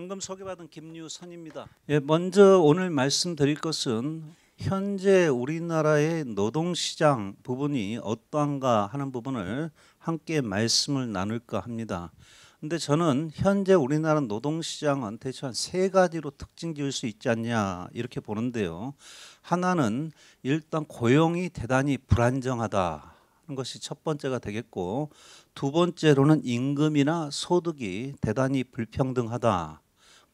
방금 소개받은 김유선입니다. 예, 먼저 오늘 말씀드릴 것은 현재 우리나라의 노동시장 부분이 어떠한가 하는 부분을 함께 말씀을 나눌까 합니다. 근데 저는 현재 우리나라 노동시장은 대체 한세 가지로 특징 지을 수 있지 않냐 이렇게 보는데요. 하나는 일단 고용이 대단히 불안정하다 하는 것이 첫 번째가 되겠고 두 번째로는 임금이나 소득이 대단히 불평등하다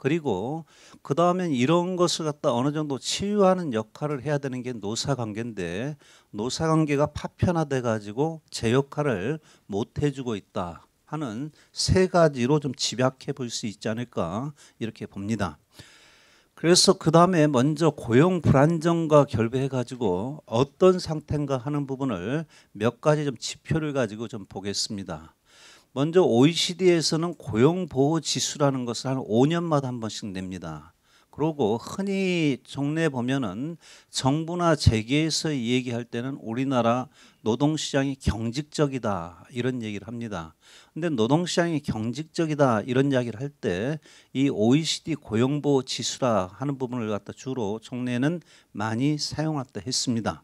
그리고 그 다음엔 이런 것을 갖다 어느 정도 치유하는 역할을 해야 되는 게 노사관계인데 노사관계가 파편화돼 가지고 제 역할을 못 해주고 있다 하는 세 가지로 좀 집약해 볼 수 있지 않을까 이렇게 봅니다. 그래서 그 다음에 먼저 고용 불안정과 결배해 가지고 어떤 상태인가 하는 부분을 몇 가지 좀 지표를 가지고 좀 보겠습니다. 먼저 OECD에서는 고용보호 지수라는 것을 한 5년마다 한 번씩 냅니다. 그러고 흔히 종래 보면은 정부나 재계에서 얘기할 때는 우리나라 노동시장이 경직적이다 이런 얘기를 합니다. 근데 노동시장이 경직적이다 이런 이야기를 할 때 이 OECD 고용보호 지수라 하는 부분을 갖다 주로 종래는 많이 사용했다 했습니다.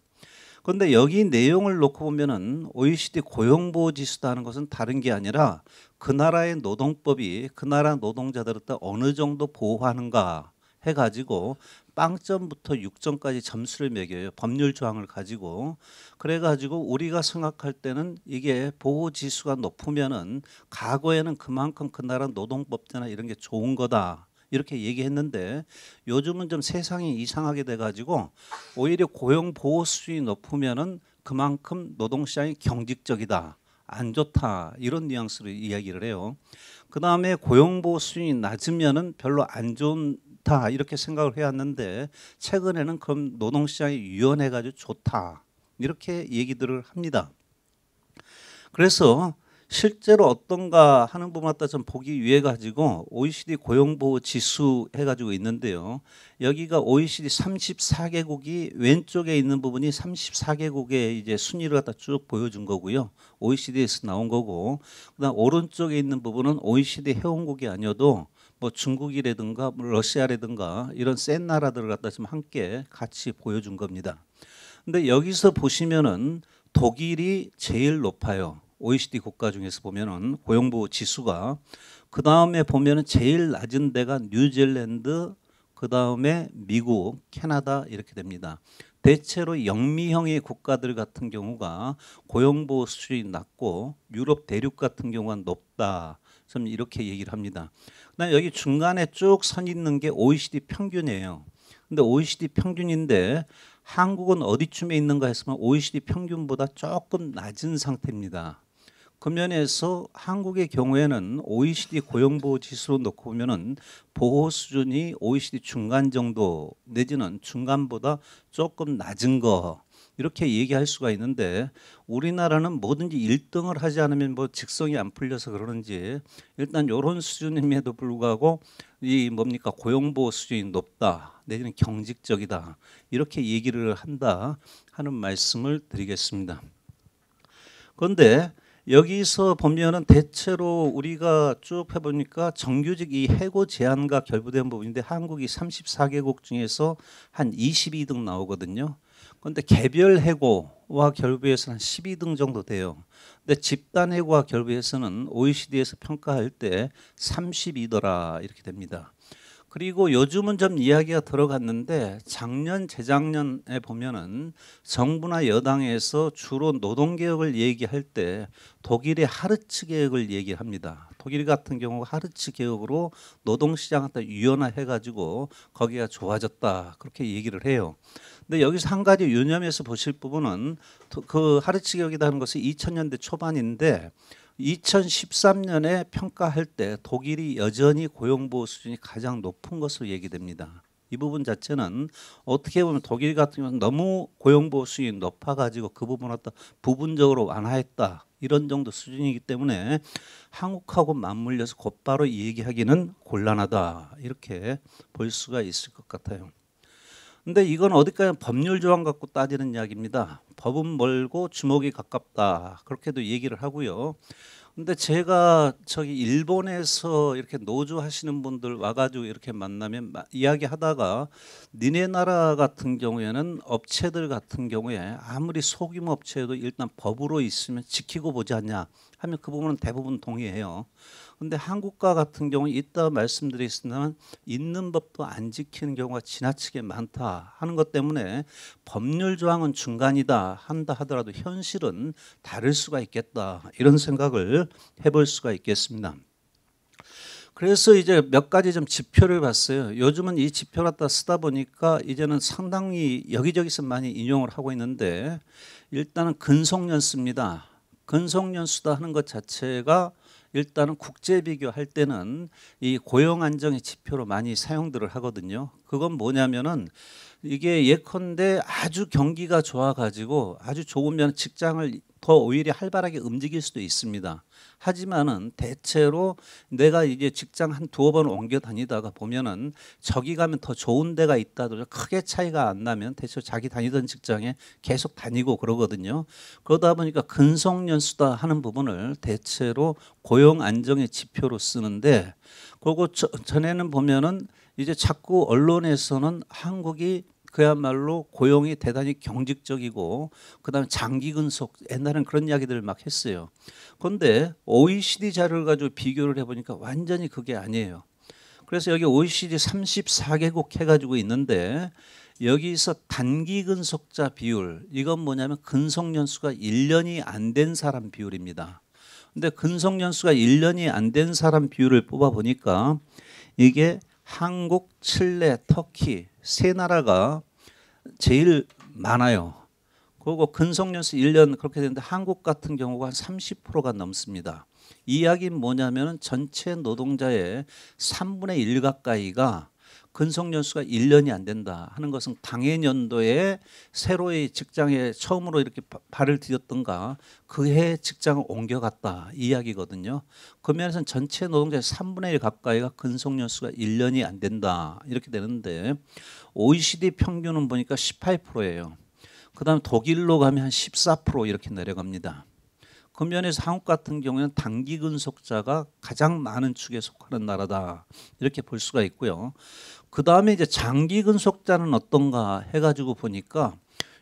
그런데 여기 내용을 놓고 보면은 OECD 고용보호 지수다하는 것은 다른 게 아니라 그 나라의 노동법이 그 나라 노동자들을 어느 정도 보호하는가 해가지고 빵점부터 육점까지 점수를 매겨요. 법률 조항을 가지고. 그래가지고 우리가 생각할 때는 이게 보호 지수가 높으면은 과거에는 그만큼 그 나라 노동법제나 이런 게 좋은 거다. 이렇게 얘기했는데 요즘은 좀 세상이 이상하게 돼가지고 오히려 고용 보호 수준이 높으면은 그만큼 노동시장이 경직적이다. 안 좋다 이런 뉘앙스로 이야기를 해요. 그 다음에 고용보호 수준이 낮으면은 별로 안 좋다 이렇게 생각을 해왔는데 최근에는 그럼 노동시장이 유연해가지고 좋다 이렇게 얘기들을 합니다. 그래서 실제로 어떤가 하는 부분마다 좀 보기 위해 가지고 OECD 고용보호 지수 해가지고 있는데요. 여기가 OECD 34개국이 왼쪽에 있는 부분이 34개국의 이제 순위를 갖다 쭉 보여준 거고요. OECD에서 나온 거고, 그다음 오른쪽에 있는 부분은 OECD 회원국이 아니어도 뭐 중국이라든가 뭐 러시아라든가 이런 센 나라들을 갖다 좀 함께 같이 보여준 겁니다. 근데 여기서 보시면은 독일이 제일 높아요. OECD 국가 중에서 보면은 고용보호 지수가 그 다음에 보면은 제일 낮은 데가 뉴질랜드, 그 다음에 미국, 캐나다 이렇게 됩니다. 대체로 영미형의 국가들 같은 경우가 고용보호 수준이 낮고 유럽 대륙 같은 경우가 높다. 좀 이렇게 얘기를 합니다. 그다음 여기 중간에 쭉 선 있는 게 OECD 평균이에요. 근데 OECD 평균인데 한국은 어디쯤에 있는가 했으면 OECD 평균보다 조금 낮은 상태입니다. 그 면에서 한국의 경우에는 OECD 고용보호 지수로 놓고 보면은 보호 수준이 OECD 중간 정도 내지는 중간보다 조금 낮은 거 이렇게 얘기할 수가 있는데 우리나라는 뭐든지 1등을 하지 않으면 뭐 직성이 안 풀려서 그러는지 일단 이런 수준임에도 불구하고 이 뭡니까 고용보호 수준이 높다 내지는 경직적이다 이렇게 얘기를 한다 하는 말씀을 드리겠습니다. 그런데 여기서 보면은 대체로 우리가 쭉 해보니까 정규직 이 해고 제한과 결부된 부분인데 한국이 34개국 중에서 한 22등 나오거든요. 그런데 개별 해고와 결부해서는 한 12등 정도 돼요. 근데 집단 해고와 결부해서는 OECD에서 평가할 때 32더라 이렇게 됩니다. 그리고 요즘은 좀 이야기가 들어갔는데 작년 재작년에 보면은 정부나 여당에서 주로 노동 개혁을 얘기할 때 독일의 하르츠 개혁을 얘기합니다. 독일 같은 경우 하르츠 개혁으로 노동 시장을다 유연화해 가지고 거기가 좋아졌다. 그렇게 얘기를 해요. 근데 여기서 한 가지 유념해서 보실 부분은 그 하르츠 개혁이라는 것이 2000년대 초반인데 2013년에 평가할 때 독일이 여전히 고용보호 수준이 가장 높은 것으로 얘기됩니다. 이 부분 자체는 어떻게 보면 독일 같은 경우는 너무 고용보호 수준이 높아가지고 그 부분을 갖 부분적으로 완화했다 이런 정도 수준이기 때문에 한국하고 맞물려서 곧바로 얘기하기는 곤란하다 이렇게 볼 수가 있을 것 같아요. 근데 이건 어디까지 법률 조항 갖고 따지는 이야기입니다. 법은 멀고 주먹이 가깝다. 그렇게도 얘기를 하고요. 근데 제가 저기 일본에서 이렇게 노조 하시는 분들 와가지고 이렇게 만나면 이야기하다가 니네 나라 같은 경우에는 업체들 같은 경우에 아무리 소규모 업체도 일단 법으로 있으면 지키고 보지 않냐 하면 그 부분은 대부분 동의해요. 근데 한국과 같은 경우 이따 말씀드리겠습니다만 있는 법도 안 지키는 경우가 지나치게 많다 하는 것 때문에 법률 조항은 중간이다 한다 하더라도 현실은 다를 수가 있겠다 이런 생각을 해볼 수가 있겠습니다. 그래서 이제 몇 가지 좀 지표를 봤어요. 요즘은 이 지표 갖다 쓰다 보니까 이제는 상당히 여기저기서 많이 인용을 하고 있는데 일단은 근속년 씁니다. 근속연수다 하는 것 자체가 일단은 국제 비교할 때는 이 고용 안정의 지표로 많이 사용들을 하거든요. 그건 뭐냐면은 이게 예컨대 아주 경기가 좋아가지고 아주 좋으면 직장을 더 오히려 활발하게 움직일 수도 있습니다. 하지만은 대체로 내가 이제 직장 한 두어 번 옮겨 다니다가 보면은 저기 가면 더 좋은 데가 있다더라 크게 차이가 안 나면 대체로 자기 다니던 직장에 계속 다니고 그러거든요. 그러다 보니까 근속연수다 하는 부분을 대체로 고용 안정의 지표로 쓰는데 그리고 저, 전에는 보면은 이제 자꾸 언론에서는 한국이 그야말로 고용이 대단히 경직적이고 그다음에 장기 근속 옛날엔 그런 이야기들을 막 했어요. 그런데 OECD 자료를 가지고 비교를 해보니까 완전히 그게 아니에요. 그래서 여기 OECD 34개국 해가지고 있는데 여기서 단기 근속자 비율 이건 뭐냐면 근속 연수가 1년이 안 된 사람 비율입니다. 근데 근속 연수가 1년이 안 된 사람 비율을 뽑아 보니까 이게 한국, 칠레, 터키 세 나라가 제일 많아요. 그리고 근속연수 1년 그렇게 되는데 한국 같은 경우가 한 30%가 넘습니다. 이 이야기는 뭐냐면 전체 노동자의 3분의 1 가까이가 근속 연수가 1년이 안 된다 하는 것은 당해 연도에 새로의 직장에 처음으로 이렇게 발을 디뎠던가 그해 직장을 옮겨갔다 이야기거든요. 그 면에서는 전체 노동자의 3분의 1 가까이가 근속 연수가 1년이 안 된다 이렇게 되는데 OECD 평균은 보니까 18%예요. 그다음 독일로 가면 한 14% 이렇게 내려갑니다. 그 면에서 한국 같은 경우에는 단기 근속자가 가장 많은 축에 속하는 나라다 이렇게 볼 수가 있고요. 그 다음에 이제 장기 근속자는 어떤가 해가지고 보니까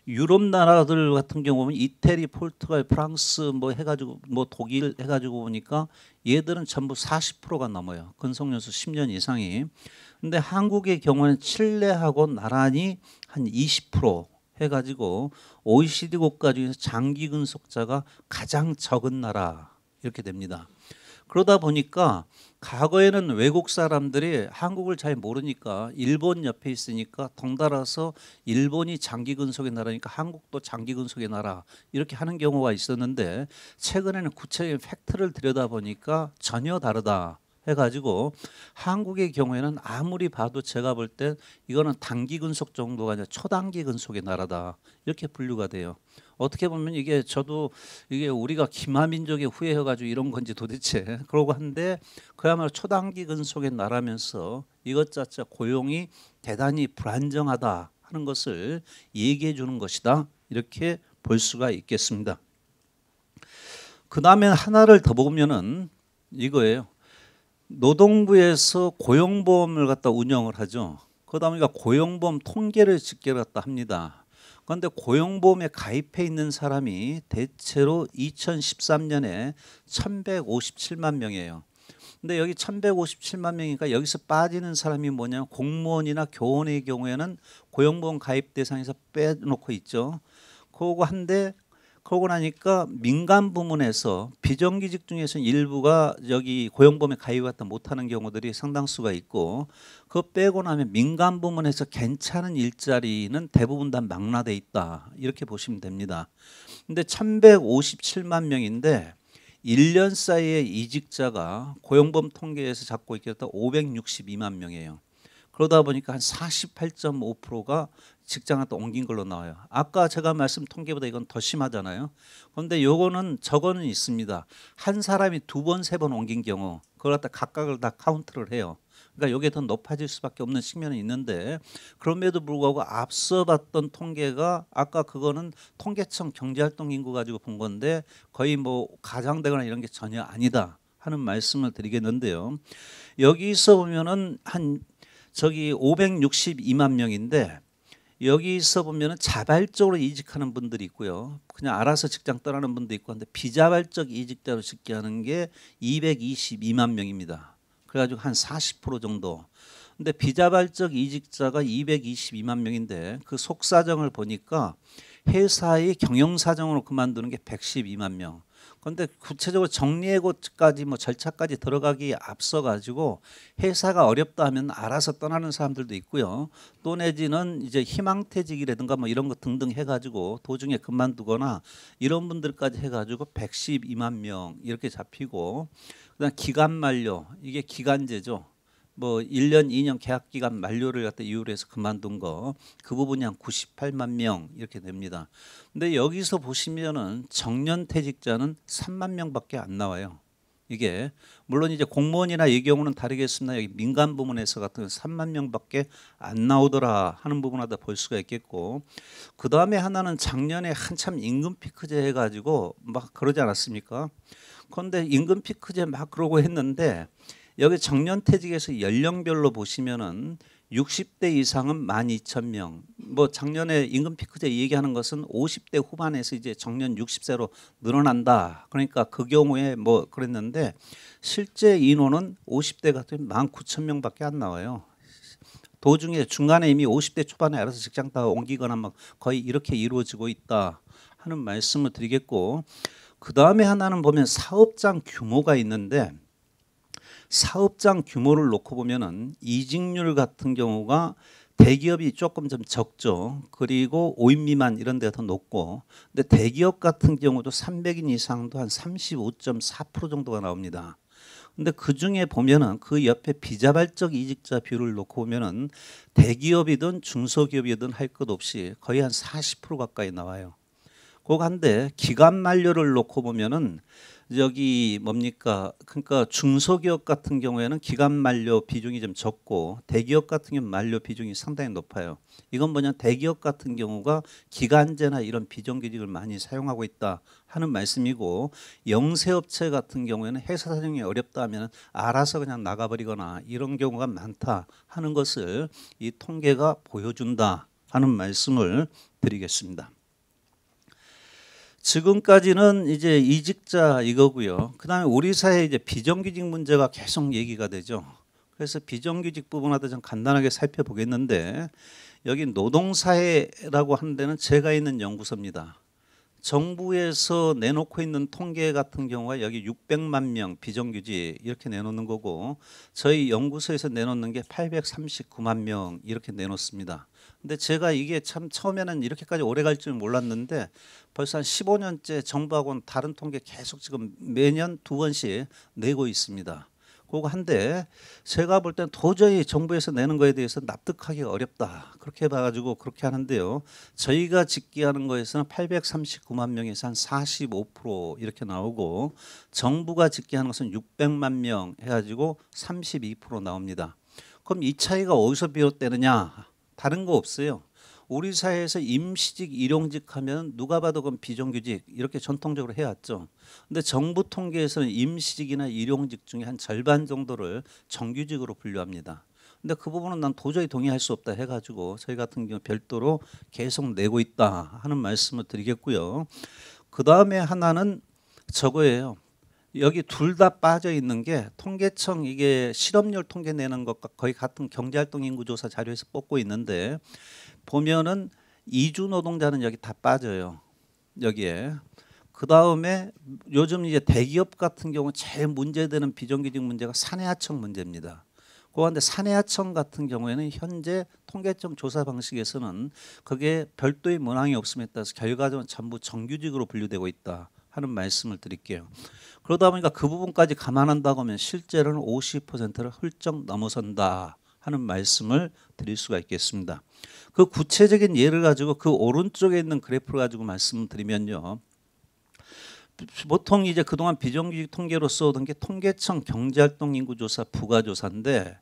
유럽 나라들 같은 경우는 이태리, 폴트갈, 프랑스 뭐 해가지고 뭐 독일 해가지고 보니까 얘들은 전부 40%가 넘어요. 근속연수 10년 이상이. 근데 한국의 경우는 칠레하고 나란히 한 20% 해가지고 OECD 국가 중에서 장기 근속자가 가장 적은 나라 이렇게 됩니다. 그러다 보니까 과거에는 외국 사람들이 한국을 잘 모르니까 일본 옆에 있으니까 덩달아서 일본이 장기 근속의 나라니까 한국도 장기 근속의 나라 이렇게 하는 경우가 있었는데 최근에는 구체적인 팩트를 들여다보니까 전혀 다르다. 해가지고 한국의 경우에는 아무리 봐도 제가 볼 때 이거는 단기 근속 정도가 아니라 초단기 근속의 나라다 이렇게 분류가 돼요. 어떻게 보면 이게 저도 이게 우리가 기마민족에 후회해가지고 이런 건지 도대체 그러고 한데 그야말로 초단기 근속의 나라면서 이것 자체 고용이 대단히 불안정하다 하는 것을 얘기해 주는 것이다 이렇게 볼 수가 있겠습니다. 그 다음에 하나를 더 보면은 이거예요. 노동부에서 고용보험을 갖다 운영을 하죠. 그러다 보니까 고용보험 통계를 집계를 갖다 합니다. 그런데 고용보험에 가입해 있는 사람이 대체로 2013년에 1157만 명이에요. 근데 여기 1157만 명이니까 여기서 빠지는 사람이 뭐냐 공무원이나 교원의 경우에는 고용보험 가입 대상에서 빼놓고 있죠. 그러고 한데 그러고 나니까 민간 부문에서 비정규직 중에서 일부가 여기 고용보험에 가입했다 못하는 경우들이 상당수가 있고 그거 빼고 나면 민간 부문에서 괜찮은 일자리는 대부분 다 망라돼 있다. 이렇게 보시면 됩니다. 근데 1157만 명인데 1년 사이에 이직자가 고용범 통계에서 잡고 있겠다 562만 명이에요. 그러다 보니까 한 48.5%가 직장을 또 옮긴 걸로 나와요. 아까 제가 말씀 통계보다 이건 더 심하잖아요. 그런데 요거는 저거는 있습니다. 한 사람이 두 번, 세 번 옮긴 경우 그걸 갖다 각각을 다 카운트를 해요. 그러니까 여기에 더 높아질 수밖에 없는 측면이 있는데 그럼에도 불구하고 앞서 봤던 통계가 아까 그거는 통계청 경제활동 인구 가지고 본 건데 거의 뭐 가장되거나 이런 게 전혀 아니다 하는 말씀을 드리겠는데요. 여기서 보면은 한 저기 562만 명인데 여기서 보면은 자발적으로 이직하는 분들이 있고요. 그냥 알아서 직장 떠나는 분도 있고 한데 비자발적 이직자로 직계하는 게 222만 명입니다. 그래가지고 한 40% 정도. 근데 비자발적 이직자가 222만 명인데 그 속사정을 보니까 회사의 경영사정으로 그만두는 게 112만 명. 근데 구체적으로 정리해고까지 뭐 절차까지 들어가기 앞서 가지고 회사가 어렵다 하면 알아서 떠나는 사람들도 있고요. 또 내지는 이제 희망퇴직이라든가 뭐 이런 거 등등 해가지고 도중에 그만두거나 이런 분들까지 해가지고 112만 명 이렇게 잡히고 그다음 기간 만료 이게 기간제죠. 뭐 1년, 2년 계약 기간 만료를 갖다 이유로 해서 그만둔 거 그 부분이 한 98만 명 이렇게 됩니다. 근데 여기서 보시면은 정년 퇴직자는 3만 명밖에 안 나와요. 이게 물론 이제 공무원이나 이 경우는 다르겠으나 여기 민간 부문에서 같은 3만 명밖에 안 나오더라 하는 부분하다 볼 수가 있겠고 그 다음에 하나는 작년에 한참 임금 피크제 해가지고 막 그러지 않았습니까? 그런데 임금 피크제 막 그러고 했는데 여기 정년 퇴직에서 연령별로 보시면은 60대 이상은 12,000명. 뭐 작년에 임금 피크제 얘기하는 것은 50대 후반에서 이제 정년 60세로 늘어난다. 그러니까 그 경우에 뭐 그랬는데 실제 인원은 50대 같은 19,000명밖에 안 나와요. 도중에 중간에 이미 50대 초반에 알아서 직장 다 옮기거나 막 거의 이렇게 이루어지고 있다 하는 말씀을 드리겠고 그 다음에 하나는 보면 사업장 규모가 있는데 사업장 규모를 놓고 보면은 이직률 같은 경우가 대기업이 조금 좀 적죠. 그리고 5인 미만 이런 데가 더 높고 근데 대기업 같은 경우도 300인 이상도 한 35.4% 정도가 나옵니다. 근데 그 중에 보면은 그 옆에 비자발적 이직자 비율을 놓고 보면은 대기업이든 중소기업이든 할 것 없이 거의 한 40% 가까이 나와요. 꼭 한데 기간 만료를 놓고 보면은 여기 뭡니까? 그러니까 중소기업 같은 경우에는 기간 만료 비중이 좀 적고 대기업 같은 경우 만료 비중이 상당히 높아요. 이건 뭐냐? 대기업 같은 경우가 기간제나 이런 비정규직을 많이 사용하고 있다 하는 말씀이고 영세업체 같은 경우에는 회사 사정이 어렵다 하면 알아서 그냥 나가버리거나 이런 경우가 많다 하는 것을 이 통계가 보여준다 하는 말씀을 드리겠습니다. 지금까지는 이제 이직자 이거고요. 그다음에 우리 사회 이제 비정규직 문제가 계속 얘기가 되죠. 그래서 비정규직 부분하다 좀 간단하게 살펴보겠는데 여기 노동사회라고 하는 데는 제가 있는 연구소입니다. 정부에서 내놓고 있는 통계 같은 경우가 여기 600만 명 비정규직 이렇게 내놓는 거고 저희 연구소에서 내놓는 게 839만 명 이렇게 내놓습니다. 근데 제가 이게 참 처음에는 이렇게까지 오래 갈 줄 몰랐는데 벌써 한 15년째 정부하고는 다른 통계 계속 지금 매년 두 번씩 내고 있습니다. 그거 한데 제가 볼 땐 도저히 정부에서 내는 거에 대해서 납득하기 가 어렵다 그렇게 봐가지고 그렇게 하는데요 저희가 집계하는 거에서는 839만 명에서 한 45% 이렇게 나오고 정부가 집계하는 것은 600만 명 해가지고 32% 나옵니다 그럼 이 차이가 어디서 비롯되느냐 다른 거 없어요. 우리 사회에서 임시직, 일용직 하면 누가 봐도 그건 비정규직 이렇게 전통적으로 해왔죠. 근데 정부 통계에서는 임시직이나 일용직 중에 한 절반 정도를 정규직으로 분류합니다. 근데 그 부분은 난 도저히 동의할 수 없다 해가지고 저희 같은 경우 별도로 계속 내고 있다 하는 말씀을 드리겠고요. 그 다음에 하나는 저거예요. 여기 둘 다 빠져 있는 게 통계청 이게 실업률 통계 내는 것과 거의 같은 경제활동 인구조사 자료에서 뽑고 있는데 보면은 이주 노동자는 여기 다 빠져요. 여기에 그 다음에 요즘 이제 대기업 같은 경우 제일 문제되는 비정규직 문제가 사내하청 문제입니다. 그런데 사내하청 같은 경우에는 현재 통계청 조사 방식에서는 그게 별도의 문항이 없음에 따라서 결과적으로 전부 정규직으로 분류되고 있다. 하는 말씀을 드릴게요. 그러다 보니까 그 부분까지 감안한다고 하면 실제로는 50%를 훌쩍 넘어선다 하는 말씀을 드릴 수가 있겠습니다. 그 구체적인 예를 가지고 그 오른쪽에 있는 그래프를 가지고 말씀드리면요. 보통 이제 그동안 비정규직 통계로 써오던 게 통계청 경제활동 인구조사 부가조사인데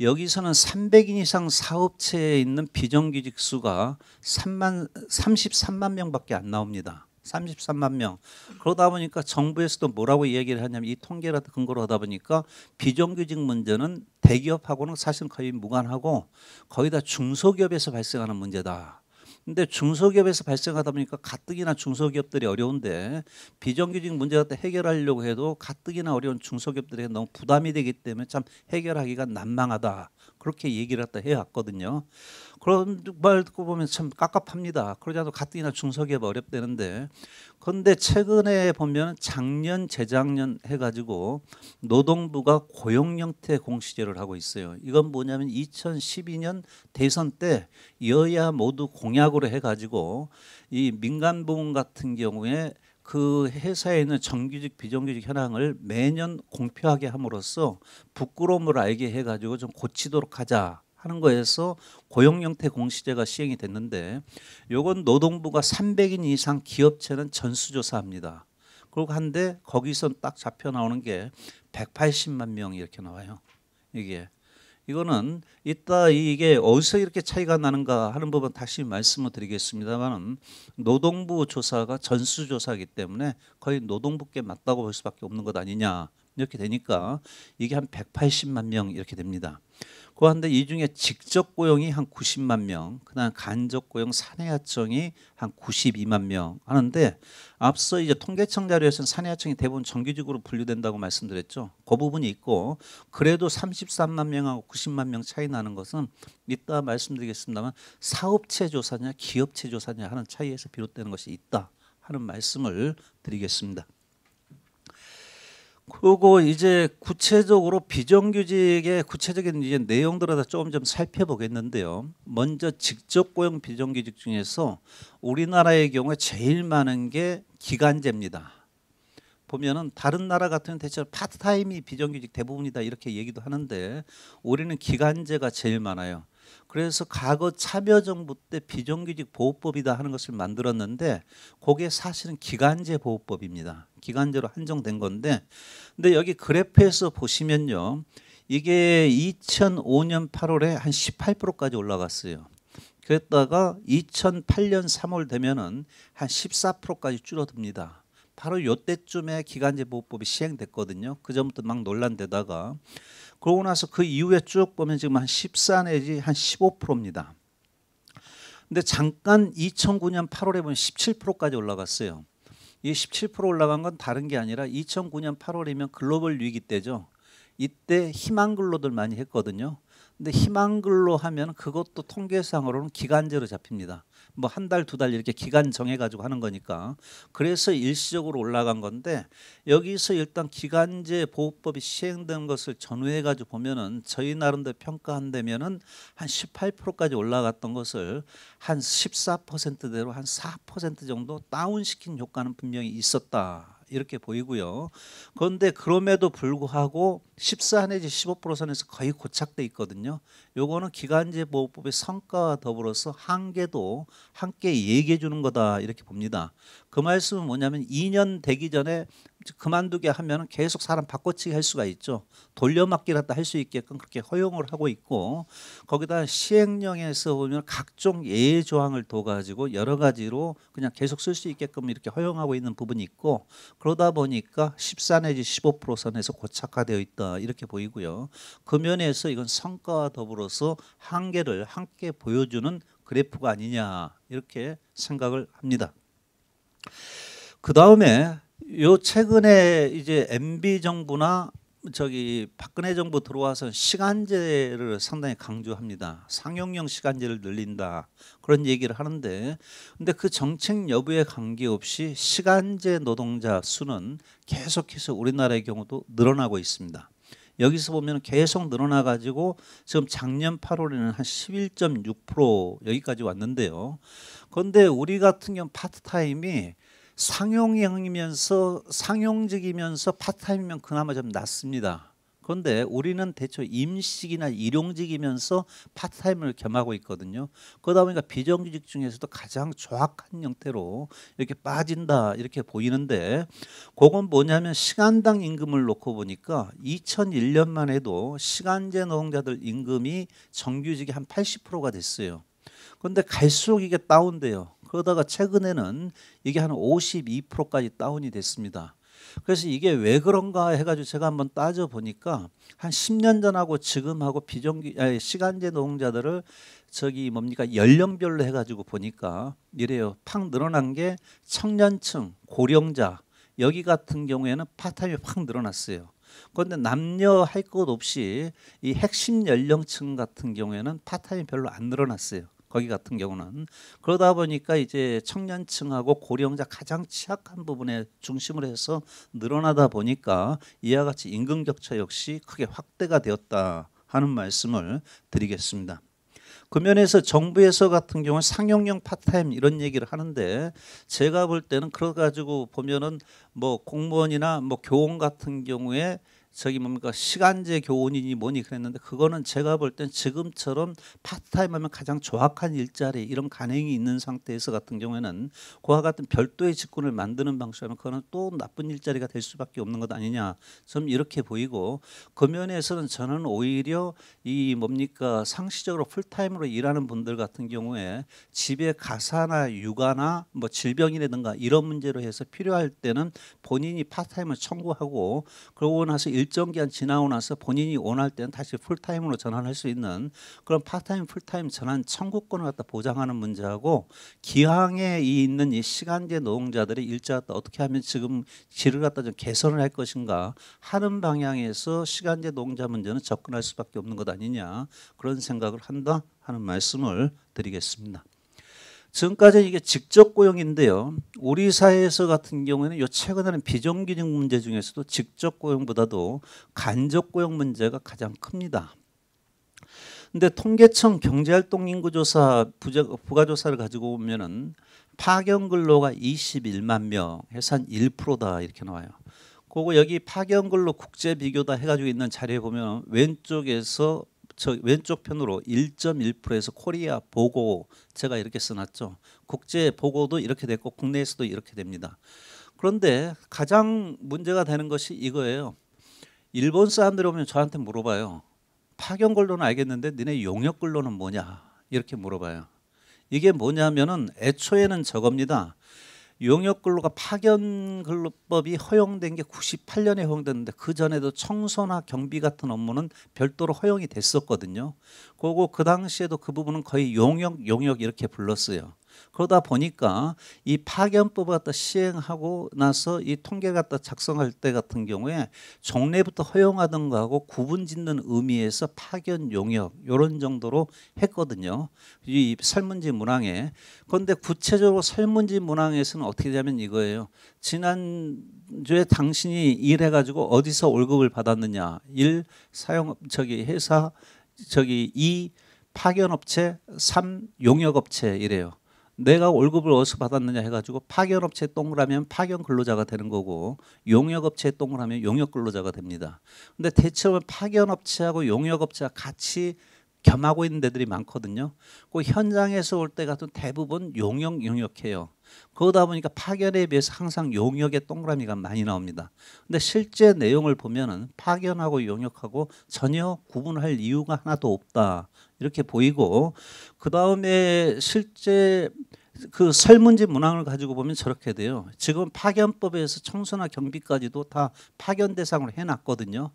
여기서는 300인 이상 사업체에 있는 비정규직 수가 3만 33만 명밖에 안 나옵니다. 33만 명. 그러다 보니까 정부에서도 뭐라고 이야기를 하냐면 이 통계를 근거로 하다 보니까 비정규직 문제는 대기업하고는 사실 거의 무관하고 거의 다 중소기업에서 발생하는 문제다. 근데 중소기업에서 발생하다 보니까 가뜩이나 중소기업들이 어려운데 비정규직 문제가 해결하려고 해도 가뜩이나 어려운 중소기업들에게 너무 부담이 되기 때문에 참 해결하기가 난망하다. 그렇게 얘기를 했다 해왔거든요. 그런 말 듣고 보면 참 깝깝합니다. 그러자도 가뜩이나 중소기업 어렵대는데 그런데 최근에 보면 작년 재작년 해가지고 노동부가 고용 형태 공시제를 하고 있어요. 이건 뭐냐면 2012년 대선 때 여야 모두 공약으로 해가지고 이 민간 부문 같은 경우에 그 회사에 있는 정규직 비정규직 현황을 매년 공표하게 함으로써 부끄러움을 알게 해가지고 좀 고치도록 하자 하는 거에서 고용형태 공시제가 시행이 됐는데 요건 노동부가 300인 이상 기업체는 전수조사합니다. 그리고 한데 거기선 딱 잡혀 나오는 게 180만 명 이렇게 나와요. 이게 이거는 이따 이게 어디서 이렇게 차이가 나는가 하는 부분 다시 말씀을 드리겠습니다만 노동부 조사가 전수조사이기 때문에 거의 노동부께 맞다고 볼 수밖에 없는 것 아니냐 이렇게 되니까 이게 한 180만 명 이렇게 됩니다. 그런데 이 중에 직접 고용이 한 90만 명, 그다음 간접 고용 사내하청이 한 92만 명 하는데 앞서 이제 통계청 자료에서는 사내하청이 대부분 정규직으로 분류된다고 말씀드렸죠. 그 부분이 있고 그래도 33만 명하고 90만 명 차이 나는 것은 이따 말씀드리겠습니다만 사업체 조사냐 기업체 조사냐 하는 차이에서 비롯되는 것이 있다 하는 말씀을 드리겠습니다. 그리고 이제 구체적으로 비정규직의 구체적인 이제 내용들을 다 조금 좀 살펴보겠는데요. 먼저 직접 고용 비정규직 중에서 우리나라의 경우에 제일 많은 게 기간제입니다. 보면은 다른 나라 같은 대체로 파트타임이 비정규직 대부분이다 이렇게 얘기도 하는데 우리는 기간제가 제일 많아요. 그래서 과거 참여정부 때 비정규직 보호법이다 하는 것을 만들었는데 그게 사실은 기간제 보호법입니다. 기간제로 한정된 건데 근데 여기 그래프에서 보시면요. 이게 2005년 8월에 한 18%까지 올라갔어요. 그랬다가 2008년 3월 되면은 한 14%까지 줄어듭니다. 바로 요때쯤에 기간제 보호법이 시행됐거든요. 그 전부터 막 논란되다가 그러고 나서 그 이후에 쭉 보면 지금 한 14 내지 한 15%입니다. 근데 잠깐 2009년 8월에 보면 17%까지 올라갔어요. 이 17% 올라간 건 다른 게 아니라 2009년 8월이면 글로벌 위기 때죠. 이때 희망근로들 많이 했거든요. 근데 희망근로 하면 그것도 통계상으로는 기간제로 잡힙니다. 뭐한달 두달 달 이렇게 기간 정해 가지고 하는 거니까 그래서 일시적으로 올라간 건데 여기서 일단 기간제 보호법이 시행된 것을 전후해 가지고 보면은 저희 나름대로 평가한다면은 한 18%까지 올라갔던 것을 한 14%대로 한 4% 정도 다운시킨 효과는 분명히 있었다. 이렇게 보이고요. 그런데 그럼에도 불구하고 14 내지 15% 선에서 거의 고착돼 있거든요. 요거는 기간제 보호법의 성과와 더불어서 한계도 함께 얘기해 주는 거다 이렇게 봅니다. 그 말씀은 뭐냐면 2년 되기 전에 그만두게 하면 계속 사람 바꿔치기 할 수가 있죠. 돌려막기라도 할수 있게끔 그렇게 허용을 하고 있고 거기다 시행령에서 보면 각종 예외 조항을 둬가지고 여러 가지로 그냥 계속 쓸 수 있게끔 이렇게 허용하고 있는 부분이 있고 그러다 보니까 14 내지 15% 선에서 고착화되어 있다 이렇게 보이고요. 그 면에서 이건 성과와 더불어서 한계를 함께 보여주는 그래프가 아니냐 이렇게 생각을 합니다. 그 다음에 요 최근에 이제 MB 정부나 저기 박근혜 정부 들어와서 시간제를 상당히 강조합니다. 상용형 시간제를 늘린다 그런 얘기를 하는데, 근데 그 정책 여부에 관계없이 시간제 노동자 수는 계속해서 우리나라의 경우도 늘어나고 있습니다. 여기서 보면 계속 늘어나 가지고 지금 작년 8월에는 한 11.6% 여기까지 왔는데요. 그런데 우리 같은 경우 파트타임이 상용형이면서 상용직이면서 파타임이면 그나마 좀 낫습니다. 그런데 우리는 대체 임식이나 일용직이면서 파타임을 겸하고 있거든요. 그러다 보니까 비정규직 중에서도 가장 정확한 형태로 이렇게 빠진다 이렇게 보이는데 그건 뭐냐면 시간당 임금을 놓고 보니까 2001년만 해도 시간제 노동자들 임금이 정규직의 한 80%가 됐어요. 그런데 갈수록 이게 다운돼요. 그러다가 최근에는 이게 한 52%까지 다운이 됐습니다. 그래서 이게 왜 그런가 해가지고 제가 한번 따져 보니까 한 10년 전하고 지금하고 비정규 아니, 시간제 노동자들을 저기 뭡니까 연령별로 해가지고 보니까 이래요 팍 늘어난 게 청년층 고령자 여기 같은 경우에는 파타임이 팍 늘어났어요. 그런데 남녀 할 것 없이 이 핵심 연령층 같은 경우에는 파타임이 별로 안 늘어났어요. 거기 같은 경우는 그러다 보니까 이제 청년층하고 고령자 가장 취약한 부분에 중심을 해서 늘어나다 보니까 이와 같이 임금 격차 역시 크게 확대가 되었다 하는 말씀을 드리겠습니다. 그 면에서 정부에서 같은 경우 상용형 파타임 이런 얘기를 하는데 제가 볼 때는 그래 가지고 보면은 뭐 공무원이나 뭐 교원 같은 경우에 저기 뭡니까 시간제 교훈이니 뭐니 그랬는데 그거는 제가 볼 땐 지금처럼 파트타임 하면 가장 정확한 일자리 이런 간행이 있는 상태에서 같은 경우에는 그와 같은 별도의 직군을 만드는 방식이면 그거는 또 나쁜 일자리가 될 수밖에 없는 것 아니냐 좀 이렇게 보이고 그 면에서는 저는 오히려 이 뭡니까 상시적으로 풀타임으로 일하는 분들 같은 경우에 집에 가사나 육아나 뭐 질병이라든가 이런 문제로 해서 필요할 때는 본인이 파트타임을 청구하고 그러고 나서 일 일정 기간 지나고 나서 본인이 원할 때는 다시 풀타임으로 전환할 수 있는 그런 파타임 풀타임 전환 청구권을 갖다 보장하는 문제하고 기왕에 있는 이 시간제 노동자들의 일자 갖다 어떻게 하면 지금 질을 갖다 좀 개선을 할 것인가 하는 방향에서 시간제 노동자 문제는 접근할 수밖에 없는 것 아니냐 그런 생각을 한다 하는 말씀을 드리겠습니다. 지금까지는 이게 직접 고용인데요. 우리 사회에서 같은 경우에는 요 최근에는 비정규직 문제 중에서도 직접 고용보다도 간접 고용 문제가 가장 큽니다. 근데 통계청 경제활동인구조사 부가조사를 가지고 보면은 파견 근로가 21만 명, 해산 1%다 이렇게 나와요. 그거 여기 파견 근로 국제 비교다 해가지고 있는 자료에 보면 왼쪽에서 저 왼쪽 편으로 1.1%에서 코리아 보고 제가 이렇게 써놨죠. 국제 보고도 이렇게 됐고 국내에서도 이렇게 됩니다. 그런데 가장 문제가 되는 것이 이거예요. 일본 사람들이 오면 저한테 물어봐요. 파견 근로는 알겠는데 니네 용역 근로는 뭐냐 이렇게 물어봐요. 이게 뭐냐면은 애초에는 저겁니다. 용역 근로가 파견 근로법이 허용된 게 98년에 허용됐는데 그 전에도 청소나 경비 같은 업무는 별도로 허용이 됐었거든요. 그리고 그 당시에도 그 부분은 거의 용역 용역 이렇게 불렀어요. 그러다 보니까 이 파견법을 갖다 시행하고 나서 이 통계 갖다 작성할 때 같은 경우에 종래부터 허용하던 거하고 구분짓는 의미에서 파견 용역 요런 정도로 했거든요. 이 설문지 문항에 그런데 구체적으로 설문지 문항에서는 어떻게 되냐면 이거예요. 지난주에 당신이 일해가지고 어디서 월급을 받았느냐 일 사용 저기 회사 저기 이 파견업체 삼 용역업체 이래요. 내가 월급을 어디서 받았느냐 해가지고 파견업체 동그라면 파견 근로자가 되는 거고 용역업체 동그라면 용역 근로자가 됩니다. 근데 대체로 파견업체하고 용역업체가 같이 겸하고 있는 데들이 많거든요. 그 현장에서 올 때 같은 대부분 용역 용역해요. 그러다 보니까 파견에 비해서 항상 용역의 동그라미가 많이 나옵니다. 근데 실제 내용을 보면은 파견하고 용역하고 전혀 구분할 이유가 하나도 없다. 이렇게 보이고 그 다음에 실제 그 설문지 문항을 가지고 보면 저렇게 돼요. 지금 파견법에서 청소나 경비까지도 다 파견 대상으로 해놨거든요.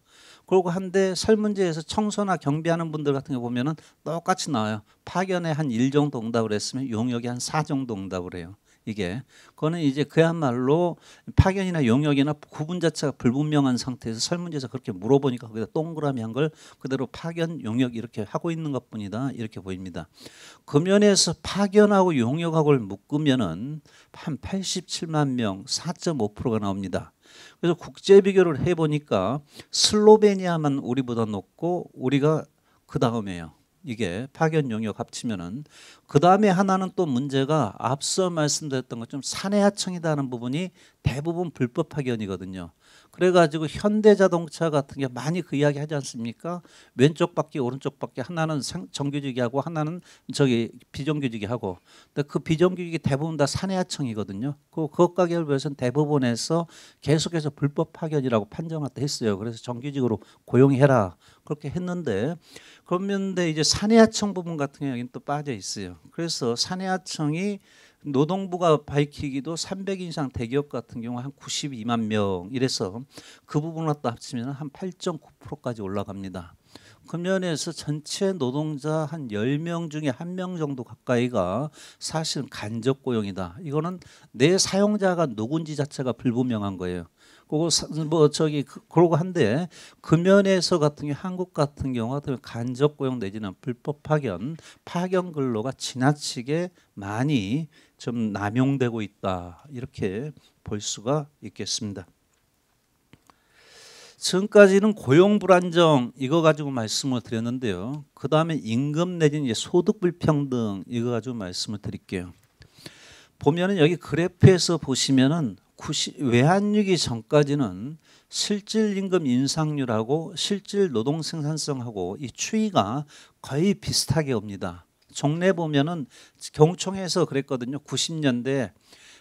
그리고 한데 설문지에서 청소나 경비하는 분들 같은 거 보면은 똑같이 나와요. 파견에 한일 정도 응답을 했으면 용역에 한사 정도 응답을 해요. 이게 그거는 이제 그야말로 파견이나 용역이나 구분 자체가 불분명한 상태에서 설문지에서 그렇게 물어보니까 거기다 동그라미 한 걸 그대로 파견 용역 이렇게 하고 있는 것뿐이다 이렇게 보입니다. 그 면에서 파견하고 용역하고를 묶으면은 한 87만 명 4.5%가 나옵니다. 그래서 국제 비교를 해보니까 슬로베니아만 우리보다 높고 우리가 그 다음에요. 이게 파견 용역 합치면은 그 다음에 하나는 또 문제가 앞서 말씀드렸던 것처럼 사내하청이라는 부분이 대부분 불법 파견이거든요. 그래가지고 현대자동차 같은 게 많이 그 이야기 하지 않습니까? 왼쪽 바퀴 오른쪽 바퀴 하나는 정규직이 하고 하나는 저기 비정규직이 하고 근데 그 비정규직이 대부분 다 사내하청이거든요. 그 그것과 결부해서는 대부분에서 계속해서 불법 파견이라고 판정을 했어요. 그래서 정규직으로 고용해라 그렇게 했는데 그런데 이제 산해하청 부분 같은 경우에는 또 빠져 있어요. 그래서 산해하청이 노동부가 밝히기도 300 이상 대기업 같은 경우 한 92만 명 이래서 그 부분을 또 합치면 한 8.9%까지 올라갑니다. 금년에서 전체 노동자 한 10명 중에 1명 정도 가까이가 사실 간접 고용이다. 이거는 내 사용자가 누군지 자체가 불분명한 거예요. 그거 뭐 저기 그, 그러고 한데 금연에서 같은 게 한국 같은 경우 같은 간접 고용 내지는 불법 파견 파견 근로가 지나치게 많이 좀 남용되고 있다 이렇게 볼 수가 있겠습니다. 지금까지는 고용 불안정 이거 가지고 말씀을 드렸는데요. 그 다음에 임금 내지는 이제 소득 불평등 이거 가지고 말씀을 드릴게요. 보면은 여기 그래프에서 보시면은 외환위기 전까지는 실질 임금 인상률하고 실질 노동 생산성하고 이 추이가 거의 비슷하게 옵니다. 종래 보면은 경총에서 그랬거든요. 90년대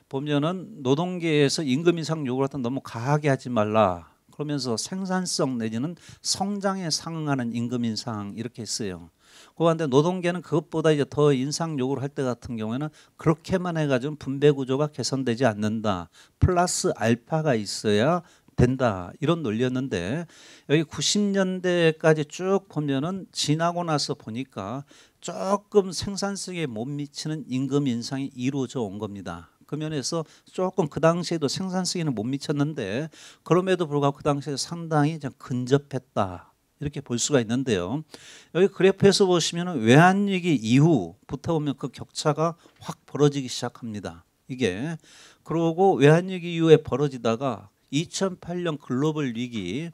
보면은 노동계에서 임금 인상 요구를 갖다 너무 강하게 하지 말라. 그러면서 생산성 내지는 성장에 상응하는 임금 인상 이렇게 했어요. 그런데 노동계는 그것보다 이제 더 인상 요구를 할 때 같은 경우에는 그렇게만 해가지고 분배 구조가 개선되지 않는다. 플러스 알파가 있어야 된다 이런 논리였는데 여기 90년대까지 쭉 보면은 지나고 나서 보니까 조금 생산성에 못 미치는 임금 인상이 이루어져 온 겁니다. 그 면에서 조금 그 당시에도 생산성에는 못 미쳤는데 그럼에도 불구하고 그 당시에 상당히 좀 근접했다. 이렇게 볼 수가 있는데요. 여기 그래프에서 보시면 외환위기 이후부터 보면 그 격차가 확 벌어지기 시작합니다. 이게 그러고 외환위기 이후에 벌어지다가 2008년 글로벌 위기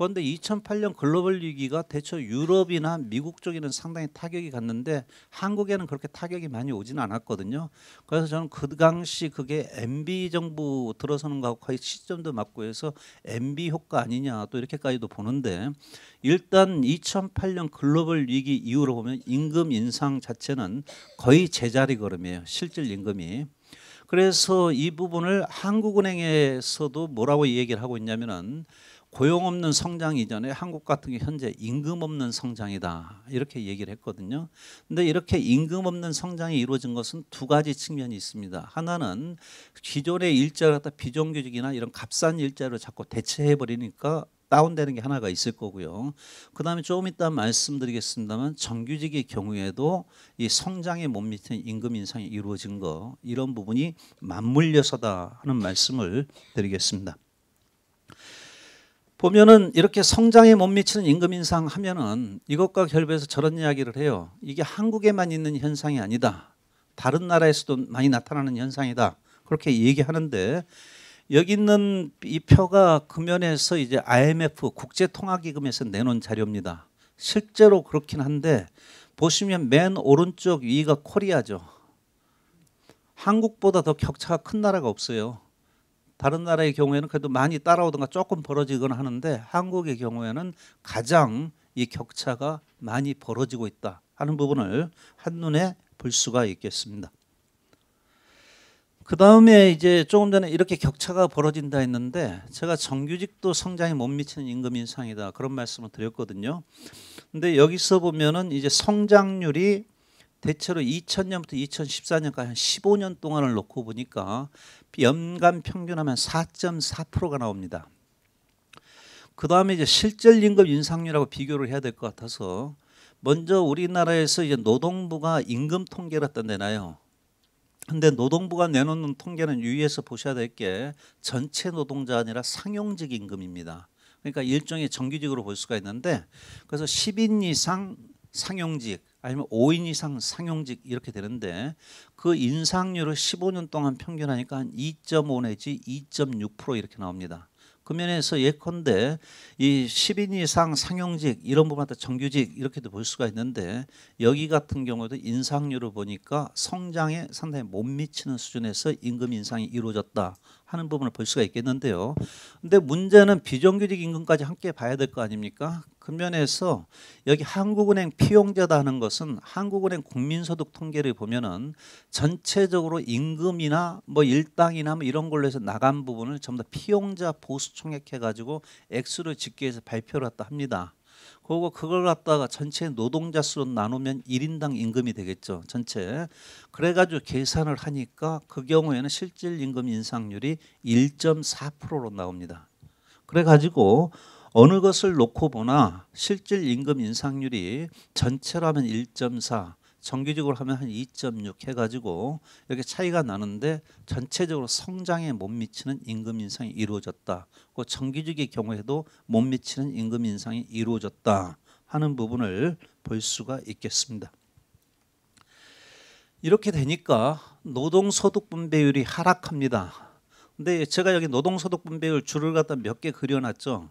그런데 2008년 글로벌 위기가 대체 유럽이나 미국 쪽에는 상당히 타격이 갔는데 한국에는 그렇게 타격이 많이 오지는 않았거든요. 그래서 저는 그 당시 그게 MB 정부 들어서는 거하고 거의 시점도 맞고 해서 MB 효과 아니냐 또 이렇게까지도 보는데 일단 2008년 글로벌 위기 이후로 보면 임금 인상 자체는 거의 제자리 걸음이에요. 실질 임금이. 그래서 이 부분을 한국은행에서도 뭐라고 얘기를 하고 있냐면은 고용 없는 성장 이전에 한국 같은 게 현재 임금 없는 성장이다 이렇게 얘기를 했거든요. 근데 이렇게 임금 없는 성장이 이루어진 것은 두 가지 측면이 있습니다. 하나는 기존의 일자를 다 비정규직이나 이런 값싼 일자로 자꾸 대체해 버리니까 다운되는 게 하나가 있을 거고요. 그 다음에 조금 이따 말씀드리겠습니다만 정규직의 경우에도 이 성장에 못 미치는 임금 인상이 이루어진 거 이런 부분이 맞물려서다 하는 말씀을 드리겠습니다. 보면은 이렇게 성장에 못 미치는 임금 인상 하면은 이것과 결부해서 저런 이야기를 해요. 이게 한국에만 있는 현상이 아니다. 다른 나라에서도 많이 나타나는 현상이다. 그렇게 얘기하는데 여기 있는 이 표가 금연에서 이제 IMF 국제통화기금에서 내놓은 자료입니다. 실제로 그렇긴 한데 보시면 맨 오른쪽 위가 코리아죠. 한국보다 더 격차가 큰 나라가 없어요. 다른 나라의 경우에는 그래도 많이 따라오든가 조금 벌어지거나 하는데 한국의 경우에는 가장 이 격차가 많이 벌어지고 있다 하는 부분을 한눈에 볼 수가 있겠습니다. 그 다음에 이제 조금 전에 이렇게 격차가 벌어진다 했는데 제가 정규직도 성장에 못 미치는 임금 인상이다 그런 말씀을 드렸거든요. 근데 여기서 보면은 이제 성장률이 대체로 2000년부터 2014년까지 한 15년 동안을 놓고 보니까 연간 평균하면 4.4%가 나옵니다. 그 다음에 이제 실질 임금 인상률하고 비교를 해야 될 것 같아서 먼저 우리나라에서 이제 노동부가 임금 통계를 던내나요. 근데 노동부가 내놓는 통계는 유의서 보셔야 될 게 전체 노동자 아니라 상용직 임금입니다. 그러니까 일종의 정규직으로 볼 수가 있는데 그래서 10인 이상 상용직 아니면 5인 이상 상용직 이렇게 되는데 그 인상률을 15년 동안 평균하니까 한2.5 내지 2.6% 이렇게 나옵니다. 그 면에서 예컨대 이 10인 이상 상용직 이런 부분한테 정규직 이렇게도 볼 수가 있는데 여기 같은 경우도 인상률을 보니까 성장에 상당히 못 미치는 수준에서 임금 인상이 이루어졌다 하는 부분을 볼 수가 있겠는데요. 근데 문제는 비정규직 임금까지 함께 봐야 될 거 아닙니까? 그 면에서 여기 한국은행 피용자다 하는 것은 한국은행 국민소득 통계를 보면은 전체적으로 임금이나 뭐 일당이나 뭐 이런 걸로 해서 나간 부분을 전부 다 피용자 보수 총액해 가지고 액수를 집계해서 발표를 했다 합니다. 그리고 그걸 갖다가 전체 노동자 수로 나누면 1인당 임금이 되겠죠. 전체. 그래가지고 계산을 하니까 그 경우에는 실질 임금 인상률이 1.4%로 나옵니다. 그래가지고 어느 것을 놓고 보나 실질 임금 인상률이 전체라면 1.4 정규직으로 하면 한 2.6 해가지고 이렇게 차이가 나는데 전체적으로 성장에 못 미치는 임금 인상이 이루어졌다. 그 정규직의 경우에도 못 미치는 임금 인상이 이루어졌다 하는 부분을 볼 수가 있겠습니다. 이렇게 되니까 노동소득 분배율이 하락합니다. 근데 제가 여기 노동소득 분배율 줄을 갖다 몇 개 그려놨죠.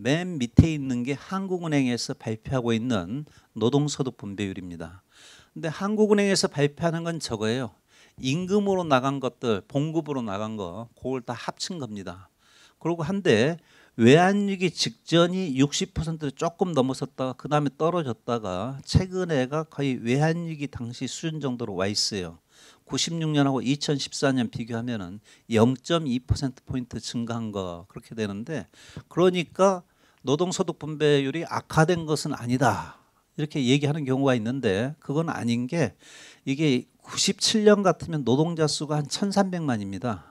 맨 밑에 있는 게 한국은행에서 발표하고 있는 노동소득 분배율입니다. 근데 한국은행에서 발표하는 건 저거예요. 임금으로 나간 것들, 봉급으로 나간 거, 그걸 다 합친 겁니다. 그리고 한데 외환위기 직전이 60%를 조금 넘어섰다가그 다음에 떨어졌다가 최근에가 거의 외환위기 당시 수준 정도로 와 있어요. 96년하고 2014년 비교하면은 0.2% 포인트 증가한 거 그렇게 되는데 그러니까 노동소득 분배율이 악화된 것은 아니다. 이렇게 얘기하는 경우가 있는데 그건 아닌 게 이게 97년 같으면 노동자 수가 한 1,300만입니다.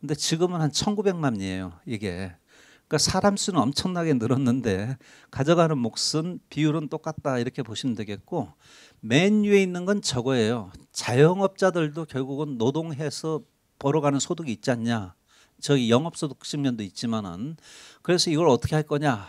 근데 지금은 한 1,900만이에요. 이게. 그러니까 사람 수는 엄청나게 늘었는데 가져가는 몫은 비율은 똑같다 이렇게 보시면 되겠고 맨 위에 있는 건 저거예요. 자영업자들도 결국은 노동해서 벌어가는 소득이 있지 않냐. 저기 영업소득 10년도 있지만은 그래서 이걸 어떻게 할 거냐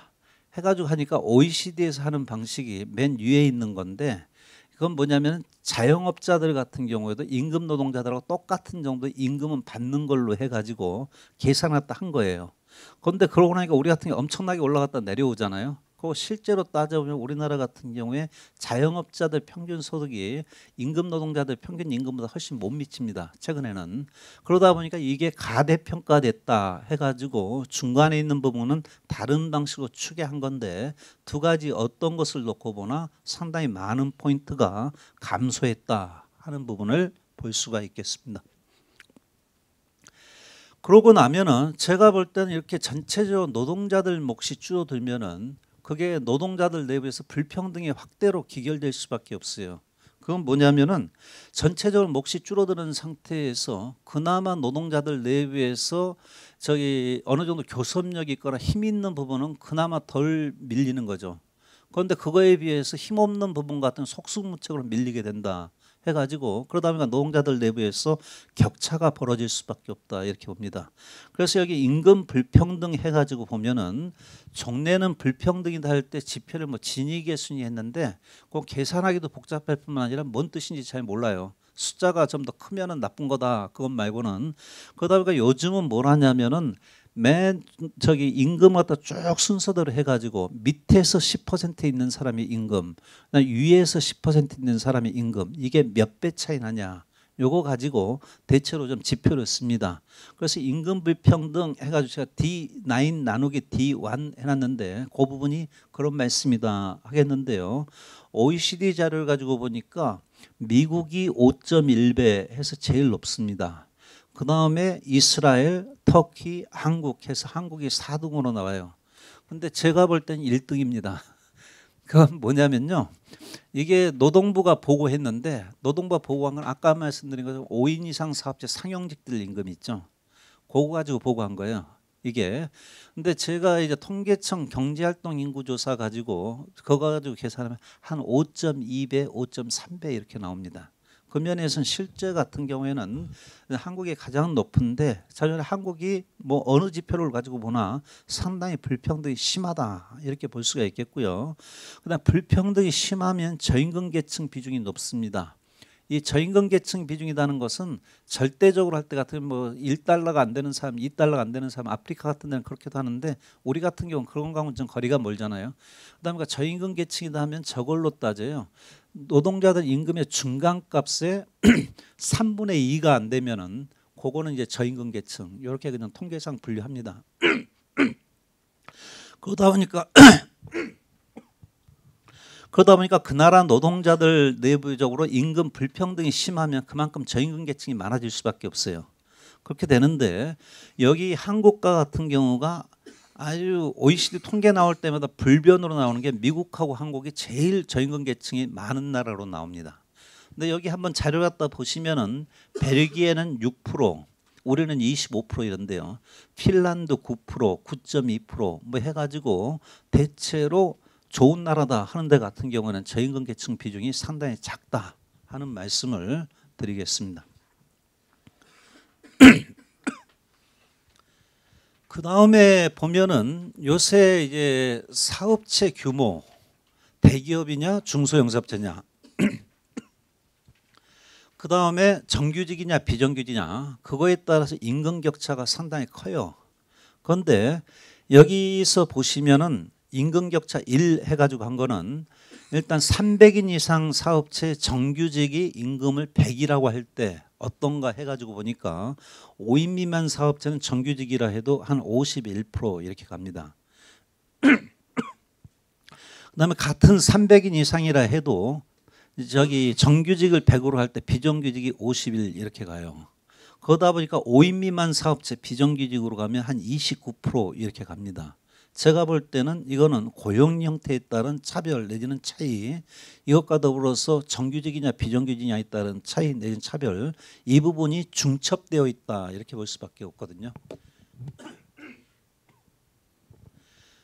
해가지고 하니까 OECD에서 하는 방식이 맨 위에 있는 건데 그건 뭐냐면 자영업자들 같은 경우에도 임금 노동자들하고 똑같은 정도 임금은 받는 걸로 해가지고 계산했다 한 거예요. 그런데 그러고 나니까 우리 같은 게 엄청나게 올라갔다 내려오잖아요. 그고 실제로 따져보면 우리나라 같은 경우에 자영업자들 평균 소득이 임금 노동자들 평균 임금보다 훨씬 못 미칩니다. 최근에는 그러다 보니까 이게 가대평가됐다 해가지고 중간에 있는 부분은 다른 방식으로 추계한 건데 두 가지 어떤 것을 놓고 보나 상당히 많은 포인트가 감소했다 하는 부분을 볼 수가 있겠습니다. 그러고 나면은 제가 볼 때는 이렇게 전체적으로 노동자들 몫이 줄어들면은 그게 노동자들 내부에서 불평등이 확대로 기결될 수밖에 없어요. 그건 뭐냐면은 전체적으로 몫이 줄어드는 상태에서 그나마 노동자들 내부에서 저기 어느 정도 교섭력이 있거나 힘 있는 부분은 그나마 덜 밀리는 거죠. 그런데 그거에 비해서 힘없는 부분 같은 속수무책으로 밀리게 된다. 해가지고 그러다 보니까 노동자들 내부에서 격차가 벌어질 수밖에 없다 이렇게 봅니다. 그래서 여기 임금 불평등 해가지고 보면은 종래는 불평등이다 할 때 지표를 뭐 진위계순위 했는데 꼭 계산하기도 복잡할 뿐만 아니라 뭔 뜻인지 잘 몰라요. 숫자가 좀 더 크면은 나쁜 거다 그것 말고는 그러다 보니까 요즘은 뭘 하냐면은 맨 저기 임금 갖다 쭉 순서대로 해가지고 밑에서 10% 있는 사람이 임금, 위에서 10% 있는 사람이 임금 이게 몇 배 차이 나냐? 요거 가지고 대체로 좀 지표를 씁니다. 그래서 임금 불평등 해가지고 제가 D9 나누기 D1 해놨는데 그 부분이 그런 말씀이다 하겠는데요. OECD 자료를 가지고 보니까 미국이 5.1배 해서 제일 높습니다. 그 다음에 이스라엘, 터키, 한국 해서 한국이 4등으로 나와요. 근데 제가 볼 땐 1등입니다. 그건 뭐냐면요. 이게 노동부가 보고했는데 노동부가 보고한 건 아까 말씀드린 것처럼 5인 이상 사업체 상용직들 임금 있죠. 그거 가지고 보고한 거예요. 이게 근데 제가 이제 통계청 경제활동 인구조사 가지고 그거 가지고 계산하면 한 5.2배, 5.3배 이렇게 나옵니다. 그 면에서는 실제 같은 경우에는 한국이 가장 높은데 사실 한국이 뭐 어느 지표를 가지고 보나 상당히 불평등이 심하다 이렇게 볼 수가 있겠고요. 그다음 불평등이 심하면 저임금 계층 비중이 높습니다. 이 저임금 계층 비중이라는 것은 절대적으로 할 때 같은 뭐 1달러가 안 되는 사람, 2달러가 안 되는 사람, 아프리카 같은 데는 그렇게도 하는데 우리 같은 경우는 그런 거하고는 좀 거리가 멀잖아요. 그다음에 저임금 계층이다 하면 저걸로 따져요. 노동자들 임금의 중간값의 3분의 2가 안 되면은 그거는 이제 저임금 계층 이렇게 그냥 통계상 분류합니다. 그러다 보니까 그러다 보니까 그 나라 노동자들 내부적으로 임금 불평등이 심하면 그만큼 저임금 계층이 많아질 수밖에 없어요. 그렇게 되는데 여기 한국과 같은 경우가 아주 OECD 통계 나올 때마다 불변으로 나오는 게 미국하고 한국이 제일 저임금 계층이 많은 나라로 나옵니다. 근데 여기 한번 자료 갖다 보시면은 벨기에는 6%, 우리는 25% 이런데요. 핀란드 9%, 9.2%뭐 해가지고 대체로 좋은 나라다 하는데 같은 경우는 저임금 계층 비중이 상당히 작다 하는 말씀을 드리겠습니다. 그 다음에 보면은 요새 이제 사업체 규모 대기업이냐 중소형사업체냐그 다음에 정규직이냐 비정규직이냐 그거에 따라서 임금 격차가 상당히 커요. 그런데 여기서 보시면은 임금 격차 1 해가지고 한 거는 일단 300인 이상 사업체 정규직이 임금을 100이라고 할때 어떤가 해가지고 보니까 5인 미만 사업자는 정규직이라 해도 한 51% 이렇게 갑니다. 그다음에 같은 300인 이상이라 해도 저기 정규직을 100으로 할 때 비정규직이 5 0 이렇게 가요. 그러다 보니까 5인 미만 사업체 비정규직으로 가면 한 29% 이렇게 갑니다. 제가 볼 때는 이거는 고용 형태에 따른 차별 내지는 차이 이것과 더불어서 정규직이냐 비정규직이냐에 따른 차이 내지는 차별 이 부분이 중첩되어 있다 이렇게 볼 수밖에 없거든요.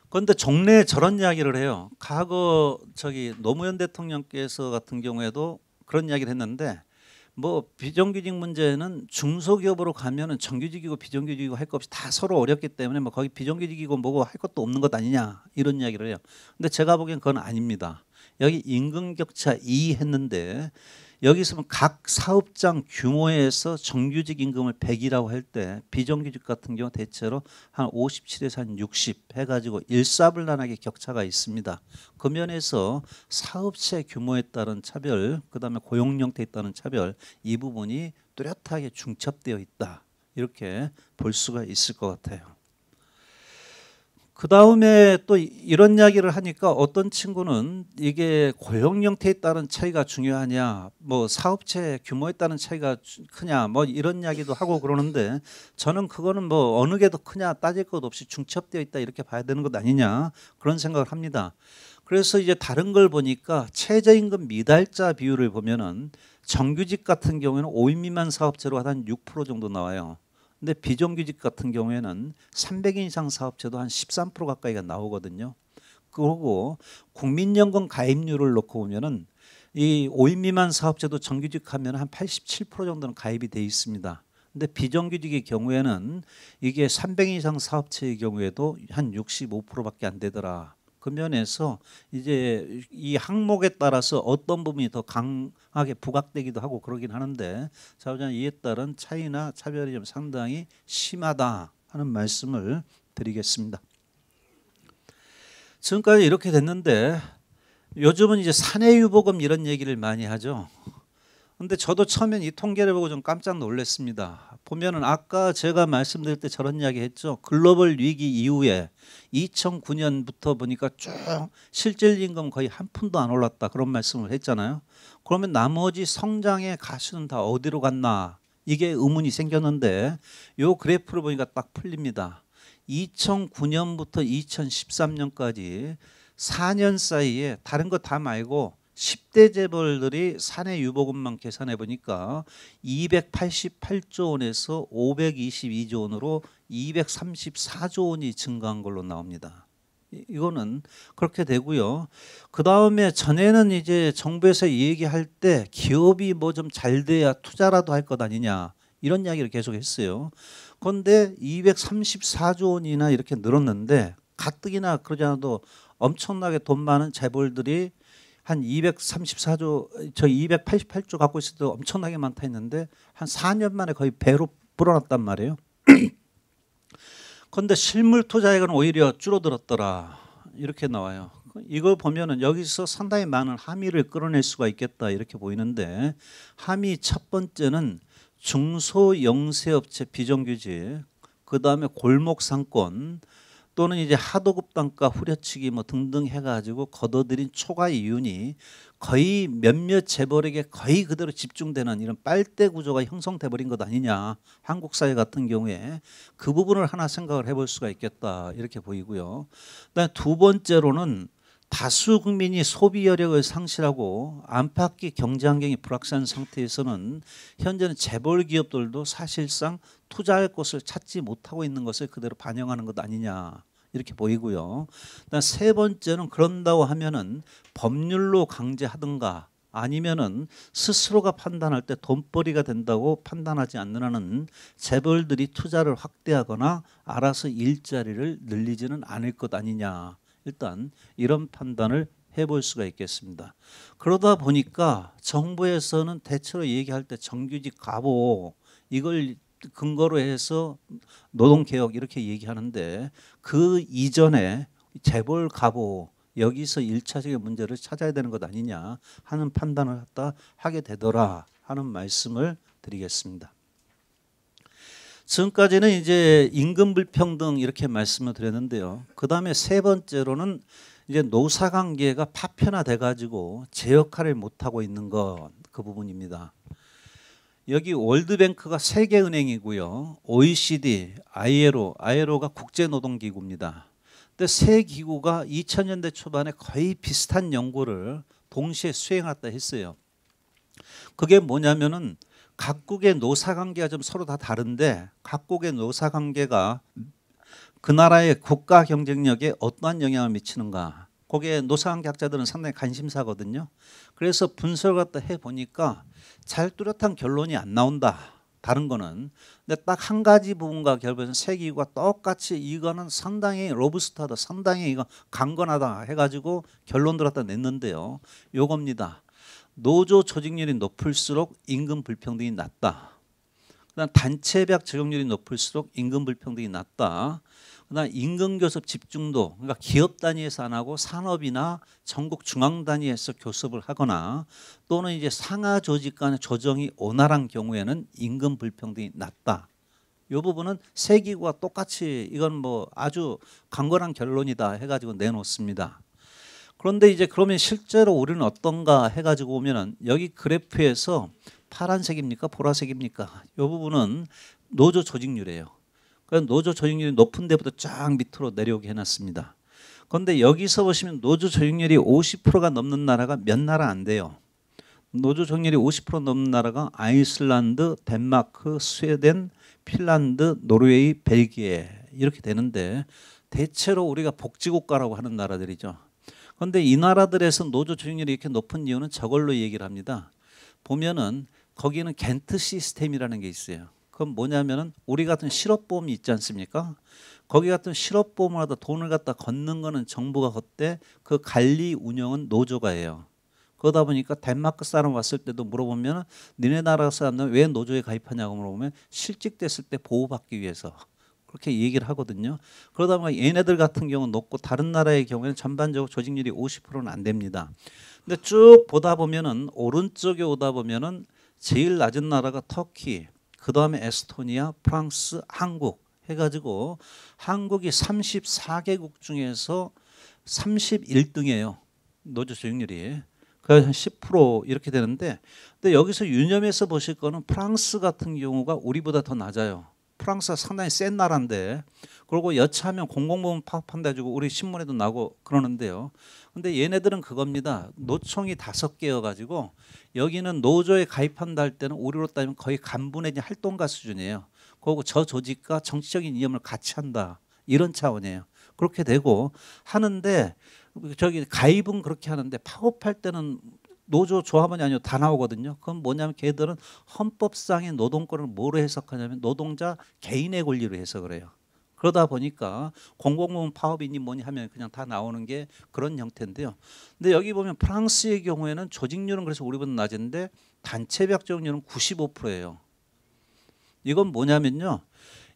그런데 종래에 저런 이야기를 해요. 과거 저기 노무현 대통령께서 같은 경우에도 그런 이야기를 했는데 뭐 비정규직 문제는 중소기업으로 가면은 정규직이고 비정규직이고 할 것 없이 다 서로 어렵기 때문에 뭐 거기 비정규직이고 뭐고 할 것도 없는 것 아니냐 이런 이야기를 해요. 근데 제가 보기엔 그건 아닙니다. 여기 임금 격차 2 했는데 여기 서으각 사업장 규모에서 정규직 임금을 100이라고 할 때 비정규직 같은 경우 대체로 한 57에서 한 60 해가지고 일사불란하게 격차가 있습니다. 그 면에서 사업체 규모에 따른 차별, 그 다음에 고용 형태에 따른 차별 이 부분이 뚜렷하게 중첩되어 있다. 이렇게 볼 수가 있을 것 같아요. 그 다음에 또 이런 이야기를 하니까 어떤 친구는 이게 고용 형태에 따른 차이가 중요하냐, 뭐 사업체 규모에 따른 차이가 크냐, 뭐 이런 이야기도 하고 그러는데 저는 그거는 뭐 어느 게 더 크냐 따질 것 없이 중첩되어 있다 이렇게 봐야 되는 것 아니냐 그런 생각을 합니다. 그래서 이제 다른 걸 보니까 최저임금 미달자 비율을 보면은 정규직 같은 경우에는 5인 미만 사업체로 한 6% 정도 나와요. 근데 비정규직 같은 경우에는 300인 이상 사업체도 한 13% 가까이가 나오거든요. 그리고 국민연금 가입률을 놓고 보면은 이 5인 미만 사업체도 정규직 하면 한 87% 정도는 가입이 돼 있습니다. 근데 비정규직의 경우에는 이게 300인 이상 사업체의 경우에도 한 65%밖에 안 되더라. 그 면에서 이제 이 항목에 따라서 어떤 부분이 더 강하게 부각되기도 하고 그러긴 하는데 자부장 이에 따른 차이나 차별이 좀 상당히 심하다 하는 말씀을 드리겠습니다. 지금까지 이렇게 됐는데 요즘은 이제 사내 유보금 이런 얘기를 많이 하죠. 근데 저도 처음엔 이 통계를 보고 좀 깜짝 놀랐습니다. 보면은 아까 제가 말씀드릴 때 저런 이야기 했죠. 글로벌 위기 이후에 2009년부터 보니까 쭉 실질 임금 거의 한 푼도 안 올랐다 그런 말씀을 했잖아요. 그러면 나머지 성장의 가수는 다 어디로 갔나 이게 의문이 생겼는데 요 그래프를 보니까 딱 풀립니다. 2009년부터 2013년까지 4년 사이에 다른 거 다 말고 10대 재벌들이 사내 유보금만 계산해 보니까 288조 원에서 522조 원으로 234조 원이 증가한 걸로 나옵니다. 이거는 그렇게 되고요. 그 다음에 전에는 이제 정부에서 얘기할 때 기업이 뭐 좀 잘 돼야 투자라도 할 것 아니냐 이런 이야기를 계속 했어요. 그런데 234조 원이나 이렇게 늘었는데 가뜩이나 그러지 않아도 엄청나게 돈 많은 재벌들이 한 234조 저 288조 갖고 있어도 엄청나게 많다 했는데 한 4년 만에 거의 배로 불어났단 말이에요. 그런데 실물 투자액은 오히려 줄어들었더라 이렇게 나와요. 이걸 보면은 여기서 상당히 많은 함의를 끌어낼 수가 있겠다 이렇게 보이는데 함의 첫 번째는 중소 영세업체 비정규직 그 다음에 골목상권 또는 이제 하도급 단가 후려치기 뭐 등등 해가지고 거둬들인 초과 이윤이 거의 몇몇 재벌에게 거의 그대로 집중되는 이런 빨대 구조가 형성돼 버린 것 아니냐 한국 사회 같은 경우에 그 부분을 하나 생각을 해볼 수가 있겠다 이렇게 보이고요. 그다음 두 번째로는 다수 국민이 소비 여력을 상실하고 안팎의 경제 환경이 불확실한 상태에서는 현재는 재벌 기업들도 사실상 투자할 곳을 찾지 못하고 있는 것을 그대로 반영하는 것 아니냐 이렇게 보이고요. 세 번째는 그런다고 하면은 법률로 강제하든가 아니면은 스스로가 판단할 때 돈벌이가 된다고 판단하지 않는 한은 재벌들이 투자를 확대하거나 알아서 일자리를 늘리지는 않을 것 아니냐. 일단 이런 판단을 해볼 수가 있겠습니다. 그러다 보니까 정부에서는 대체로 얘기할 때 정규직 가보 이걸 근거로 해서 노동개혁 이렇게 얘기하는데 그 이전에 재벌 가보 여기서 일차적인 문제를 찾아야 되는 것 아니냐 하는 판단을 갖다 하게 되더라 하는 말씀을 드리겠습니다. 지금까지는 이제 임금 불평등 이렇게 말씀을 드렸는데요. 그 다음에 세 번째로는 이제 노사 관계가 파편화돼 가지고 제 역할을 못 하고 있는 것 그 부분입니다. 여기 월드뱅크가 세계은행이고요. OECD, ILO, ILO가 국제노동기구입니다. 근데 세 기구가 2000년대 초반에 거의 비슷한 연구를 동시에 수행했다 했어요. 그게 뭐냐면은 각국의 노사관계가 좀 서로 다 다른데 각국의 노사관계가 그 나라의 국가 경쟁력에 어떠한 영향을 미치는가. 그게 노사관계학자들은 상당히 관심사거든요. 그래서 분석을 갖다 해보니까 잘 뚜렷한 결론이 안 나온다. 다른 거는 근데 딱 한 가지 부분과 결별은 세기와 똑같이 이거는 상당히 로브스타다 상당히 이거 강건하다 해가지고 결론들 갖다 냈는데요 요겁니다 노조 조직률이 높을수록 임금 불평등이 낮다 그다음 단체별 적용률이 높을수록 임금 불평등이 낮다 그다음 임금교섭 집중도 그러니까 기업 단위에서 안 하고 산업이나 전국 중앙 단위에서 교섭을 하거나 또는 이제 상하 조직 간의 조정이 원활한 경우에는 임금 불평등이 낮다. 이 부분은 세 기구가 똑같이 이건 뭐 아주 강건한 결론이다 해가지고 내놓습니다. 그런데 이제 그러면 실제로 우리는 어떤가 해가지고 보면은 여기 그래프에서 파란색입니까 보라색입니까? 이 부분은 노조 조직률이에요. 그러니 노조 적용률이 높은 데부터 쫙 밑으로 내려오게 해놨습니다. 그런데 여기서 보시면 노조 적용률이 50%가 넘는 나라가 몇 나라 안 돼요. 노조 적용률이 50% 넘는 나라가 아이슬란드, 덴마크, 스웨덴, 핀란드, 노르웨이, 벨기에 이렇게 되는데 대체로 우리가 복지국가라고 하는 나라들이죠. 그런데 이 나라들에서 노조 적용률이 이렇게 높은 이유는 저걸로 얘기를 합니다. 보면은 거기는 겐트 시스템이라는 게 있어요. 그건 뭐냐면은 우리 같은 실업보험이 있지 않습니까? 거기 같은 실업보험을 하다 돈을 갖다 걷는 거는 정부가 걷되 그 관리 운영은 노조가 해요. 그러다 보니까 덴마크 사람 왔을 때도 물어보면 니네 나라 사람들은 왜 노조에 가입하냐고 물어보면 실직됐을 때 보호받기 위해서 그렇게 얘기를 하거든요. 그러다 보니까 얘네들 같은 경우는 높고 다른 나라의 경우에는 전반적으로 조직률이 50%는 안 됩니다. 근데 쭉 보다 보면은 오른쪽에 오다 보면은 제일 낮은 나라가 터키, 그 다음에 에스토니아, 프랑스, 한국 해가지고 한국이 34개국 중에서 31등이에요. 노조 수익률이. 그한10% 이렇게 되는데 근데 여기서 유념해서 보실 거는 프랑스 같은 경우가 우리보다 더 낮아요. 프랑스가 상당히 센 나라인데 그리고 여차하면 공공보험 파업한다 주고 우리 신문에도 나고 그러는데요. 근데 얘네들은 그겁니다. 노총이 다섯 개여 가지고 여기는 노조에 가입한다 할 때는 오류로 따지면 거의 간부내 활동가 수준이에요. 그리고 저 조직과 정치적인 이념을 같이 한다 이런 차원이에요. 그렇게 되고 하는데 저기 가입은 그렇게 하는데 파업할 때는 노조 조합원이 아니고 다 나오거든요. 그건 뭐냐면 걔들은 헌법상의 노동권을 뭐로 해석하냐면 노동자 개인의 권리로 해석을 해요. 그러다 보니까 공공부문 파업이니 뭐니 하면 그냥 다 나오는 게 그런 형태인데요. 근데 여기 보면 프랑스의 경우에는 조직률은 그래서 우리보다 낮은데 단체 백종률은 95%예요. 이건 뭐냐면요.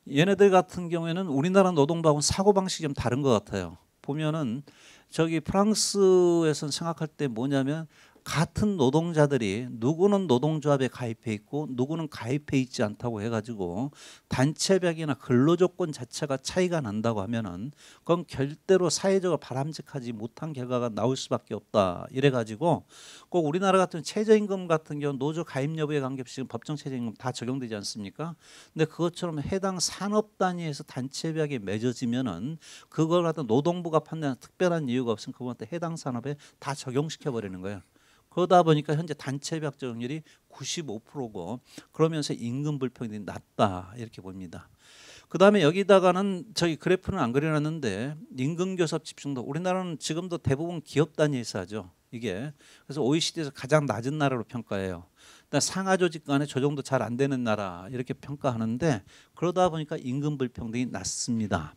얘네들 같은 경우에는 우리나라 노동법은 사고방식이 좀 다른 것 같아요. 보면은 저기 프랑스에선 생각할 때 뭐냐면 같은 노동자들이 누구는 노동조합에 가입해 있고 누구는 가입해 있지 않다고 해가지고 단체벽이나 근로조건 자체가 차이가 난다고 하면은 그건 절대로 사회적으로 바람직하지 못한 결과가 나올 수밖에 없다 이래가지고 꼭 우리나라 같은 최저임금 같은 경우 노조 가입 여부에 관계없이 지금 법정 최저임금 다 적용되지 않습니까? 근데 그것처럼 해당 산업 단위에서 단체벽이 맺어지면은 그걸 갖다 노동부가 판단한 특별한 이유가 없으면 그분한테 해당 산업에 다 적용시켜 버리는 거예요. 그러다 보니까 현재 단체 백정률이 95%고 그러면서 임금 불평등이 낮다 이렇게 봅니다. 그 다음에 여기다가는 저희 그래프는 안 그려놨는데 임금교섭 집중도 우리나라는 지금도 대부분 기업 단위에서 하죠. 이게 그래서 OECD에서 가장 낮은 나라로 평가해요. 그러니까 상하 조직 간에 조정도 잘 안 되는 나라 이렇게 평가하는데 그러다 보니까 임금 불평등이 낮습니다.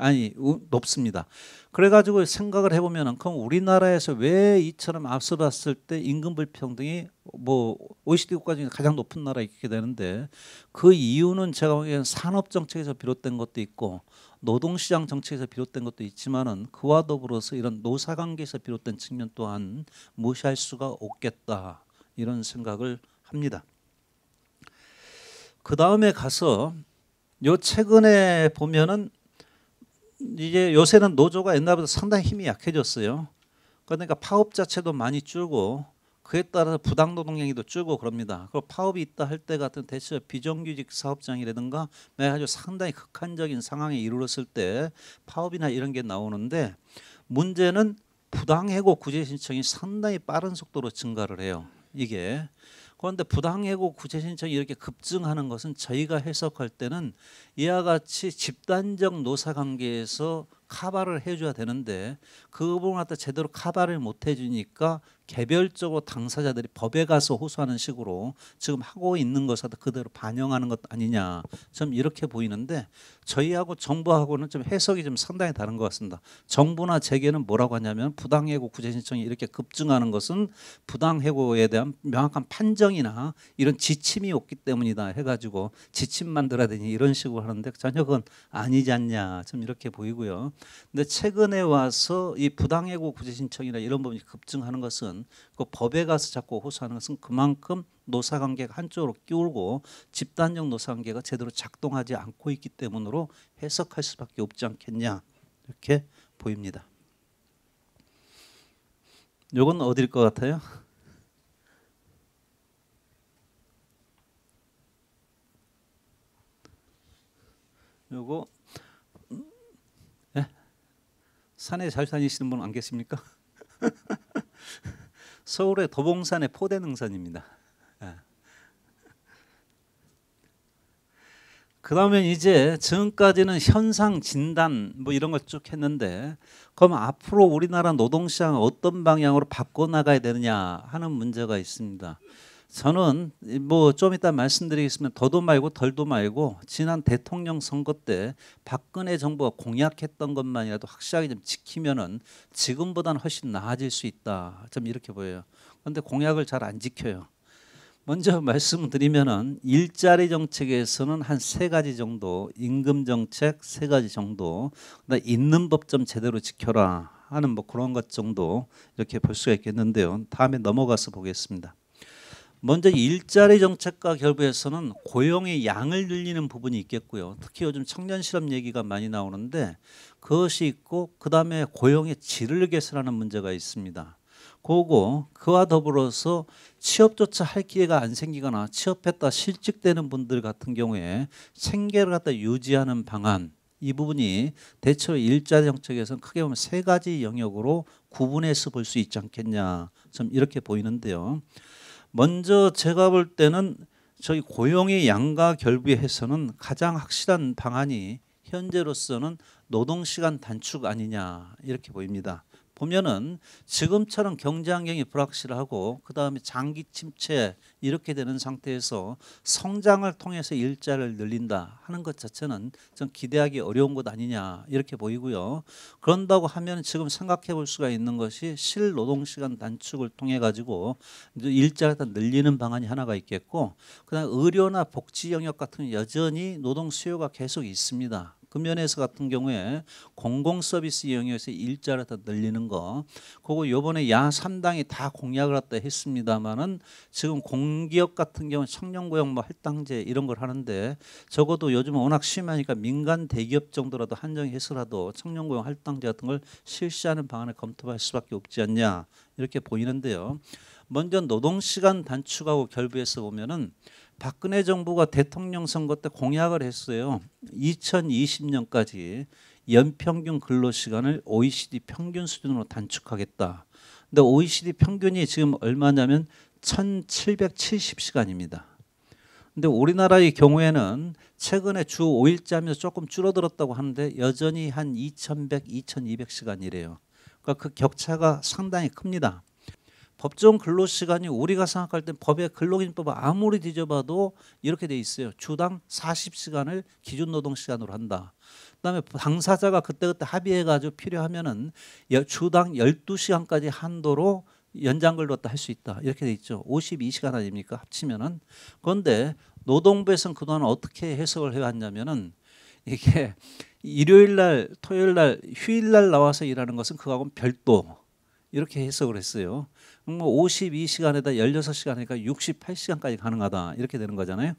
아니 높습니다. 그래가지고 생각을 해보면 그럼 우리나라에서 왜 이처럼 앞서 봤을 때 임금 불평등이 뭐 OECD 국가 중에 가장 높은 나라에 있게 되는데 그 이유는 제가 보기에는 산업 정책에서 비롯된 것도 있고 노동시장 정책에서 비롯된 것도 있지만은 그와 더불어서 이런 노사관계에서 비롯된 측면 또한 무시할 수가 없겠다 이런 생각을 합니다. 그 다음에 가서 요 최근에 보면은 이제 요새는 노조가 옛날보다 상당히 힘이 약해졌어요. 그러니까 파업 자체도 많이 줄고 그에 따라서 부당 노동행위도 줄고 그럽니다. 그리고 파업이 있다 할 때 같은 대체 비정규직 사업장이라든가 아주 상당히 극한적인 상황에 이르렀을 때 파업이나 이런 게 나오는데 문제는 부당해고 구제 신청이 상당히 빠른 속도로 증가를 해요. 이게 그런데 부당해고 구제 신청이 이렇게 급증하는 것은 저희가 해석할 때는 이와 같이 집단적 노사관계에서 카바를 해줘야 되는데 그 부분을 갖다 제대로 카바를 못 해주니까 개별적으로 당사자들이 법에 가서 호소하는 식으로 지금 하고 있는 것을 그대로 반영하는 것 아니냐 좀 이렇게 보이는데 저희하고 정부하고는 좀 해석이 좀 상당히 다른 것 같습니다. 정부나 재계는 뭐라고 하냐면 부당해고 구제 신청이 이렇게 급증하는 것은 부당해고에 대한 명확한 판정이나 이런 지침이 없기 때문이다 해가지고 지침 만들어야 되니 이런 식으로 하는데 전혀 그건 아니지 않냐 좀 이렇게 보이고요. 근데 최근에 와서 이 부당해고 구제 신청이나 이런 부분이 급증하는 것은 그 법에 가서 자꾸 호소하는 것은 그만큼 노사관계가 한쪽으로 끼울고 집단적 노사관계가 제대로 작동하지 않고 있기 때문으로 해석할 수밖에 없지 않겠냐 이렇게 보입니다. 요건 어디일 것 같아요? 요거 예? 산에 잘 다니시는 분 안 계십니까? 서울의 도봉산의 포대능선입니다. 그러면 이제 지금까지는 현상 진단 뭐 이런 걸 쭉 했는데 그럼 앞으로 우리나라 노동 시장 어떤 방향으로 바꿔 나가야 되느냐 하는 문제가 있습니다. 저는 뭐좀 이따 말씀드리겠지만 더도 말고 덜도 말고 지난 대통령 선거 때 박근혜 정부가 공약했던 것만이라도 확실하게 좀 지키면은 지금보다는 훨씬 나아질 수 있다. 좀 이렇게 보여요. 그런데 공약을 잘 안 지켜요. 먼저 말씀드리면은 일자리 정책에서는 한 세 가지 정도 임금 정책 세 가지 정도 그다음 있는 법 좀 제대로 지켜라 하는 뭐 그런 것 정도 이렇게 볼 수가 있겠는데요. 다음에 넘어가서 보겠습니다. 먼저 일자리 정책과 결부해서는 고용의 양을 늘리는 부분이 있겠고요. 특히 요즘 청년 실업 얘기가 많이 나오는데 그것이 있고 그 다음에 고용의 질을 개선하는 문제가 있습니다. 고고 그와 더불어서 취업조차 할 기회가 안 생기거나 취업했다 실직되는 분들 같은 경우에 생계를 갖다 유지하는 방안 이 부분이 대체로 일자 정책에서는 크게 보면 세 가지 영역으로 구분해서 볼 수 있지 않겠냐 좀 이렇게 보이는데요. 먼저 제가 볼 때는 저희 고용의 양가 결비해서는 가장 확실한 방안이 현재로서는 노동시간 단축 아니냐 이렇게 보입니다. 보면은 지금처럼 경제 환경이 불확실하고 그 다음에 장기 침체 이렇게 되는 상태에서 성장을 통해서 일자를 늘린다 하는 것 자체는 좀 기대하기 어려운 것 아니냐 이렇게 보이고요. 그런다고 하면 지금 생각해 볼 수가 있는 것이 실노동 시간 단축을 통해 가지고 일자를 다 늘리는 방안이 하나가 있겠고 그다음 의료나 복지 영역 같은 여전히 노동 수요가 계속 있습니다. 금연에서 같은 경우에 공공 서비스 영역에서 일자를 다 늘리는 거. 그거 요번에 야 3당이 다 공약을 갖다 했습니다만은 지금 공기업 같은 경우 청년 고용 뭐 할당제 이런 걸 하는데 적어도 요즘 워낙 심하니까 민간 대기업 정도라도 한정해서라도 청년 고용 할당제 같은 걸 실시하는 방안을 검토할 수밖에 없지 않냐 이렇게 보이는데요. 먼저 노동 시간 단축하고 결부해서 보면은 박근혜 정부가 대통령 선거 때 공약을 했어요. 2020년까지 연평균 근로시간을 OECD 평균 수준으로 단축하겠다. 근데 OECD 평균이 지금 얼마냐면 1770시간입니다. 근데 우리나라의 경우에는 최근에 주 5일짜며 조금 줄어들었다고 하는데 여전히 한 2100, 2200시간이래요. 그러니까 그 격차가 상당히 큽니다. 법정 근로 시간이 우리가 생각할 때 법의 근로기준법을 아무리 뒤져봐도 이렇게 돼 있어요. 주당 40시간을 기준 노동 시간으로 한다. 그다음에 당사자가 그때그때 합의해 가지고 필요하면은 주당 12시간까지 한도로 연장 근로다 할수 있다. 이렇게 돼 있죠. 52시간 아닙니까? 합치면은. 그런데 노동부에서는 그동안 어떻게 해석을 해 왔냐면은 이게 일요일 날, 토요일 날, 휴일 날 나와서 일하는 것은 그거하고는 별도 이렇게 해석을 했어요. 52시간에다 뭐 16시간이니까 68시간까지 가능하다 이렇게 되는 거잖아요.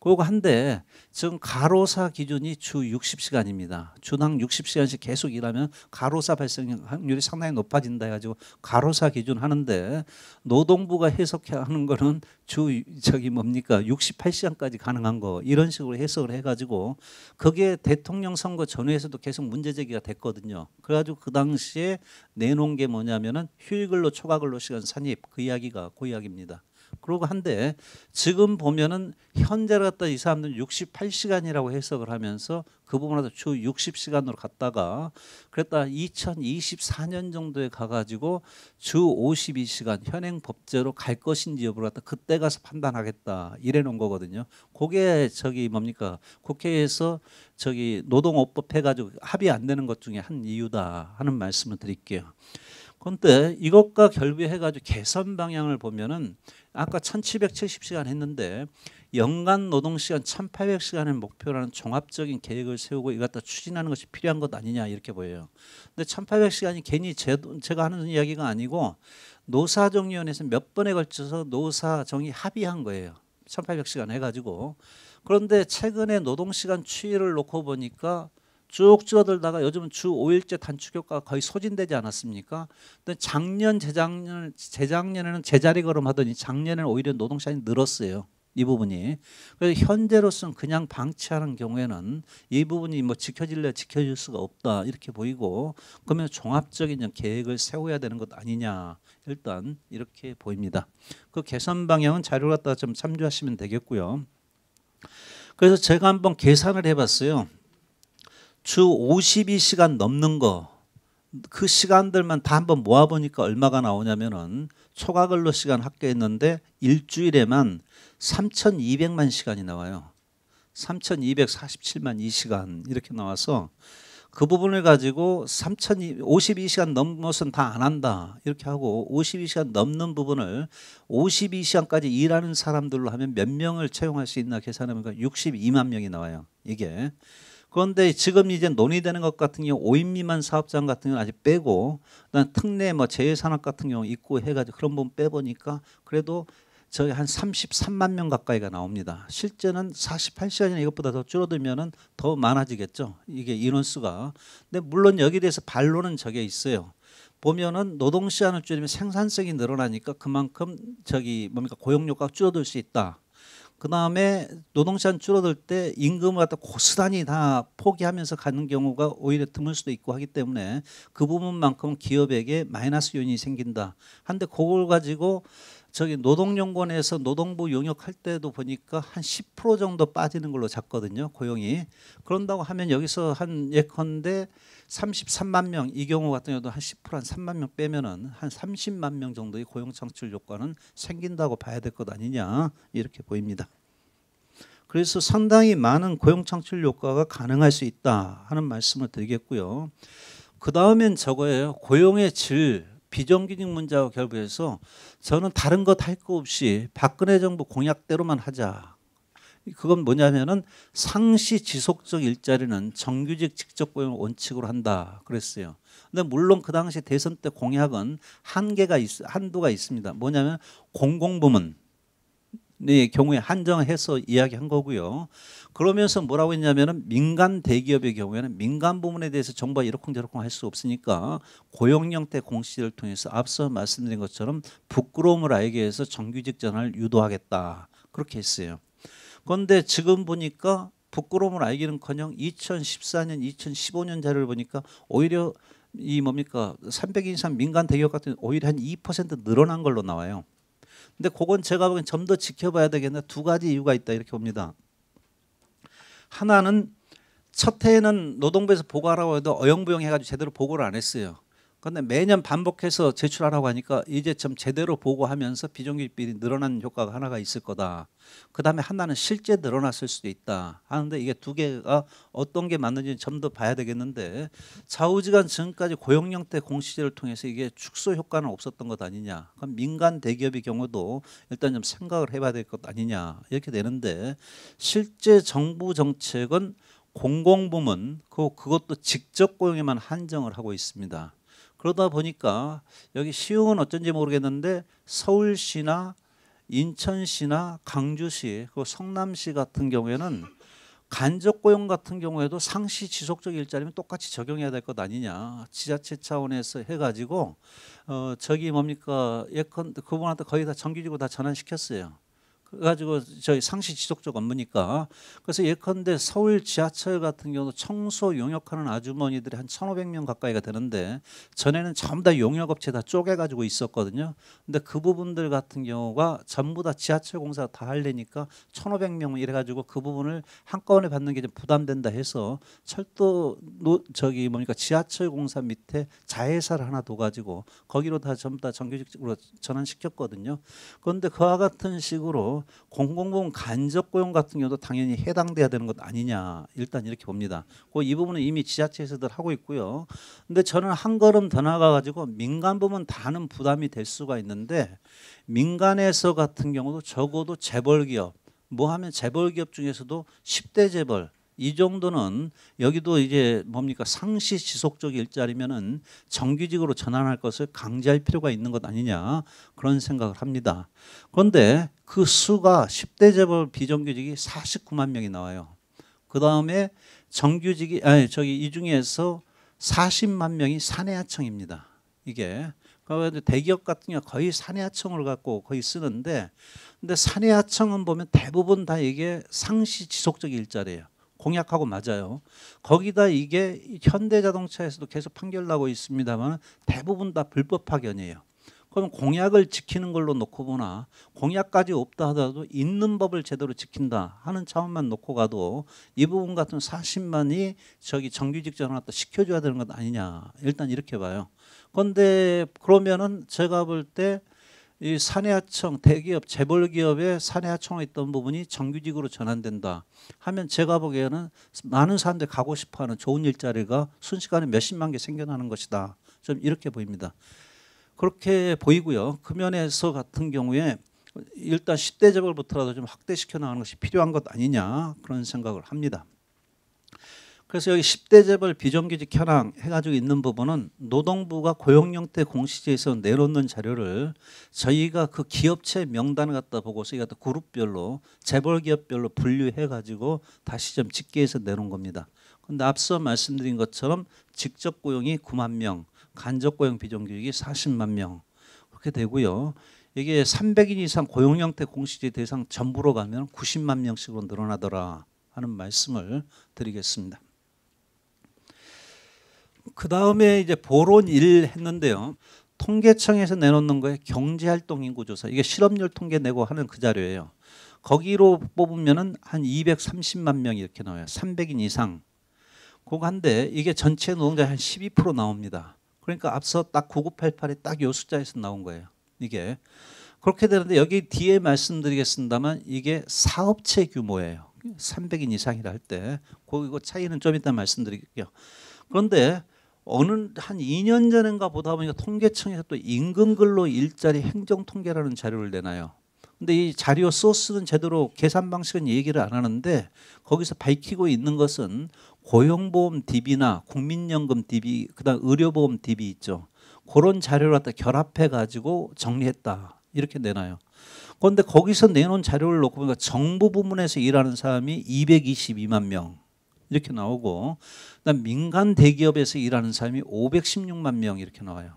그거 한데 지금 가로사 기준이 주 60시간입니다. 준항 60시간씩 계속 일하면 가로사 발생 확률이 상당히 높아진다 해가지고 가로사 기준 하는데 노동부가 해석하는 거는 주 저기 뭡니까 68시간까지 가능한 거 이런 식으로 해석을 해가지고 그게 대통령 선거 전후에서도 계속 문제 제기가 됐거든요. 그래가지고 그 당시에 내놓은 게 뭐냐면은 휴일근로 초과근로 시간 산입 그 이야기가 그 이야기입니다. 그러고 한데 지금 보면은 현재를 갖다 이 사람들은 68시간이라고 해석을 하면서 그 부분에서 주 60시간으로 갔다가 그랬다 2024년 정도에 가가지고 주 52시간 현행 법제로 갈 것인지 여부를 갖다 그때 가서 판단하겠다 이래 놓은 거거든요. 그게 저기 뭡니까 국회에서 저기 노동업법 해가지고 합의 안 되는 것 중에 한 이유다 하는 말씀을 드릴게요. 그런데 이것과 결부해가지고 개선 방향을 보면은 아까 1770시간 했는데 연간 노동시간 1800시간을 목표라는 종합적인 계획을 세우고 이걸 갖다 추진하는 것이 필요한 것 아니냐 이렇게 보여요. 근데 1800시간이 괜히 제, 제가 하는 이야기가 아니고 노사정위원회에서 몇 번에 걸쳐서 노사정이 합의한 거예요. 1800시간 해가지고 그런데 최근에 노동시간 추이를 놓고 보니까 쭉 줄어들다가 요즘은 주5일째 단축효과가 거의 소진되지 않았습니까? 근데 작년, 재작년, 재작년에는 제자리 걸음하더니 작년에는 오히려 노동시간이 늘었어요. 이 부분이. 그래서 현재로서는 그냥 방치하는 경우에는 이 부분이 뭐 지켜질래 지켜질 수가 없다 이렇게 보이고 그러면 종합적인 계획을 세워야 되는 것 아니냐 일단 이렇게 보입니다. 그 개선 방향은 자료 갖다 좀 참조하시면 되겠고요. 그래서 제가 한번 계산을 해봤어요. 주 52시간 넘는 거 그 시간들만 다 한번 모아보니까 얼마가 나오냐면은 초과근로 시간 합계했는데 일주일에만 3,200만 시간이 나와요. 3,247만 2시간 이렇게 나와서 그 부분을 가지고 3,052시간 넘는 것은 다 안 한다 이렇게 하고 52시간 넘는 부분을 52시간까지 일하는 사람들로 하면 몇 명을 채용할 수 있나 계산하면 62만 그 명이 나와요. 이게 그런데 지금 이제 논의되는 것 같은 경우 5인 미만 사업장 같은 경우는 아직 빼고 그다음 특례 뭐 제외산업 같은 경우 있고 해가지고 그런 부분 빼보니까 그래도 저희 한 33만 명 가까이가 나옵니다. 실제는 48시간이나 이것보다 더줄어들면더 많아지겠죠. 이게 인원수가. 근데 물론 여기에 대해서 반론은 저게 있어요. 보면은 노동 시간을 줄이면 생산성이 늘어나니까 그만큼 저기 뭡니까 고용효과가 줄어들 수 있다. 그 다음에 노동시간 줄어들 때 임금을 갖다 고스란히 다 포기하면서 가는 경우가 오히려 드물 수도 있고 하기 때문에 그 부분만큼 기업에게 마이너스 요인이 생긴다. 한데 그걸 가지고 저기 노동연구원에서 노동부 용역할 때도 보니까 한 10% 정도 빠지는 걸로 잡거든요. 고용이. 그런다고 하면 여기서 한 예컨대 33만 명 이 경우 같은 경우도 한 10%한 3만 명 빼면은 한 30만 명 정도의 고용 창출 효과는 생긴다고 봐야 될 것 아니냐 이렇게 보입니다. 그래서 상당히 많은 고용 창출 효과가 가능할 수 있다 하는 말씀을 드리겠고요. 그 다음엔 저거예요. 고용의 질 비정규직 문제와 결부해서 저는 다른 것 할 거 없이 박근혜 정부 공약대로만 하자. 그건 뭐냐면은 상시 지속적 일자리는 정규직 직접 고용 원칙으로 한다 그랬어요. 근데 물론 그 당시 대선 때 공약은 한계가 있, 한도가 있습니다. 뭐냐면 공공부문 의 경우에 한정해서 이야기한 거고요. 그러면서 뭐라고 했냐면은 민간 대기업의 경우에는 민간 부문에 대해서 정부가 이렇쿵저러쿵할 수 없으니까 고용형태 공시를 통해서 앞서 말씀드린 것처럼 부끄러움을 알게 해서 정규직 전환을 유도하겠다 그렇게 했어요. 그런데 지금 보니까 부끄러움을 알기는커녕 2014년, 2015년 자료를 보니까 오히려 이 뭡니까 300인 이상 민간 대기업 같은 오히려 한 2% 늘어난 걸로 나와요. 근데 그건 제가 보기엔 좀 더 지켜봐야 되겠는데 두 가지 이유가 있다 이렇게 봅니다. 하나는 첫 해에는 노동부에서 보고하라고 해도 어영부영 해가지고 제대로 보고를 안 했어요. 근데 매년 반복해서 제출하라고 하니까 이제 좀 제대로 보고하면서 비정규직비리 늘어난 효과가 하나가 있을 거다. 그 다음에 하나는 실제 늘어났을 수도 있다. 하는데 이게 두 개가 어떤 게 맞는지 좀 더 봐야 되겠는데 좌우지간 지금까지 고용 형태 공시제를 통해서 이게 축소 효과는 없었던 것 아니냐. 그럼 민간 대기업의 경우도 일단 좀 생각을 해봐야 될 것 아니냐 이렇게 되는데 실제 정부 정책은 공공부문 그 그것도 직접 고용에만 한정을 하고 있습니다. 그러다 보니까 여기 시흥은 어쩐지 모르겠는데 서울시나 인천시나 강주시, 그 성남시 같은 경우에는 간접 고용 같은 경우에도 상시 지속적 일자리면 똑같이 적용해야 될 것 아니냐 지자체 차원에서 해가지고 어 저기 뭡니까 예컨 그분한테 거의 다 정규직으로 다 전환시켰어요. 가지고 저희 상시 지속적 업무니까 그래서 예컨대 서울 지하철 같은 경우도 청소 용역하는 아주머니들이 한 1,500명 가까이가 되는데 전에는 전부 다 용역업체 다 쪼개 가지고 있었거든요. 근데 그 부분들 같은 경우가 전부 다 지하철 공사 다 할래니까 1,500명 뭐 이래 가지고 그 부분을 한꺼번에 받는 게 좀 부담된다 해서 철도 노, 저기 뭡니까 지하철 공사 밑에 자회사를 하나 둬 가지고 거기로 다 전부 다 정규직으로 전환시켰거든요. 그런데 그와 같은 식으로 공공공 간접 고용 같은 경우도 당연히 해당돼야 되는 것 아니냐 일단 이렇게 봅니다. 그이 부분은 이미 지자체에서들 하고 있고요. 근데 저는 한 걸음 더 나가 가지고 민간 보면 다는 부담이 될 수가 있는데 민간에서 같은 경우도 적어도 재벌 기업 뭐 하면 재벌 기업 중에서도 10대 재벌 이 정도는 여기도 이제 뭡니까 상시 지속적 일자리면은 정규직으로 전환할 것을 강제할 필요가 있는 것 아니냐 그런 생각을 합니다. 그런데 그 수가 10대 재벌 비정규직이 49만 명이 나와요. 그 다음에 정규직이 아니 저기 이 중에서 40만 명이 사내하청입니다. 이게 그러니 대기업 같은 경우 거의 사내하청을 갖고 거의 쓰는데 근데 사내하청은 보면 대부분 다 이게 상시 지속적 일자리예요. 공약하고 맞아요. 거기다 이게 현대자동차에서도 계속 판결 나고 있습니다만 대부분 다 불법 파견이에요. 그럼 공약을 지키는 걸로 놓고 보나 공약까지 없다 하더라도 있는 법을 제대로 지킨다 하는 차원만 놓고 가도 이 부분 같은 사실만이 저기 정규직전 환을또 시켜줘야 되는 것 아니냐 일단 이렇게 봐요. 그런데 그러면은 제가 볼때 이 사내하청 대기업 재벌 기업의 사내하청에 있던 부분이 정규직으로 전환된다 하면 제가 보기에는 많은 사람들이 가고 싶어하는 좋은 일자리가 순식간에 몇십만 개 생겨나는 것이다 좀 이렇게 보입니다 그렇게 보이고요 금연에서 같은 경우에 일단 10대 재벌부터라도 좀 확대시켜 나가는 것이 필요한 것 아니냐 그런 생각을 합니다 그래서 여기 10대 재벌 비정규직 현황 해가지고 있는 부분은 노동부가 고용형태 공시지에서 내놓는 자료를 저희가 그 기업체 명단을 갖다 보고서 이것도 그룹별로 재벌 기업별로 분류해가지고 다시 좀 집계해서 내놓은 겁니다. 근데 앞서 말씀드린 것처럼 직접 고용이 9만 명, 간접 고용 비정규직이 40만 명 그렇게 되고요. 이게 300인 이상 고용 형태 공시지 대상 전부로 가면 90만 명씩으로 늘어나더라 하는 말씀을 드리겠습니다. 그 다음에 이제 보론 1 했는데요. 통계청에서 내놓는 거에 경제활동 인구조사 이게 실업률 통계 내고 하는 그 자료예요. 거기로 뽑으면은 한 230만 명 이렇게 나와요. 300인 이상. 고거 한데 이게 전체 노동자한12% 나옵니다. 그러니까 앞서 딱 9988이 딱 요 숫자에서 나온 거예요. 이게 그렇게 되는데 여기 뒤에 말씀드리겠습니다만 이게 사업체 규모예요. 300인 이상이라 할 때. 그 이거 차이는 좀 이따 말씀드릴게요. 그런데 어느 한 2년 전인가 보다 보니까 통계청에서 또 임금 근로 일자리 행정 통계라는 자료를 내놔요. 근데 이 자료 소스는 제대로 계산 방식은 얘기를 안 하는데 거기서 밝히고 있는 것은 고용보험 DB나 국민연금 DB 그다음 의료보험 DB 있죠. 그런 자료를 갖다 결합해 가지고 정리했다. 이렇게 내놔요. 그런데 거기서 내놓은 자료를 놓고 보니까 정부 부문에서 일하는 사람이 222만 명. 이렇게 나오고 그다음 민간 대기업에서 일하는 사람이 516만 명 이렇게 나와요.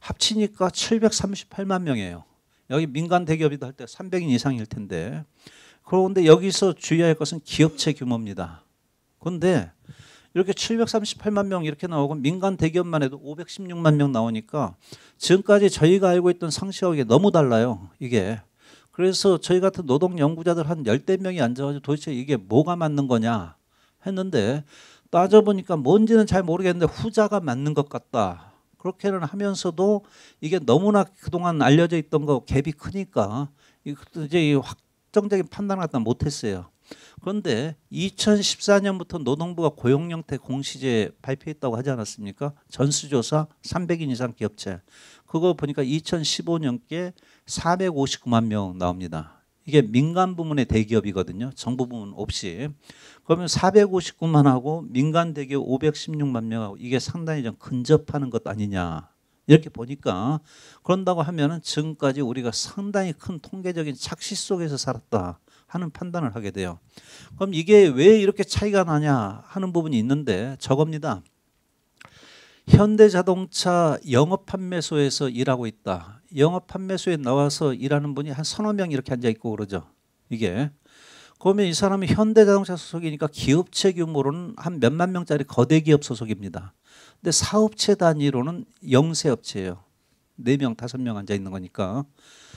합치니까 738만 명이에요. 여기 민간 대기업이다 할때 300인 이상일 텐데 그런데 여기서 주의할 것은 기업체 규모입니다. 그런데 이렇게 738만 명 이렇게 나오고 민간 대기업만 해도 516만 명 나오니까 지금까지 저희가 알고 있던 상식하고 이게 너무 달라요. 이게 그래서 저희 같은 노동 연구자들 한 열대 명이 앉아가지고 도대체 이게 뭐가 맞는 거냐 했는데 따져보니까 뭔지는 잘 모르겠는데 후자가 맞는 것 같다. 그렇게는 하면서도 이게 너무나 그동안 알려져 있던 거 갭이 크니까 이제 확정적인 판단을 갖다 못했어요. 그런데 2014년부터 노동부가 고용 형태 공시제 발표했다고 하지 않았습니까? 전수조사 300인 이상 기업체. 그거 보니까 2015년께 459만 명 나옵니다. 이게 민간 부문의 대기업이거든요. 정부 부문 없이. 그러면 459만 하고 민간 대기업 516만 명하고 이게 상당히 좀 근접하는 것 아니냐. 이렇게 보니까 그런다고 하면은 지금까지 우리가 상당히 큰 통계적인 착시 속에서 살았다 하는 판단을 하게 돼요. 그럼 이게 왜 이렇게 차이가 나냐 하는 부분이 있는데 저겁니다. 현대자동차 영업 판매소에서 일하고 있다. 영업 판매소에 나와서 일하는 분이 한 서너 명 이렇게 앉아 있고 그러죠. 이게 그러면 이 사람이 현대자동차 소속이니까 기업체 규모로는 한 몇만 명짜리 거대 기업 소속입니다. 근데 사업체 단위로는 영세 업체예요. 네 명, 다섯 명 앉아 있는 거니까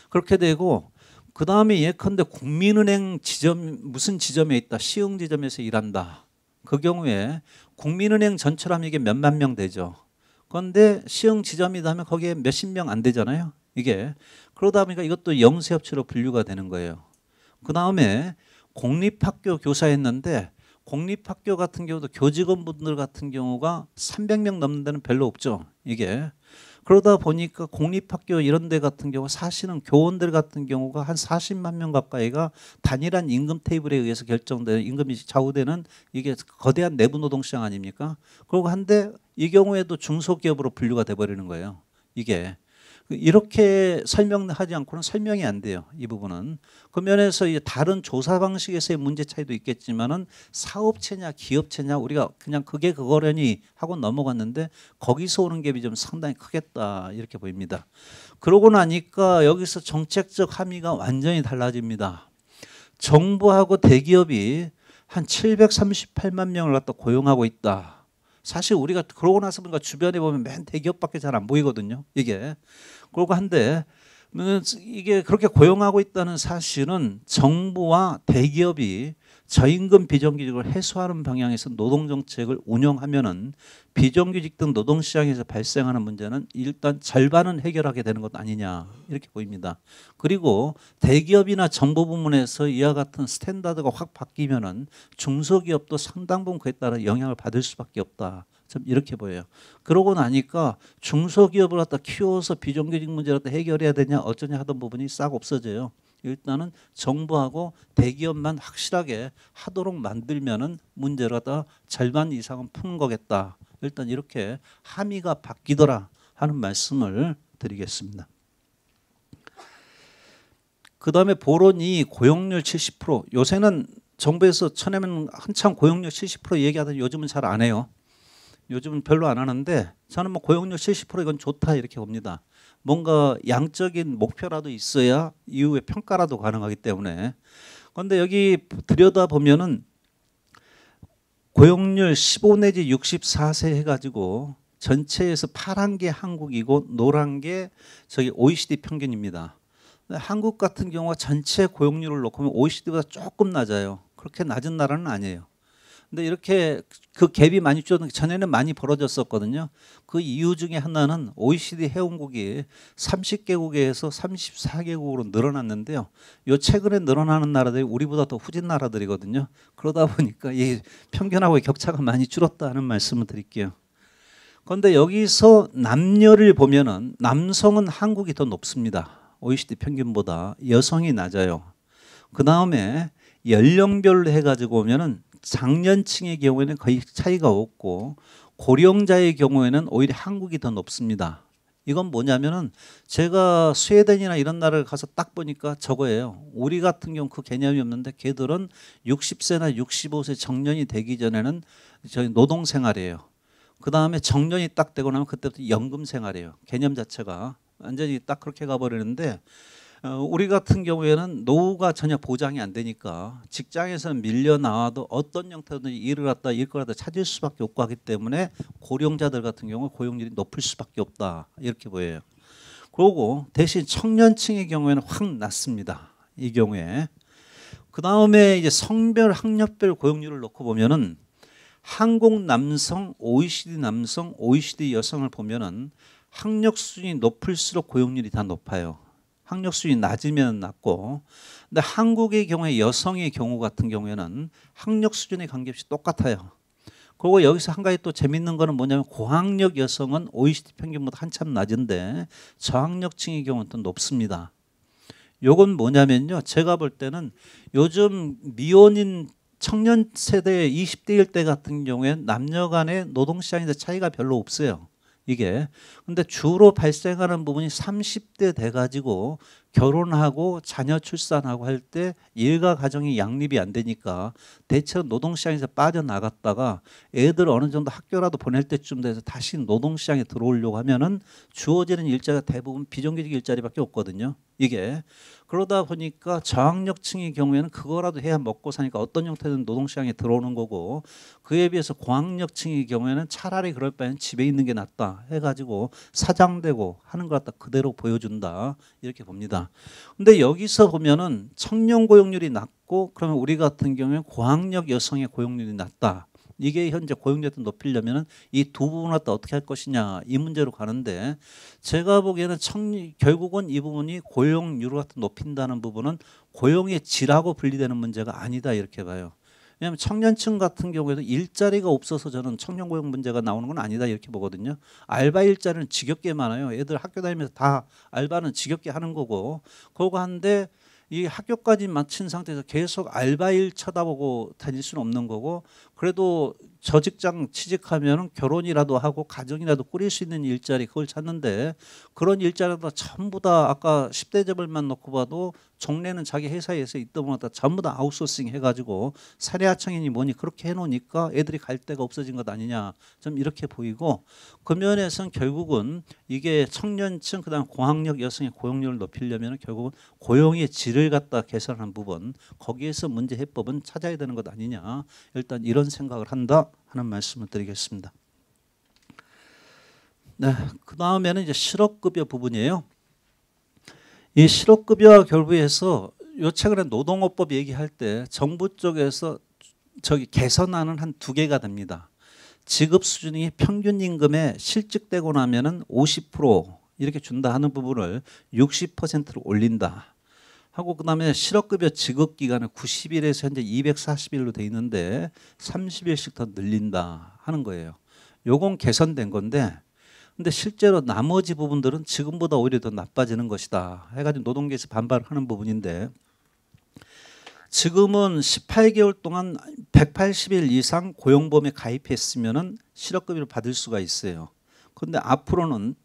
그렇게 되고 그 다음에 예컨대 국민은행 지점 무슨 지점에 있다 시흥 지점에서 일한다. 그 경우에 국민은행 전처럼 이게 몇만 명 되죠. 그런데 시흥 지점이다 하면 거기에 몇십 명 안 되잖아요. 이게 그러다 보니까 이것도 영세업체로 분류가 되는 거예요. 그 다음에 공립학교 교사였는데 공립학교 같은 경우도 교직원분들 같은 경우가 300명 넘는 데는 별로 없죠. 이게 그러다 보니까 공립학교 이런 데 같은 경우 사실은 교원들 같은 경우가 한 40만 명 가까이가 단일한 임금 테이블에 의해서 결정되는 임금이 좌우되는 이게 거대한 내부 노동시장 아닙니까? 그리고 한데 이 경우에도 중소기업으로 분류가 돼버리는 거예요. 이게 그 이렇게 설명하지 않고는 설명이 안 돼요. 이 부분은. 그 면에서 다른 조사 방식에서의 문제 차이도 있겠지만은 사업체냐 기업체냐 우리가 그냥 그게 그거려니 하고 넘어갔는데 거기서 오는 갭이 좀 상당히 크겠다 이렇게 보입니다. 그러고 나니까 여기서 정책적 함의가 완전히 달라집니다. 정부하고 대기업이 한 738만 명을 갖다 고용하고 있다. 사실 우리가 그러고 나서 보니까 주변에 보면 맨 대기업밖에 잘 안 보이거든요. 이게 그러고 한데 음, 이게 그렇게 고용하고 있다는 사실은 정부와 대기업이 저임금 비정규직을 해소하는 방향에서 노동정책을 운영하면은 비정규직 등 노동시장에서 발생하는 문제는 일단 절반은 해결하게 되는 것 아니냐 이렇게 보입니다. 그리고 대기업이나 정보 부문에서 이와 같은 스탠다드가 확 바뀌면은 중소기업도 상당 부분 그에 따라 영향을 받을 수밖에 없다. 참 이렇게 보여요. 그러고 나니까 중소기업을 갖다 키워서 비정규직 문제를 갖다 해결해야 되냐 어쩌냐 하던 부분이 싹 없어져요. 일단은 정부하고 대기업만 확실하게 하도록 만들면은 문제가 다 절반 이상은 푸는 거겠다. 일단 이렇게 함의가 바뀌더라 하는 말씀을 드리겠습니다. 그 다음에 보론이 고용률 70% 요새는 정부에서 쳐내면 한참 고용률 70% 얘기하더니 요즘은 잘 안 해요. 요즘은 별로 안 하는데 저는 뭐 고용률 70% 이건 좋다 이렇게 봅니다. 뭔가 양적인 목표라도 있어야 이후에 평가라도 가능하기 때문에 그런데 여기 들여다 보면은 고용률 15 내지 64세 해가지고 전체에서 파란 게 한국이고 노란 게 저기 OECD 평균입니다. 한국 같은 경우가 전체 고용률을 놓고 보면 OECD보다 조금 낮아요. 그렇게 낮은 나라는 아니에요. 근데 이렇게 그 갭이 많이 줄었는 게 전에는 많이 벌어졌었거든요. 그 이유 중에 하나는 OECD 회원국이 30개국에서 34개국으로 늘어났는데요. 요 최근에 늘어나는 나라들이 우리보다 더 후진 나라들이거든요. 그러다 보니까 이 평균하고의 격차가 많이 줄었다는 말씀을 드릴게요. 그런데 여기서 남녀를 보면은 남성은 한국이 더 높습니다. OECD 평균보다 여성이 낮아요. 그 다음에 연령별로 해가지고 보면은 장년층의 경우에는 거의 차이가 없고 고령자의 경우에는 오히려 한국이 더 높습니다. 이건 뭐냐면은 제가 스웨덴이나 이런 나라를 가서 딱 보니까 저거예요. 우리 같은 경우 그 개념이 없는데 걔들은 60세나 65세 정년이 되기 전에는 저희 노동 생활이에요. 그 다음에 정년이 딱 되고 나면 그때부터 연금 생활이에요. 개념 자체가 완전히 딱 그렇게 가버리는데 어, 우리 같은 경우에는 노후가 전혀 보장이 안 되니까 직장에서 밀려 나와도 어떤 형태로든지 일을 갖다 일걸 갖다 찾을 수밖에 없고 하기 때문에 고령자들 같은 경우 고용률이 높을 수밖에 없다 이렇게 보여요. 그러고 대신 청년층의 경우에는 확 낮습니다. 이 경우에 그 다음에 이제 성별 학력별 고용률을 놓고 보면은 한국 남성 OECD 남성 OECD 여성을 보면은 학력 수준이 높을수록 고용률이 다 높아요. 학력 수준이 낮으면 낮고 근데 한국의 경우에 여성의 경우 같은 경우에는 학력 수준에 관계없이 똑같아요. 그리고 여기서 한 가지 또 재밌는 거는 뭐냐면 고학력 여성은 OECD 평균보다 한참 낮은데 저학력층의 경우는 또 높습니다. 요건 뭐냐면요. 제가 볼 때는 요즘 미혼인 청년 세대 20대 1대 같은 경우에 남녀 간의 노동시장에서 차이가 별로 없어요. 이게 근데 주로 발생하는 부분이 30대 돼 가지고 결혼하고 자녀 출산하고 할 때 일과 가정이 양립이 안 되니까 대체 로 노동시장에서 빠져나갔다가 애들 어느 정도 학교라도 보낼 때쯤 돼서 다시 노동시장에 들어오려고 하면은 주어지는 일자가 대부분 비정규직 일자리밖에 없거든요. 이게 그러다 보니까 저학력층의 경우에는 그거라도 해야 먹고 사니까 어떤 형태든 노동시장에 들어오는 거고 그에 비해서 고학력층의 경우에는 차라리 그럴 바에는 집에 있는 게 낫다 해가지고 사장되고 하는 것같다 그대로 보여준다 이렇게 봅니다. 근데 여기서 보면은 청년 고용률이 낮고 그러면 우리 같은 경우에 고학력 여성의 고용률이 낮다. 이게 현재 고용률을 높이려면 이 두 부분 갖다 어떻게 할 것이냐 이 문제로 가는데 제가 보기에는 청, 결국은 이 부분이 고용률을 갖다 높인다는 부분은 고용의 질하고 분리되는 문제가 아니다 이렇게 봐요. 왜냐하면 청년층 같은 경우에도 일자리가 없어서 저는 청년 고용 문제가 나오는 건 아니다 이렇게 보거든요. 알바 일자리는 지겹게 많아요. 애들 학교 다니면서 다 알바는 지겹게 하는 거고 그거 한데 이 학교까지 마친 상태에서 계속 알바 일 쳐다보고 다닐 수는 없는 거고 그래도 저 직장 취직하면 결혼이라도 하고 가정이라도 꾸릴 수 있는 일자리 그걸 찾는데 그런 일자리가 전부 다 아까 10대 재벌만 놓고 봐도 종래는 자기 회사에서 있던 보니까 전부 다 아웃소싱 해가지고 사례하청이니 뭐니 그렇게 해놓으니까 애들이 갈 데가 없어진 것 아니냐 좀 이렇게 보이고 그 면에서는 결국은 이게 청년층 그다음 고학력 여성의 고용률을 높이려면 결국은 고용의 질을 갖다 개선한 부분 거기에서 문제 해법은 찾아야 되는 것 아니냐 일단 이런 그런 생각을 한다 하는 말씀을 드리겠습니다. 네, 그 다음에는 이제 실업급여 부분이에요. 이 실업급여와 결부해서 요 최근에 노동업법 얘기할 때 정부 쪽에서 저기 개선안은 한두 개가 됩니다. 지급 수준이 평균 임금에 실직되고 나면은 50% 이렇게 준다 하는 부분을 60%로 올린다. 하고 그다음에 실업급여 지급 기간을 90일에서 현재 240일로 돼 있는데 30일씩 더 늘린다 하는 거예요. 요건 개선된 건데 근데 실제로 나머지 부분들은 지금보다 오히려 더 나빠지는 것이다. 해가지고 노동계에서 반발하는 부분인데 지금은 18개월 동안 180일 이상 고용보험에 가입했으면은 실업급여를 받을 수가 있어요. 근데 앞으로는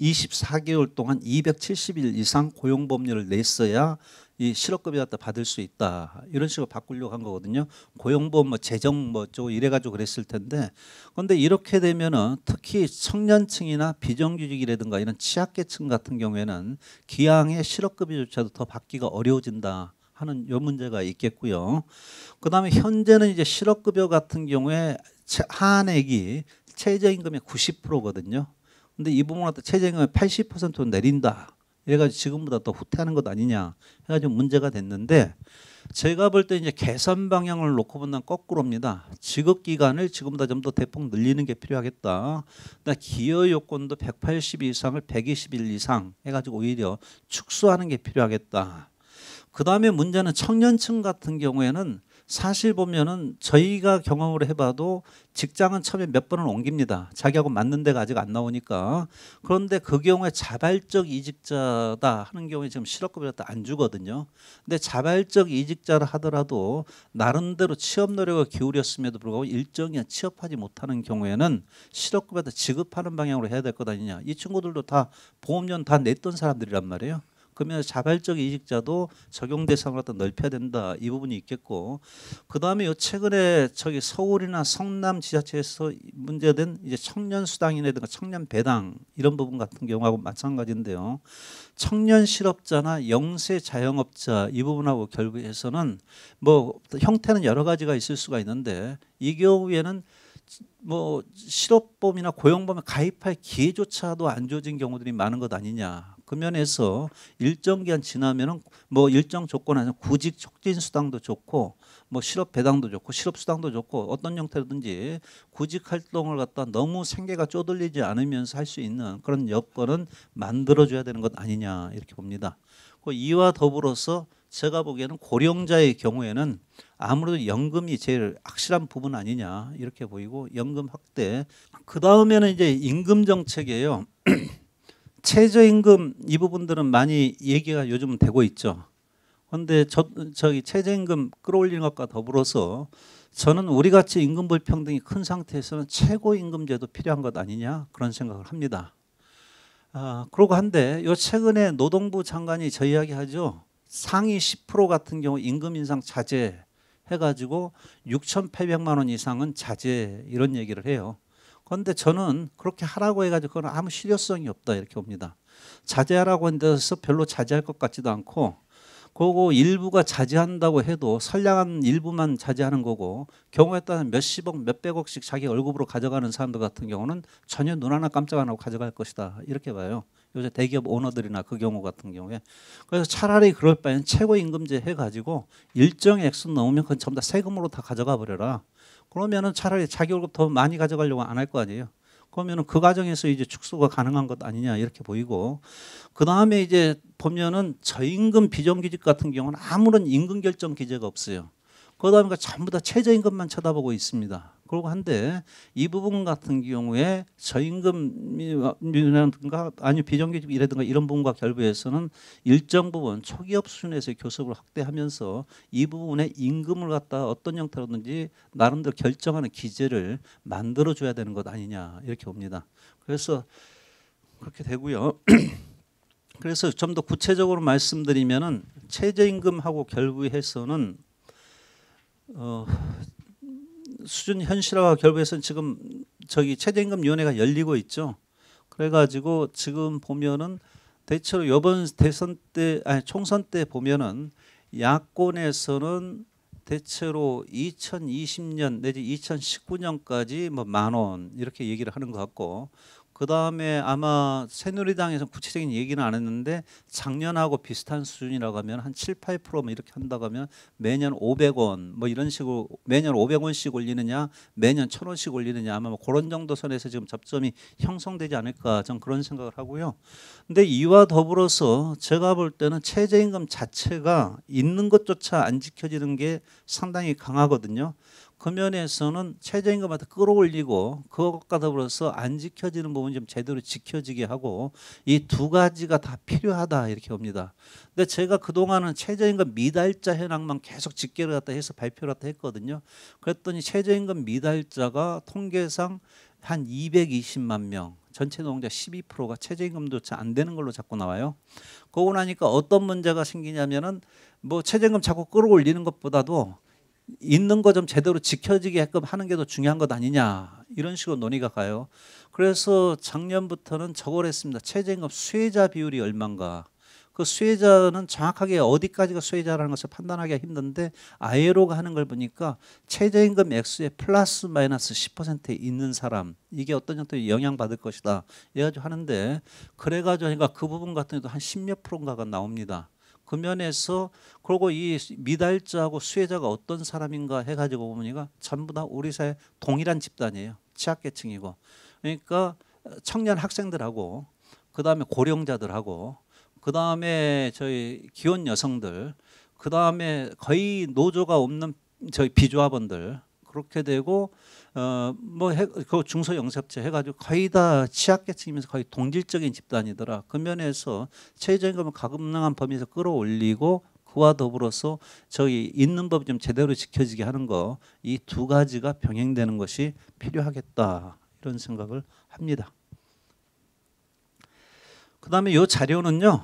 24개월 동안 270일 이상 고용법률을 냈어야 이 실업급여 갖다 받을 수 있다 이런 식으로 바꾸려고 한 거거든요. 고용보험 뭐 재정 뭐저 이래가지고 그랬을 텐데 근데 이렇게 되면은 특히 청년층이나 비정규직이라든가 이런 취약계층 같은 경우에는 기왕에 실업급여조차도 더 받기가 어려워진다. 하는 요 문제가 있겠고요. 그다음에 현재는 이제 실업급여 같은 경우에 한액이 최저임금의 90%거든요. 근데 이 부분 갖다 체증을 80%로 내린다. 이래가지고 지금보다 더 후퇴하는 것 아니냐 해가지고 문제가 됐는데 제가 볼 때 이제 개선 방향을 놓고 본다면 거꾸로입니다. 지급 기간을 지금보다 좀 더 대폭 늘리는 게 필요하겠다. 기여 요건도 180 이상을 120일 이상 해가지고 오히려 축소하는 게 필요하겠다. 그 다음에 문제는 청년층 같은 경우에는 사실 보면은 저희가 경험을 해봐도 직장은 처음에 몇 번은 옮깁니다. 자기하고 맞는 데가 아직 안 나오니까. 그런데 그 경우에 자발적 이직자다 하는 경우에 지금 실업급여도 안 주거든요. 근데 자발적 이직자를 하더라도 나름대로 취업 노력을 기울였음에도 불구하고 일정에 취업하지 못하는 경우에는 실업급여도 지급하는 방향으로 해야 될 것 아니냐. 이 친구들도 다 보험료는 다 냈던 사람들이란 말이에요. 그러면 자발적 이직자도 적용 대상을 더 넓혀야 된다 이 부분이 있겠고 그 다음에 요 최근에 저기 서울이나 성남 지자체에서 문제된 이제 청년 수당이라든가 청년 배당 이런 부분 같은 경우하고 마찬가지인데요 청년 실업자나 영세 자영업자 이 부분하고 결국에서는 뭐 형태는 여러 가지가 있을 수가 있는데 이 경우에는 뭐 실업범이나 고용범에 가입할 기회조차도 안 주어진 경우들이 많은 것 아니냐 그 면에서 일정 기간 지나면은 뭐 일정 조건 아니서 구직 촉진 수당도 좋고 뭐 실업 배당도 좋고 실업 수당도 좋고 어떤 형태로든지 구직 활동을 갖다 너무 생계가 쪼들리지 않으면서 할 수 있는 그런 여건은 만들어 줘야 되는 것 아니냐 이렇게 봅니다. 그 이와 더불어서 제가 보기에는 고령자의 경우에는 아무래도 연금이 제일 확실한 부분 아니냐 이렇게 보이고 연금 확대 그 다음에는 이제 임금 정책이에요. 최저임금 이 부분들은 많이 얘기가 요즘 되고 있죠. 그런데 저, 저기 최저임금 끌어올리는 것과 더불어서 저는 우리 같이 임금 불평등이 큰 상태에서는 최고임금제도 필요한 것 아니냐 그런 생각을 합니다. 아, 그러고 한데 요 최근에 노동부 장관이 저 이야기하죠. 상위 10% 같은 경우 임금 인상 자제 해가지고 6,800만 원 이상은 자제 이런 얘기를 해요. 그런데 저는 그렇게 하라고 해가지고 그건 아무 실효성이 없다 이렇게 봅니다. 자제하라고 는 데서 별로 자제할 것 같지도 않고 그거 일부가 자제한다고 해도 선량한 일부만 자제하는 거고 경우에 따라 몇십억 몇백억씩 자기 월급으로 가져가는 사람들 같은 경우는 전혀 눈 하나 깜짝 안 하고 가져갈 것이다 이렇게 봐요. 요새 대기업 오너들이나 그 경우 같은 경우에 그래서 차라리 그럴 바에는 최고임금제 해가지고 일정 액수 넘으면 그건 전부 다 세금으로 다 가져가 버려라. 그러면은 차라리 자기 월급 더 많이 가져가려고 안 할 거 아니에요. 그러면은 그 과정에서 이제 축소가 가능한 것 아니냐 이렇게 보이고 그 다음에 이제 보면은 저임금 비정규직 같은 경우는 아무런 임금 결정 기재가 없어요. 그러다 보니까 전부 다 최저임금만 쳐다보고 있습니다. 그러고 한데 이 부분 같은 경우에 저임금이라든가 아니 비정규직 이라든가 이런 부분과 결부해서는 일정 부분 초기업 수준에서의 교섭을 확대하면서 이 부분에 임금을 갖다 어떤 형태로든지 나름대로 결정하는 기재를 만들어 줘야 되는 것 아니냐 이렇게 봅니다. 그래서 그렇게 되고요. 그래서 좀 더 구체적으로 말씀드리면은 최저임금하고 결부해서는 어, 수준 현실화와 결부해서 지금 저기 최저임금위원회가 열리고 있죠. 그래가지고 지금 보면은 대체로 이번 대선 때 아니 총선 때 보면은 야권에서는 대체로 2020년 내지 2019년까지 뭐 만 원 이렇게 얘기를 하는 것 같고 그 다음에 아마 새누리당에서 구체적인 얘기는 안 했는데 작년하고 비슷한 수준이라고 하면 한 7, 8% 뭐 이렇게 한다고 하면 매년 500원 뭐 이런 식으로 매년 500원씩 올리느냐 매년 1000원씩 올리느냐 아마 뭐 그런 정도 선에서 지금 접점이 형성되지 않을까 전 그런 생각을 하고요. 근데 이와 더불어서 제가 볼 때는 최저임금 자체가 있는 것조차 안 지켜지는 게 상당히 강하거든요. 그 면에서는 체제 임금한테 끌어올리고 그것과 더불어서 안 지켜지는 부분 좀 제대로 지켜지게 하고 이 두 가지가 다 필요하다 이렇게 봅니다. 근데 제가 그동안은 체제인건 미달자 현황만 계속 집계를 갖다 해서 발표를 갖다 했거든요. 그랬더니 체제인건 미달자가 통계상 한 220만 명 전체 노동자 12%가 최저임금조차 안 되는 걸로 자꾸 나와요. 그러고 나니까 어떤 문제가 생기냐면은 뭐 최저임금 자꾸 끌어올리는 것보다도 있는 거 좀 제대로 지켜지게끔 하는 게 더 중요한 것 아니냐 이런 식으로 논의가 가요. 그래서 작년부터는 저걸 했습니다. 최저임금 수혜자 비율이 얼마인가. 그 수혜자는 정확하게 어디까지가 수혜자라는 것을 판단하기가 힘든데 ILO가 하는 걸 보니까 최저임금 액수의 플러스 마이너스 1 0 있는 사람 이게 어떤 정도의 영향받을 것이다. 이래가지고 하는데 그래가지고 하니까 그 부분 같은 경우도 한 10몇 프로인가가 나옵니다. 그 면에서 그리고 이 미달자하고 수혜자가 어떤 사람인가 해가지고 보니까 전부 다 우리 사회 동일한 집단이에요. 취약계층이고 그러니까 청년 학생들하고 그 다음에 고령자들하고 그 다음에 저희 기혼 여성들 그 다음에 거의 노조가 없는 저희 비조합원들 그렇게 되고 어뭐그 중소 영세업체 해가지고 거의 다 취약계층이면서 거의 동질적인 집단이더라. 그 면에서 최저임금을 가급능한 범위에서 끌어올리고 그와 더불어서 저희 있는 법이좀 제대로 지켜지게 하는 거 이 두 가지가 병행되는 것이 필요하겠다 이런 생각을 합니다. 그다음에 요 자료는요.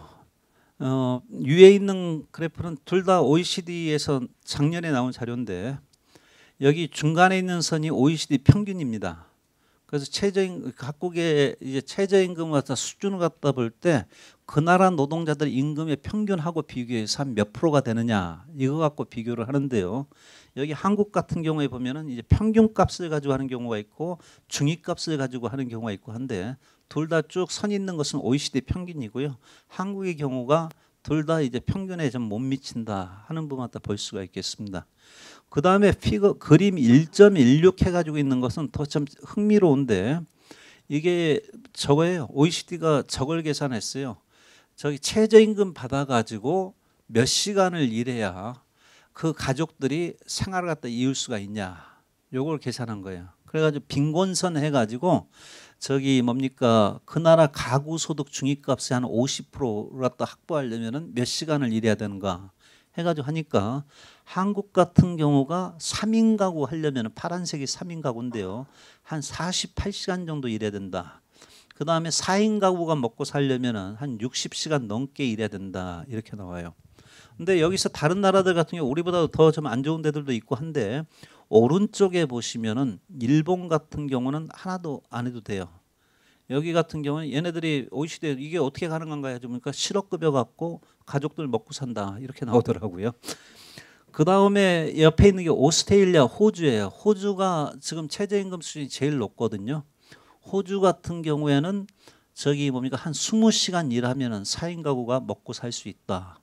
어, 위에 있는 그래프는 둘 다 OECD에서 작년에 나온 자료인데 여기 중간에 있는 선이 OECD 평균입니다. 그래서 최저임 각국의 이제 최저임금을 갖 수준을 갖다 볼 때 그 나라 노동자들 임금의 평균하고 비교해서 한몇 프로가 되느냐 이거 갖고 비교를 하는데요. 여기 한국 같은 경우에 보면은 이제 평균값을 가지고 하는 경우가 있고 중위값을 가지고 하는 경우가 있고 한데 둘 다 쭉 선 있는 것은 OECD 평균이고요. 한국의 경우가 둘 다 이제 평균에 좀 못 미친다 하는 부분 갖다 볼 수가 있겠습니다. 그 다음에 피그 그림 1.16 해가지고 있는 것은 더 참 흥미로운데 이게 저거예요. OECD가 저걸 계산했어요. 저기 최저임금 받아가지고 몇 시간을 일해야 그 가족들이 생활을 갖다 이을 수가 있냐. 요걸 계산한 거예요. 그래가지고 빈곤선 해가지고 저기 뭡니까 그 나라 가구 소득 중위값의 한50% 갖다 확보하려면은 몇 시간을 일해야 되는가. 해가지고 하니까 한국 같은 경우가 3인 가구 하려면 파란색이 3인 가구인데요. 한 48시간 정도 일해야 된다. 그 다음에 4인 가구가 먹고 살려면 한 60시간 넘게 일해야 된다. 이렇게 나와요. 근데 여기서 다른 나라들 같은 경우 우리보다 더좀 안 좋은 데들도 있고 한데 오른쪽에 보시면은 일본 같은 경우는 하나도 안 해도 돼요. 여기 같은 경우는 얘네들이 OECD 이게 어떻게 가능한가 해서 보니까 실업급여 갖고 가족들 먹고 산다 이렇게 나오더라고요. 그 다음에 옆에 있는 게오스테일리아 호주예요. 호주가 지금 최저임금 수준이 제일 높거든요. 호주 같은 경우에는 저기 뭡니까 한 20시간 일하면은 4인 가구가 먹고 살 수 있다.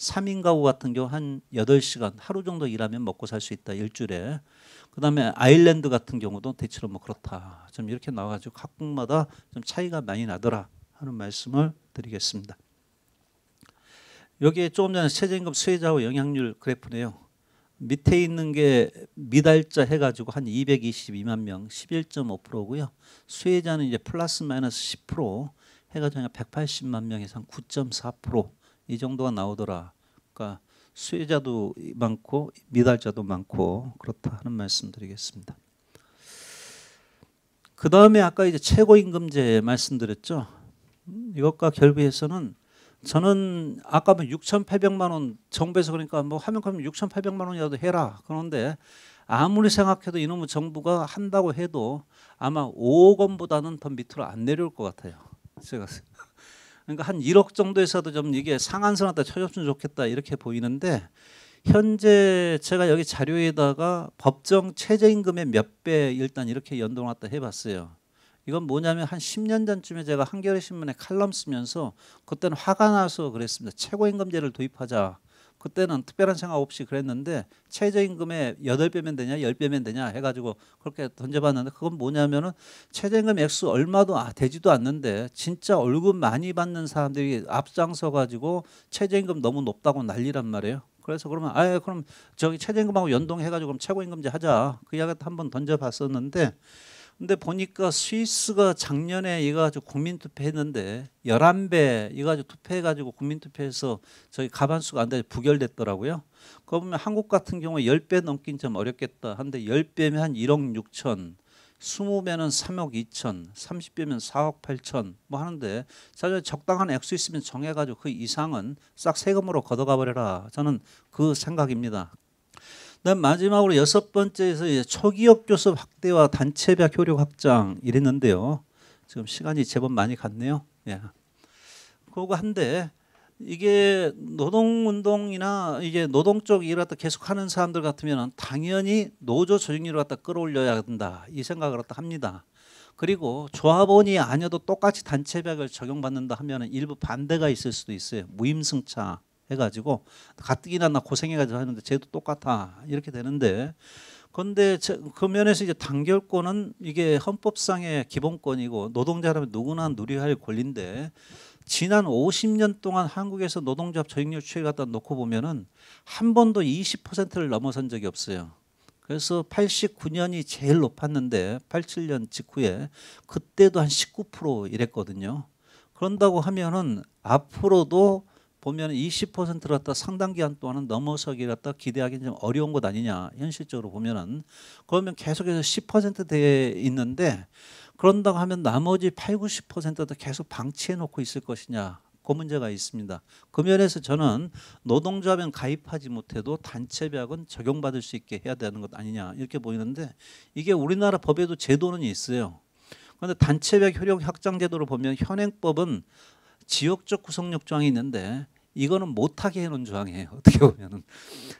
3인 가구 같은 경우 한 8시간 하루 정도 일하면 먹고 살 수 있다 일주일에 그 다음에 아일랜드 같은 경우도 대체로 뭐 그렇다 좀 이렇게 나와가지고 각국마다 좀 차이가 많이 나더라 하는 말씀을 드리겠습니다 여기에 조금 전에 최저임금 수혜자와 영향률 그래프네요 밑에 있는 게 미달자 해가지고 한 222만 명 11.5%고요 수혜자는 이제 플러스 마이너스 10% 해가지고 180만 명 이상 9.4%이 정도가 나오더라. 그러니까 수혜자도 많고 미달자도 많고 그렇다 하는 말씀드리겠습니다. 그 다음에 아까 이제 최고임금제 말씀드렸죠. 음, 이것과 결비해서는 저는 아까 뭐 6,800만 원 정부에서 그러니까 뭐 하면하면 6,800만 원이라도 해라 그런데 아무리 생각해도 이놈의 정부가 한다고 해도 아마 5억 원보다는 더 밑으로 안 내려올 것 같아요. 제가 그러니까 한 1억 정도에서도 좀 이게 상한선 왔다 쳐줬으면 좋겠다 이렇게 보이는데 현재 제가 여기 자료에다가 법정 최저임금의 몇 배 일단 이렇게 연동 왔다 해봤어요. 이건 뭐냐면 한 10년 전쯤에 제가 한겨레 신문에 칼럼 쓰면서 그때는 화가 나서 그랬습니다. 최고임금제를 도입하자. 그때는 특별한 생각 없이 그랬는데 최저임금의 8배면 되냐 10배면 되냐 해가지고 그렇게 던져봤는데 그건 뭐냐면은 최저임금 액수 얼마도 아, 되지도 않는데 진짜 월급 많이 받는 사람들이 앞장서 가지고 최저임금 너무 높다고 난리란 말이에요. 그래서 그러면 아예 그럼 저기 최저임금하고 연동해가지고 그럼 최고임금제 하자 그 이야기도 한번 던져봤었는데 근데 보니까 스위스가 작년에 이거 가지고 국민투표 했는데 11배 이거 가지고 투표해 가지고 국민투표에서 저희 가반수가 안 돼서 부결됐더라고요. 그거 보면 한국 같은 경우에 10배 넘긴 좀 어렵겠다. 한데 10배면 한 1억 6천 20배는 3억 2천, 30배면 4억 8천 뭐 하는데 사실 적당한 액수 있으면 정해가지고 그 이상은 싹 세금으로 걷어가 버려라 저는 그 생각입니다. 그다음 마지막으로 여섯 번째에서 이제 초기업 교섭 확대와 단체별 효력 확장 이랬는데요. 지금 시간이 제법 많이 갔네요. 예. 그거 한데 이게 노동운동이나 이게 노동 쪽 일을 갖다 계속하는 사람들 같으면 당연히 노조 조직률을 갖다 끌어올려야 된다 이 생각을 갖다 합니다. 그리고 조합원이 아니어도 똑같이 단체백을 적용받는다 하면 일부 반대가 있을 수도 있어요. 무임승차 해가지고 가뜩이나 나 고생해가지고 하는데 쟤도 똑같아 이렇게 되는데 근데 그 면에서 이제 단결권은 이게 헌법상의 기본권이고 노동자라면 누구나 누려야 할 권리인데 지난 50년 동안 한국에서 노동자합 적용률 추이 갖다 놓고 보면은 한 번도 20%를 넘어선 적이 없어요. 그래서 89년이 제일 높았는데 87년 직후에 그때도 한 19% 이랬거든요. 그런다고 하면은 앞으로도 보면 20%를 갖다 상당 기간 동안은 넘어서기를 갖다 기대하기는 좀 어려운 것 아니냐 현실적으로 보면은 그러면 계속해서 1 0돼 있는데 그런다고 하면 나머지 8, 90%도 계속 방치해 놓고 있을 것이냐 그 문제가 있습니다. 그 면에서 저는 노동조합엔 가입하지 못해도 단체벽은 적용받을 수 있게 해야 되는 것 아니냐 이렇게 보이는데 이게 우리나라 법에도 제도는 있어요. 그런데 단체벽 효력 확장 제도를 보면 현행법은 지역적 구속력 조항이 있는데 이거는 못하게 해놓은 조항이에요. 어떻게 보면은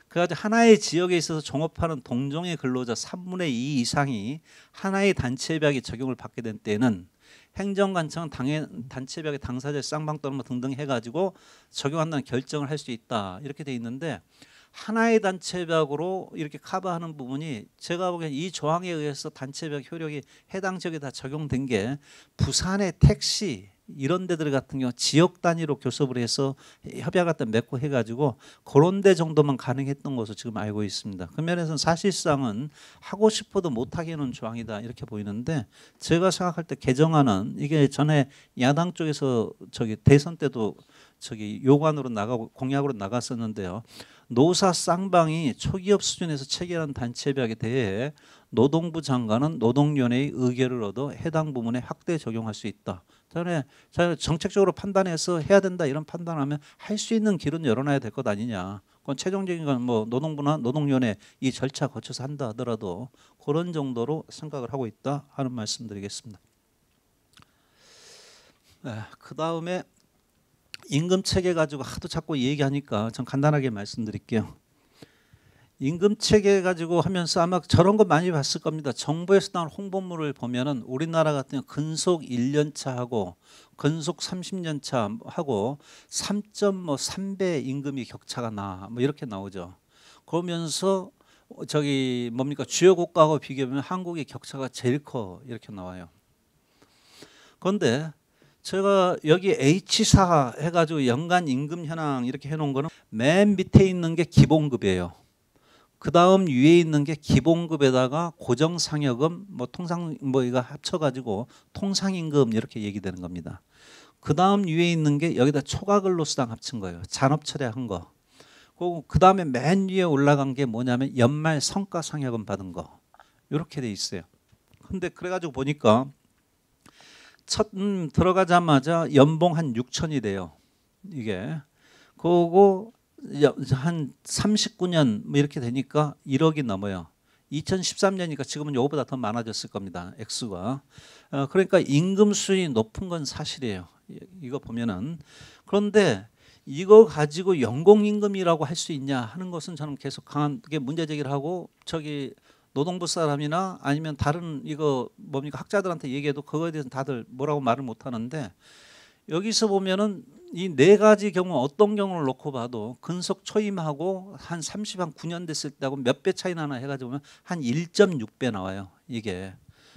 그래서 하나의 지역에 있어서 종업하는 동종의 근로자 3분의 2 이상이 하나의 단체협약이 적용을 받게 된 때는 행정관청은 당연 단체협약의 당사자의 쌍방 또는 뭐 등등 해가지고 적용한다는 결정을 할 수 있다 이렇게 돼 있는데 하나의 단체협약으로 이렇게 커버하는 부분이 제가 보기엔 이 조항에 의해서 단체협약 효력이 해당 지역에 다 적용된 게 부산의 택시 이런 데들 같은 경우 지역 단위로 교섭을 해서 협약 갖다 맺고 해가지고 그런 데 정도만 가능했던 것으로 지금 알고 있습니다. 그 면에서는 사실상은 하고 싶어도 못하게 는 조항이다 이렇게 보이는데 제가 생각할 때 개정안은 이게 전에 야당 쪽에서 저기 대선 때도 저기 요관으로 나가고 공약으로 나갔었는데요. 노사 쌍방이 초기업 수준에서 체결한 단체 협약에 대해 노동부 장관은 노동위원회의 의결을 얻어 해당 부문에 확대 적용할 수 있다. 전에 자기가 정책적으로 판단해서 해야 된다 이런 판단하면 할 수 있는 길은 열어놔야 될 것 아니냐. 그건 최종적인 건 뭐 노동부나 노동위원회 이 절차 거쳐서 한다 하더라도 그런 정도로 생각을 하고 있다 하는 말씀드리겠습니다. 네, 그 다음에 임금 체계 가지고 하도 자꾸 얘기하니까 전 간단하게 말씀드릴게요. 임금 체계 가지고 하면서 아마 저런 거 많이 봤을 겁니다. 정부에서 나온 홍보물을 보면은 우리나라 같은 근속 1년차 하고 근속 30년차 하고 3.3배 뭐 임금이 격차가 나. 뭐 이렇게 나오죠. 그러면서 저기 뭡니까? 주요 국가하고 비교하면 한국의 격차가 제일 커. 이렇게 나와요. 그런데 제가 여기 H사 해가지고 연간 임금 현황 이렇게 해놓은 거는 맨 밑에 있는 게 기본급이에요. 그 다음 위에 있는 게 기본급에다가 고정상여금, 뭐 통상 뭐 이거 합쳐가지고 통상임금 이렇게 얘기되는 겁니다. 그 다음 위에 있는 게 여기다 초과근로수당 합친 거예요. 잔업철회한 거. 그 다음에 맨 위에 올라간 게 뭐냐면 연말 성과상여금 받은 거. 이렇게 돼 있어요. 근데 그래가지고 보니까 첫 음, 들어가자마자 연봉 한 6천이 돼요. 이게 그거 한 39년 뭐 이렇게 되니까 1억이 넘어요. 2013년이니까 지금은 요거보다 더 많아졌을 겁니다. 액수가. 어, 그러니까 임금 수준 높은 건 사실이에요. 이거 보면은 그런데 이거 가지고 연공임금이라고 할 수 있냐 하는 것은 저는 계속 강하게 문제 제기를 하고 저기 노동부 사람이나 아니면 다른 이거 뭡니까 학자들한테 얘기해도 그거에 대해서 다들 뭐라고 말을 못 하는데 여기서 보면은 이 네 가지 경우 어떤 경우를 놓고 봐도 근속 초임하고 한 30, 한 9년 됐을 때하고 몇 배 차이 나나 해가지고 보면 한 1.6배 나와요. 이게.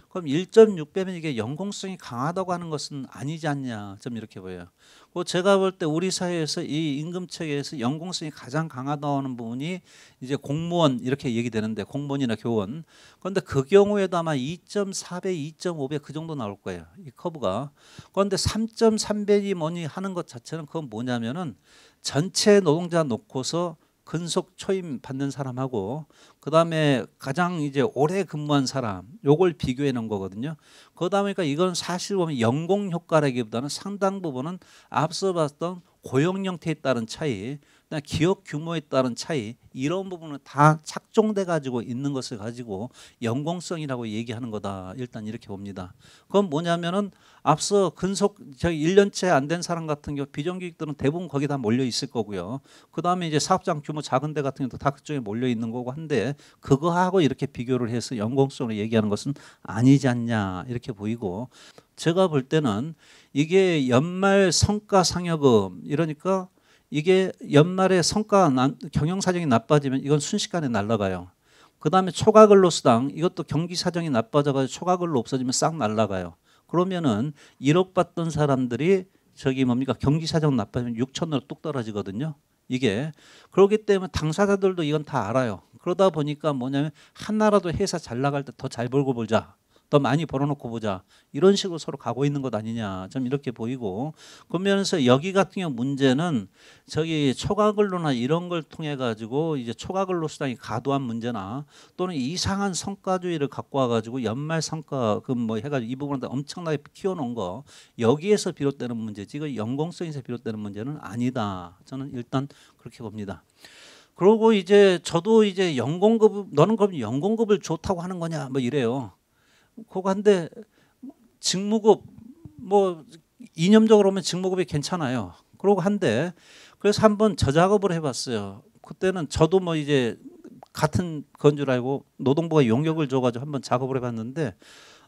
그럼 1.6배면 이게 연공성이 강하다고 하는 것은 아니지 않냐. 좀 이렇게 보여요. 뭐 제가 볼 때 우리 사회에서 이 임금 체계에서 연공성이 가장 강하다는 부분이 이제 공무원 이렇게 얘기되는데 공무원이나 교원. 그런데 그 경우에도 아마 2.4배, 2.5배 그 정도 나올 거예요. 이 커브가. 그런데 3.3배니 뭐니 하는 것 자체는 그건 뭐냐면은 전체 노동자 놓고서 근속 초임 받는 사람하고 그 다음에 가장 이제 오래 근무한 사람 요걸 비교해 놓은 거거든요. 그러다 보니까 이건 사실 보면 연공 효과라기보다는 상당 부분은 앞서 봤던 고용 형태에 따른 차이 기업 규모에 따른 차이 이런 부분은 다 착종돼 가지고 있는 것을 가지고 연공성이라고 얘기하는 거다. 일단 이렇게 봅니다. 그건 뭐냐면은 앞서 근속 저기 1년째 안 된 사람 같은 경우 비정규직들은 대부분 거기 다 몰려 있을 거고요. 그다음에 이제 사업장 규모 작은 데 같은 경우도 다 그쪽에 몰려 있는 거고 한데 그거하고 이렇게 비교를 해서 연공성으로 얘기하는 것은 아니지 않냐 이렇게 보이고 제가 볼 때는 이게 연말 성과 상여금 이러니까 이게 연말에 성과 경영 사정이 나빠지면 이건 순식간에 날라가요. 그 다음에 초과근로수당 이것도 경기 사정이 나빠져가지고 초과근로 없어지면 싹 날라가요. 그러면은 1억 받던 사람들이 저기 뭡니까 경기 사정 나빠지면 6천으로 뚝 떨어지거든요. 이게 그렇기 때문에 당사자들도 이건 다 알아요. 그러다 보니까 뭐냐면 하나라도 회사 잘 나갈 때 더 잘 벌고 보자. 더 많이 벌어놓고 보자 이런 식으로 서로 가고 있는 것 아니냐 좀 이렇게 보이고 그러면서 여기 같은 경우 문제는 저기 초과근로나 이런 걸 통해 가지고 이제 초과근로 수당이 과도한 문제나 또는 이상한 성과주의를 갖고 와가지고 연말 성과 그 뭐 해가지고 이 부분을 엄청나게 키워놓은 거 여기에서 비롯되는 문제지 이 연공성에서 비롯되는 문제는 아니다 저는 일단 그렇게 봅니다. 그러고 이제 저도 이제 연공급 너는 그럼 연공급을 좋다고 하는 거냐 뭐 이래요. 그거 한데 직무급 뭐 이념적으로 보면 직무급이 괜찮아요. 그러고 한데 그래서 한번 저작업을 해봤어요. 그때는 저도 뭐 이제 같은 건 줄 알고 노동부가 용역을 줘가지고 한번 작업을 해봤는데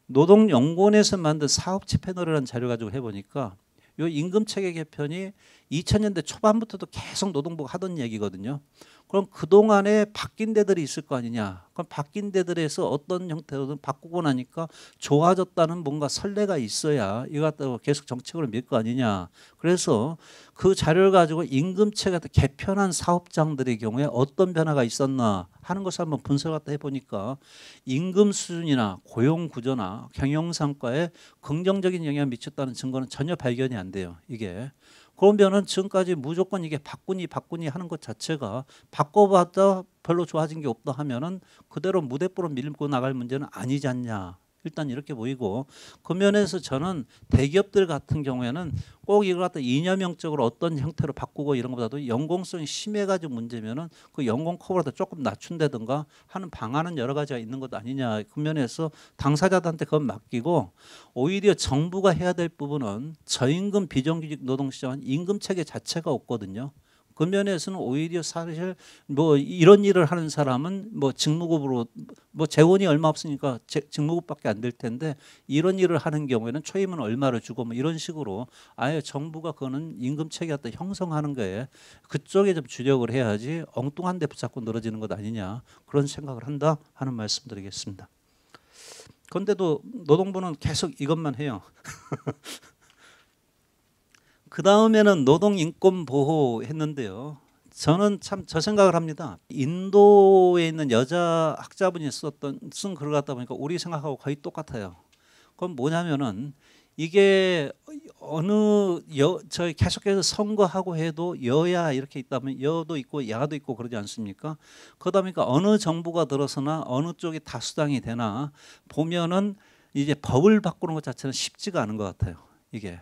노동연구원에서 만든 사업체 패널이라는 자료 가지고 해보니까 요 임금 체계 개편이 2000년대 초반부터도 계속 노동부가 하던 얘기거든요. 그럼 그동안에 바뀐 데들이 있을 거 아니냐. 그럼 바뀐 데들에서 어떤 형태로든 바꾸고 나니까 좋아졌다는 뭔가 설레가 있어야 이거 갖다가 계속 정책을 밀거 아니냐. 그래서 그 자료를 가지고 임금체 가은 개편한 사업장들의 경우에 어떤 변화가 있었나 하는 것을 한번 분석을 갖다 해보니까 임금 수준이나 고용 구조나 경영 상과에 긍정적인 영향을 미쳤다는 증거는 전혀 발견이 안 돼요. 이게. 그러면은 지금까지 무조건 이게 바꾸니 바꾸니 하는 것 자체가 바꿔봤다 별로 좋아진 게 없다 하면은 그대로 무대뿌로 밀고 나갈 문제는 아니지 않냐. 일단 이렇게 보이고 그 면에서 저는 대기업들 같은 경우에는 꼭 이걸 갖다 이념형적으로 어떤 형태로 바꾸고 이런 것보다도 연공성이 심해가지고 문제면은 그 연공 커버라더 조금 낮춘다든가 하는 방안은 여러 가지가 있는 것 아니냐 그 면에서 당사자들한테 그건 맡기고 오히려 정부가 해야 될 부분은 저임금 비정규직 노동시장은 임금 체계 자체가 없거든요. 그 면에서는 오히려 사실 뭐 이런 일을 하는 사람은 뭐 직무급으로 뭐 재원이 얼마 없으니까 제, 직무급밖에 안 될 텐데 이런 일을 하는 경우에는 초임은 얼마를 주고 뭐 이런 식으로 아예 정부가 그거는 임금 체계 갖다 형성하는 거에 그쪽에 좀 주력을 해야지 엉뚱한 데 붙잡고 늘어지는 것 아니냐 그런 생각을 한다 하는 말씀드리겠습니다. 그런데도 노동부는 계속 이것만 해요. 그 다음에는 노동인권 보호 했는데요. 저는 참 저 생각을 합니다. 인도에 있는 여자 학자분이 썼던 쓴 글을 갖다 보니까 우리 생각하고 거의 똑같아요. 그건 뭐냐면은 이게 어느 여, 저희 계속해서 선거하고 해도 여야 이렇게 있다면 여도 있고 야도 있고 그러지 않습니까? 그러다 보니까 어느 정부가 들어서나 어느 쪽이 다수당이 되나 보면은 이제 법을 바꾸는 것 자체는 쉽지가 않은 것 같아요. 이게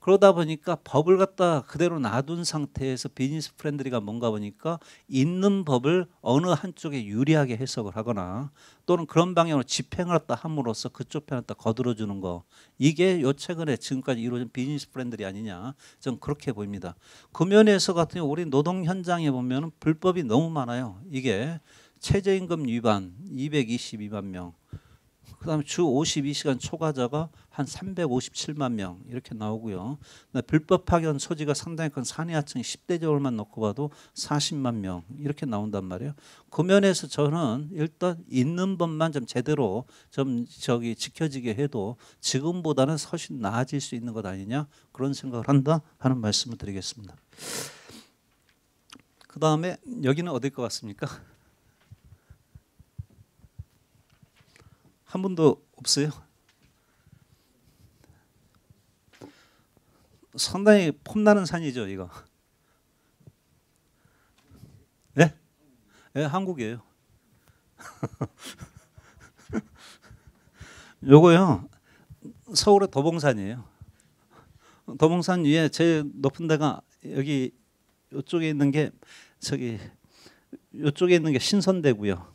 그러다 보니까 법을 갖다 그대로 놔둔 상태에서 비즈니스 프렌들리가 뭔가 보니까 있는 법을 어느 한쪽에 유리하게 해석을 하거나 또는 그런 방향으로 집행을 갖다 함으로써 그쪽 편을 갖다 거들어 주는 거 이게 요 최근에 지금까지 이루어진 비즈니스 프렌들리 아니냐 전 그렇게 보입니다. 금연에서 그 같은 경우 우리 노동 현장에 보면 불법이 너무 많아요. 이게 최저임금 위반 222만 명. 그다음에 주 52시간 초과자가 한 357만 명 이렇게 나오고요. 불법 파견 소지가 상당히 큰 산해하층 10대 저울만 놓고 봐도 40만 명 이렇게 나온단 말이에요. 그 면에서 저는 일단 있는 법만 좀 제대로 좀 저기 지켜지게 해도 지금보다는 훨씬 나아질 수 있는 것 아니냐 그런 생각을 한다 하는 말씀을 드리겠습니다. 그 다음에 여기는 어디일것 같습니까? 한 분도 없어요? 상당히 폼나는 산이죠, 이거. 네? 네 한국이에요. 요거요. 서울의 도봉산이에요. 도봉산 위에 제일 높은 데가 여기 요쪽에 있는 게 저기 요쪽에 있는 게 신선대고요.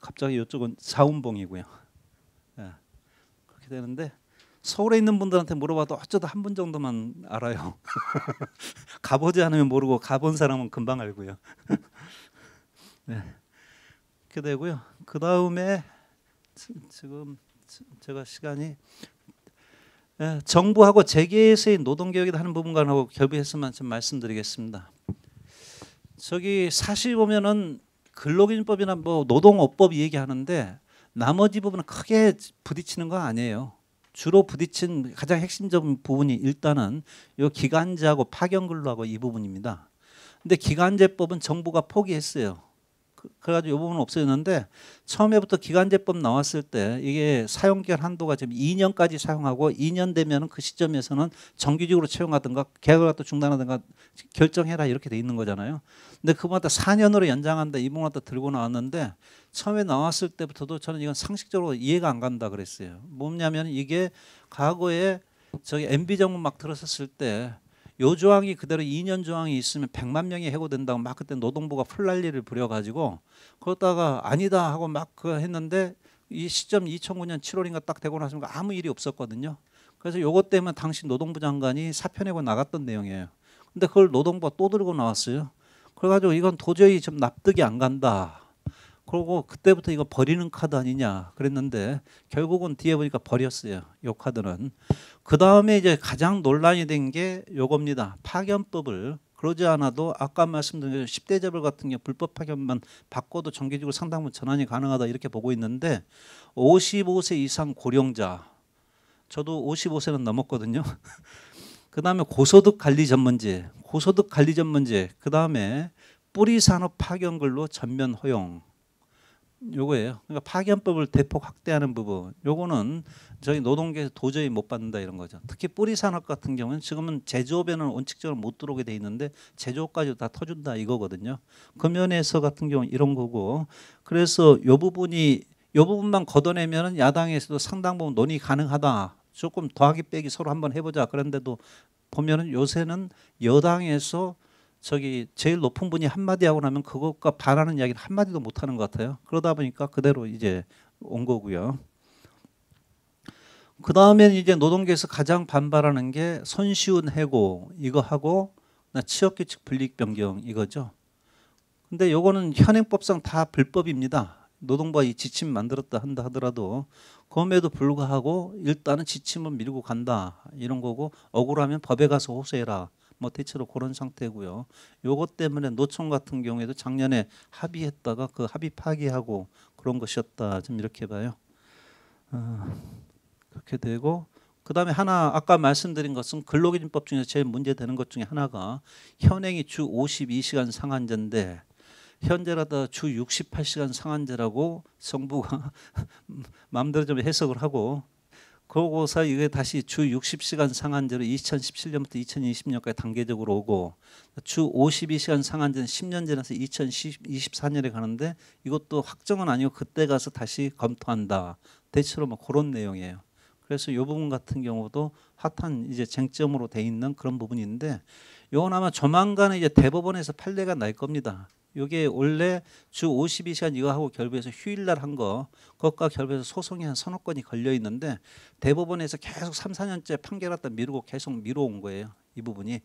갑자기 요쪽은 자운봉이고요. 네. 예, 그렇게 되는데 서울에 있는 분들한테 물어봐도 어쩌다 한 분 정도만 알아요. 가보지 않으면 모르고 가본 사람은 금방 알고요. 네. 이렇게 되고요. 그 다음에 지금 제가 시간이 예, 정부하고 재계에서의 노동개혁에 하는 부분과하고 결부해서만 좀 말씀드리겠습니다. 저기 사실 보면은 근로기준법이나 뭐 노동업법 얘기하는데 나머지 부분은 크게 부딪히는 거 아니에요. 주로 부딪힌 가장 핵심적인 부분이 일단은 이 기간제하고 파견근로하고 이 부분입니다. 근데 기간제법은 정부가 포기했어요. 그, 그래가지고 요 부분은 없어졌는데 처음에부터 기간제법 나왔을 때 이게 사용기간 한도가 지금 2년까지 사용하고 2년 되면 그 시점에서는 정규직으로 채용하든가 계약을 갖다 중단하든가 결정해라 이렇게 돼 있는 거잖아요. 근데 그거마다 4년으로 연장한다 이 부분 갖다 들고 나왔는데 처음에 나왔을 때부터도 저는 이건 상식적으로 이해가 안 간다 그랬어요. 뭐냐면 이게 과거에 저기 MB 정부 막 들어섰을 때요 조항이 그대로 2년 조항이 있으면 100만 명이 해고된다고 막 그때 노동부가 풀난리를 부려가지고 그러다가 아니다 하고 막 그 했는데 이 시점 2009년 7월인가 딱 되고 나서니까 아무 일이 없었거든요. 그래서 요것 때문에 당시 노동부 장관이 사표내고 나갔던 내용이에요. 근데 그걸 노동부가 또 들고 나왔어요. 그래가지고 이건 도저히 좀 납득이 안 간다. 그러고 그때부터 이거 버리는 카드 아니냐 그랬는데 결국은 뒤에 보니까 버렸어요. 요 카드는. 그 다음에 이제 가장 논란이 된 게 요겁니다. 파견법을 그러지 않아도 아까 말씀드린 10대 재벌 같은 경우 불법 파견만 바꿔도 정규직으로 상당 부 전환이 가능하다 이렇게 보고 있는데 55세 이상 고령자 저도 55세는 넘었거든요. 그 다음에 고소득 관리 전문제, 고소득 관리 전문제, 그 다음에 뿌리 산업 파견근로 전면 허용, 요거예요. 그러니까 파견법을 대폭 확대하는 부분. 요거는 저희 노동계에서 도저히 못 받는다 이런 거죠. 특히 뿌리 산업 같은 경우는 지금은 제조업에는 원칙적으로 못 들어오게 돼 있는데 제조업까지 다 터준다 이거거든요. 그 면에서 같은 경우 이런 거고. 그래서 요 부분이 요 부분만 걷어내면은 야당에서도 상당 부분 논의 가능하다. 조금 더하기 빼기 서로 한번 해보자. 그런데도 보면은 요새는 여당에서 저기 제일 높은 분이 한마디 하고 나면 그것과 반하는 이야기를 한마디도 못하는 것 같아요. 그러다 보니까 그대로 이제 온 거고요. 그 다음엔 이제 노동계에서 가장 반발하는 게 손쉬운 해고 이거 하고 취업규칙 불리익 변경 이거죠. 근데 요거는 현행법상 다 불법입니다. 노동부가 이 지침 만들었다 한다 하더라도 그럼에도 불구하고 일단은 지침은 밀고 간다 이런 거고 억울하면 법에 가서 호소해라 뭐 대체로 그런 상태고요. 요것 때문에 노총 같은 경우에도 작년에 합의했다가 그 합의 파기하고 그런 것이었다. 좀 이렇게 봐요. 어, 그렇게 되고 그 다음에 하나 아까 말씀드린 것은 근로기준법 중에서 제일 문제되는 것 중에 하나가 현행이 주 52시간 상한제인데 현재라도 주 68시간 상한제라고 정부가 마음대로 좀 해석을 하고 그러고서 이게 다시 주 60시간 상한제로 2017년부터 2020년까지 단계적으로 오고 주 52시간 상한제는 10년 지나서 2024년에 가는데 이것도 확정은 아니고 그때 가서 다시 검토한다. 대체로 뭐 그런 내용이에요. 그래서 이 부분 같은 경우도 핫한 이제 쟁점으로 돼 있는 그런 부분인데 이건 아마 조만간에 이제 대법원에서 판례가 날 겁니다. 이게 원래 주 52시간 이거 하고 결부해서 휴일날 한 거 그것과 결부해서 소송이 한 서너 건이 걸려 있는데 대법원에서 계속 3, 4년째 판결했다 미루고 계속 미뤄온 거예요. 이 부분이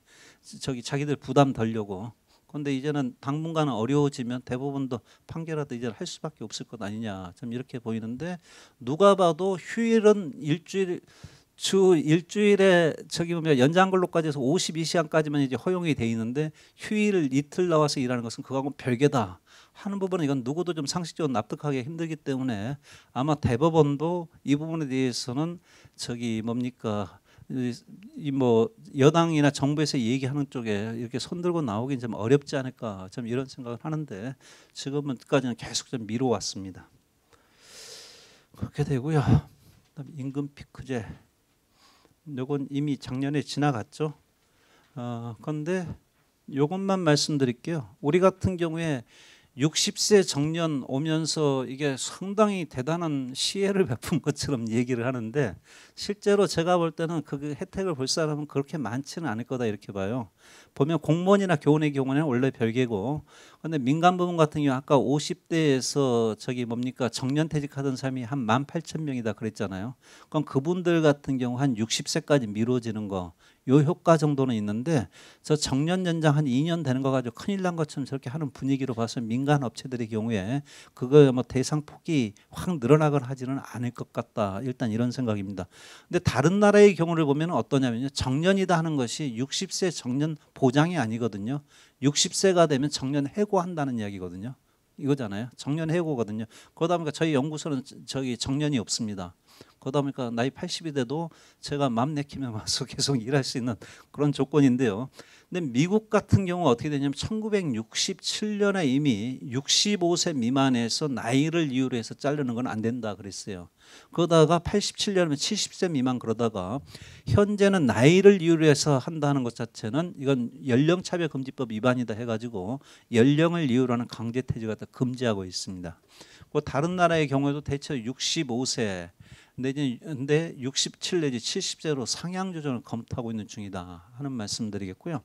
저기 자기들 부담 덜려고 근데 이제는 당분간은 어려워지면 대부분도 판결하다 이제 할 수밖에 없을 것 아니냐 좀 이렇게 보이는데 누가 봐도 휴일은 일주일 주 일주일에 저기 보면 연장 근로까지 해서 52시간까지만 이제 허용이 돼 있는데 휴일 이틀 나와서 일하는 것은 그거하고는 별개다 하는 부분은 이건 누구도 좀 상식적으로 납득하기 힘들기 때문에 아마 대법원도 이 부분에 대해서는 저기 뭡니까 이 뭐 여당이나 정부에서 얘기하는 쪽에 이렇게 손들고 나오긴 좀 어렵지 않을까 좀 이런 생각을 하는데 지금까지는 계속 좀 미뤄왔습니다. 그렇게 되고요. 그다음 임금 피크제 요건 이미 작년에 지나갔죠. 어, 그런데 요것만 말씀드릴게요. 우리 같은 경우에 60세 정년 오면서 이게 상당히 대단한 시혜를 베푼 것처럼 얘기를 하는데 실제로 제가 볼 때는 그 혜택을 볼 사람은 그렇게 많지는 않을 거다 이렇게 봐요. 보면 공무원이나 교원의 경우는 원래 별개고 근데 민간 부문 같은 경우 아까 50대에서 저기 뭡니까 정년 퇴직하던 사람이 한 18,000명이다 그랬잖아요. 그럼 그분들 같은 경우 한 60세까지 미뤄지는 거요 효과 정도는 있는데 저 정년 연장 한 2년 되는 거 가지고 큰일 난 것처럼 저렇게 하는 분위기로 봐서 민간 업체들의 경우에 그거 뭐 대상 폭이 확 늘어나거나 하지는 않을 것 같다. 일단 이런 생각입니다. 근데 다른 나라의 경우를 보면 어떠냐면요. 정년이다 하는 것이 60세 정년 보장이 아니거든요. 60세가 되면 정년 해고한다는 이야기거든요. 이거잖아요. 정년 해고거든요. 그러다 보니까 저희 연구소는 저기 정년이 없습니다. 그러다 보니까 나이 80이 돼도 제가 맘 내키면 와서 계속 일할 수 있는 그런 조건인데요. 근데 미국 같은 경우 어떻게 되냐면 1967년에 이미 65세 미만에서 나이를 이유로 해서 자르는 건 안 된다 그랬어요. 그러다가 8 7년이 70세 미만 그러다가 현재는 나이를 이유로 해서 한다는 것 자체는 이건 연령차별금지법 위반이다 해가지고 연령을 이유로 하는 강제퇴직을 금지하고 있습니다. 그 다른 나라의 경우에도 대체 65세 내데이 근데 67 내지 70세로 상향 조정을 검토하고 있는 중이다 하는 말씀드리겠고요.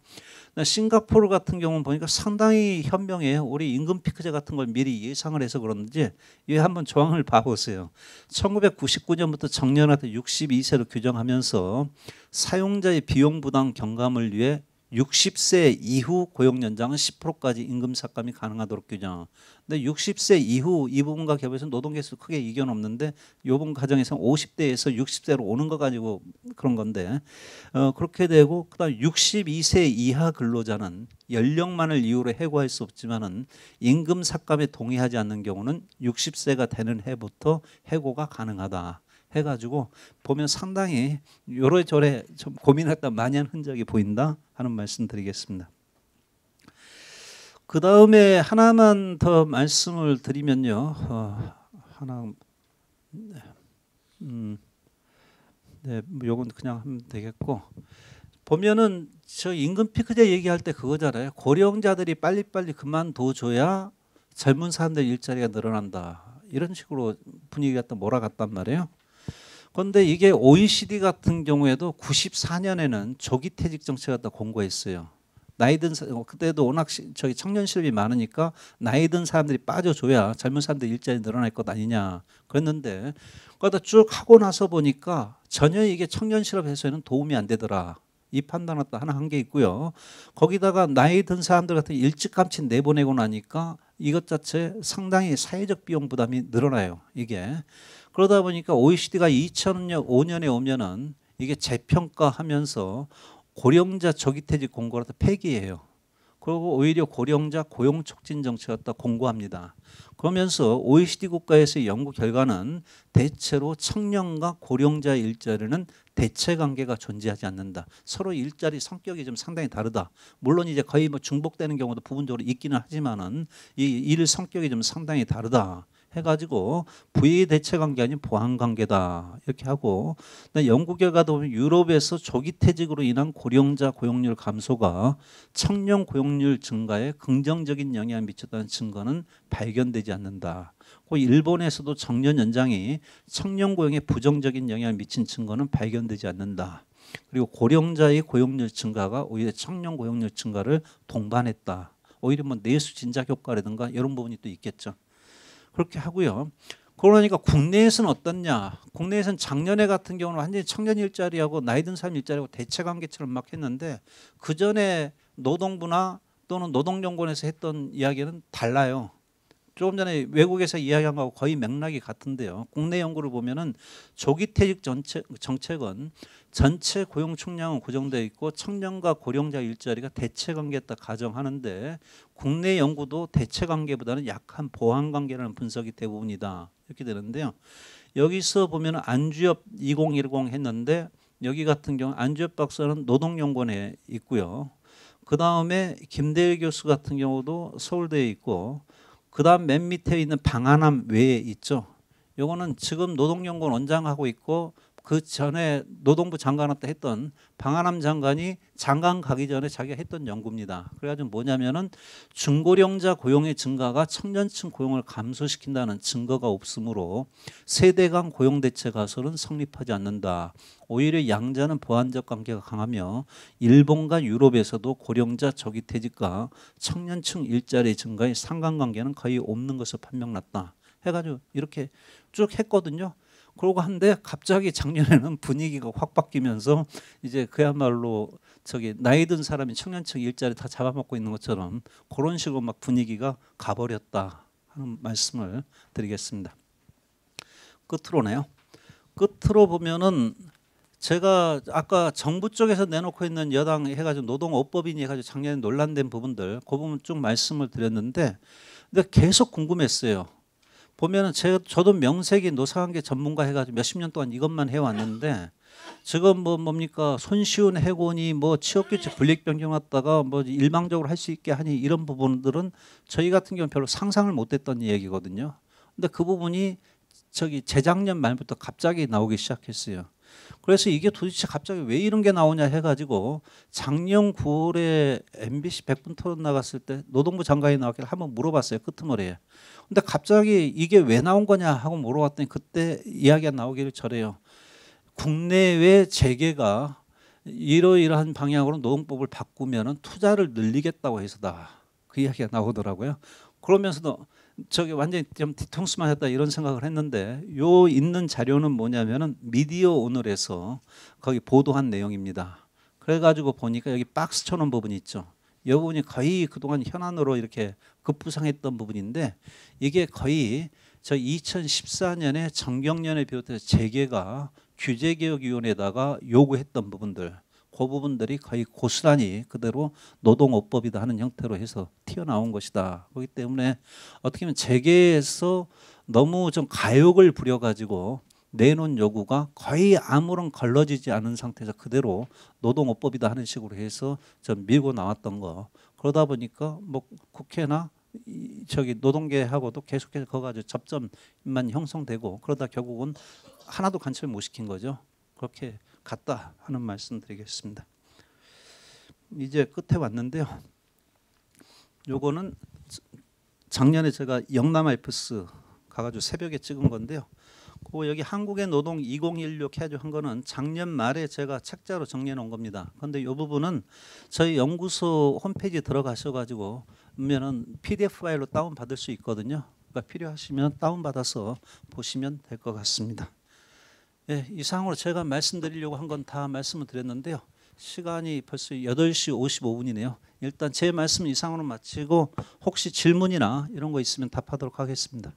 싱가포르 같은 경우는 보니까 상당히 현명해요. 우리 임금 피크제 같은 걸 미리 예상을 해서 그런지 이 한번 조항을 봐보세요. 1999년부터 정년한테 62세로 규정하면서 사용자의 비용 부담 경감을 위해 60세 이후 고용 연장은 10%까지 임금 삭감이 가능하도록 규정. 근데 60세 이후 이 부분과 겹해서 노동 개수 크게 이견 없는데 요번 과정에서 50대에서 6 0대로 오는 거 가지고 그런 건데 어, 그렇게 되고 그다음 62세 이하 근로자는 연령만을 이유로 해고할 수 없지만은 임금 삭감에 동의하지 않는 경우는 60세가 되는 해부터 해고가 가능하다. 해가지고 보면 상당히 요래저래 좀 고민했다 많이 한 흔적이 보인다 하는 말씀드리겠습니다. 그 다음에 하나만 더 말씀을 드리면요. 어, 하나, 네. 음, 네, 뭐 요건 그냥 하면 되겠고 보면은 저 임금 피크제 얘기할 때 그거잖아요. 고령자들이 빨리빨리 그만둬줘야 젊은 사람들 일자리가 늘어난다. 이런 식으로 분위기가 또 몰아갔단 말이에요. 그런데 이게 OECD 같은 경우에도 94년에는 조기 퇴직 정책을 다 공고했어요. 나이든 어, 그때도 워낙 시, 저기 청년 실업이 많으니까 나이든 사람들이 빠져줘야 젊은 사람들 일자리 늘어날 것 아니냐 그랬는데 그러다 쭉 하고 나서 보니까 전혀 이게 청년 실업 해소에는 도움이 안 되더라. 이판단을또 하나 한 게 있고요. 거기다가 나이 든 사람들 같은 일찍감치 내보내고 나니까 이것 자체 상당히 사회적 비용 부담이 늘어나요. 이게 그러다 보니까 OECD가 2005년에 오면은 이게 재평가하면서 고령자 저기퇴직 공고라도 폐기해요. 그리고 오히려 고령자 고용 촉진 정책 갖다 공고합니다. 그러면서 OECD 국가에서의 연구 결과는 대체로 청년과 고령자 일자리는 대체 관계가 존재하지 않는다. 서로 일자리 성격이 좀 상당히 다르다. 물론 이제 거의 뭐 중복되는 경우도 부분적으로 있기는 하지만은 이일 성격이 좀 상당히 다르다. 해가지고 부의 대체 관계 아닌 보안 관계다 이렇게 하고 영국에 가도 보면 유럽에서 조기 퇴직으로 인한 고령자 고용률 감소가 청년 고용률 증가에 긍정적인 영향을 미쳤다는 증거는 발견되지 않는다. 그 일본에서도 정년 연장이 청년 고용에 부정적인 영향을 미친 증거는 발견되지 않는다. 그리고 고령자의 고용률 증가가 오히려 청년 고용률 증가를 동반했다. 오히려 뭐 내수 진작 효과라든가 이런 부분이 또 있겠죠. 그렇게 하고요. 그러니까 국내에서는 어떻냐? 국내에서는 작년에 같은 경우는 완전히 청년 일자리하고 나이 든 사람 일자리하고 대체 관계처럼 막 했는데 그 전에 노동부나 또는 노동연구원에서 했던 이야기는 달라요. 조금 전에 외국에서 이야기한 거하고 거의 맥락이 같은데요. 국내 연구를 보면은 조기 퇴직 전체, 정책은 전체 고용 총량은 고정되어 있고 청년과 고령자 일자리가 대체 관계였다 가정하는데 국내 연구도 대체 관계보다는 약한 보완 관계라는 분석이 대부분이다. 이렇게 되는데요. 여기서 보면 안주엽 2010 했는데 여기 같은 경우 안주엽 박사는 노동연구원에 있고요. 그 다음에 김대일 교수 같은 경우도 서울대에 있고 그 다음 맨 밑에 있는 방안함 외에 있죠. 요거는 지금 노동연구원 원장하고 있고 그 전에 노동부 장관한테 했던 방한암 장관이 장관 가기 전에 자기가 했던 연구입니다. 그래가지고 뭐냐면은 중고령자 고용의 증가가 청년층 고용을 감소시킨다는 증거가 없으므로 세대 간 고용 대체 가설은 성립하지 않는다. 오히려 양자는 보완적 관계가 강하며 일본과 유럽에서도 고령자 저기 퇴직과 청년층 일자리 증가의 상관관계는 거의 없는 것으로 판명났다. 해가지고 이렇게 쭉 했거든요. 그러고 한데 갑자기 작년에는 분위기가 확 바뀌면서 이제 그야말로 저기 나이 든 사람이 청년층 일자리 다 잡아먹고 있는 것처럼 그런 식으로 막 분위기가 가버렸다 하는 말씀을 드리겠습니다. 끝으로네요. 끝으로 보면은 제가 아까 정부 쪽에서 내놓고 있는 여당 해가지고 노동업법인 해가지고 작년에 논란된 부분들 그 부분 쭉 말씀을 드렸는데 근데 계속 궁금했어요. 보면은 제, 저도 명색이 노사관계 전문가 해가지고 몇십 년 동안 이것만 해왔는데 지금 뭐 뭡니까 손쉬운 해고니 뭐 취업규칙 불이익 변경했다가 뭐 일방적으로 할 수 있게 하니 이런 부분들은 저희 같은 경우는 별로 상상을 못했던 얘기거든요. 근데 그 부분이 저기 재작년 말부터 갑자기 나오기 시작했어요. 그래서 이게 도대체 갑자기 왜 이런 게 나오냐 해가지고 작년 9월에 MBC 100분 토론 나갔을 때 노동부 장관이 나왔길래 한번 물어봤어요. 끄트머리에. 근데 갑자기 이게 왜 나온 거냐 하고 물어봤더니 그때 이야기가 나오기를 저래요. 국내외 재계가 이러이러한 방향으로 노동법을 바꾸면 투자를 늘리겠다고 해서다. 그 이야기가 나오더라고요. 그러면서도 저게 완전히 좀 뒤통수만 했다 이런 생각을 했는데 요 있는 자료는 뭐냐면은 미디어 오늘에서 거기 보도한 내용입니다. 그래가지고 보니까 여기 박스 쳐놓은 부분이 있죠. 이 부분이 거의 그동안 현안으로 이렇게 급부상했던 부분인데 이게 거의 저 2014년에 정경련에 비롯해서 재계가 규제개혁위원회에다가 요구했던 부분들 그 부분들이 거의 고스란히 그대로 노동업법이다 하는 형태로 해서 튀어나온 것이다. 그렇기 때문에 어떻게 보면 재계에서 너무 좀 가욕을 부려가지고 내놓은 요구가 거의 아무런 걸러지지 않은 상태에서 그대로 노동업법이다 하는 식으로 해서 좀 밀고 나왔던 거 그러다 보니까 뭐 국회나 저기 노동계하고도 계속해서 거가지 접점만 형성되고 그러다 결국은 하나도 관철 못 시킨 거죠 그렇게 같다 하는 말씀 드리겠습니다. 이제 끝에 왔는데요. 요거는 작년에 제가 영남 알프스 가가지고 새벽에 찍은 건데요. 그 여기 한국의 노동 2016 해주 한 거는 작년 말에 제가 책자로 정리해 놓은 겁니다. 근데 이 부분은 저희 연구소 홈페이지 들어가셔가지고 면은 PDF 파일로 다운 받을 수 있거든요. 그러니까 필요하시면 다운 받아서 보시면 될 것 같습니다. 예, 이상으로 제가 말씀드리려고 한 건 다 말씀을 드렸는데요. 시간이 벌써 8시 55분이네요. 일단 제 말씀 이상으로 마치고 혹시 질문이나 이런 거 있으면 답하도록 하겠습니다.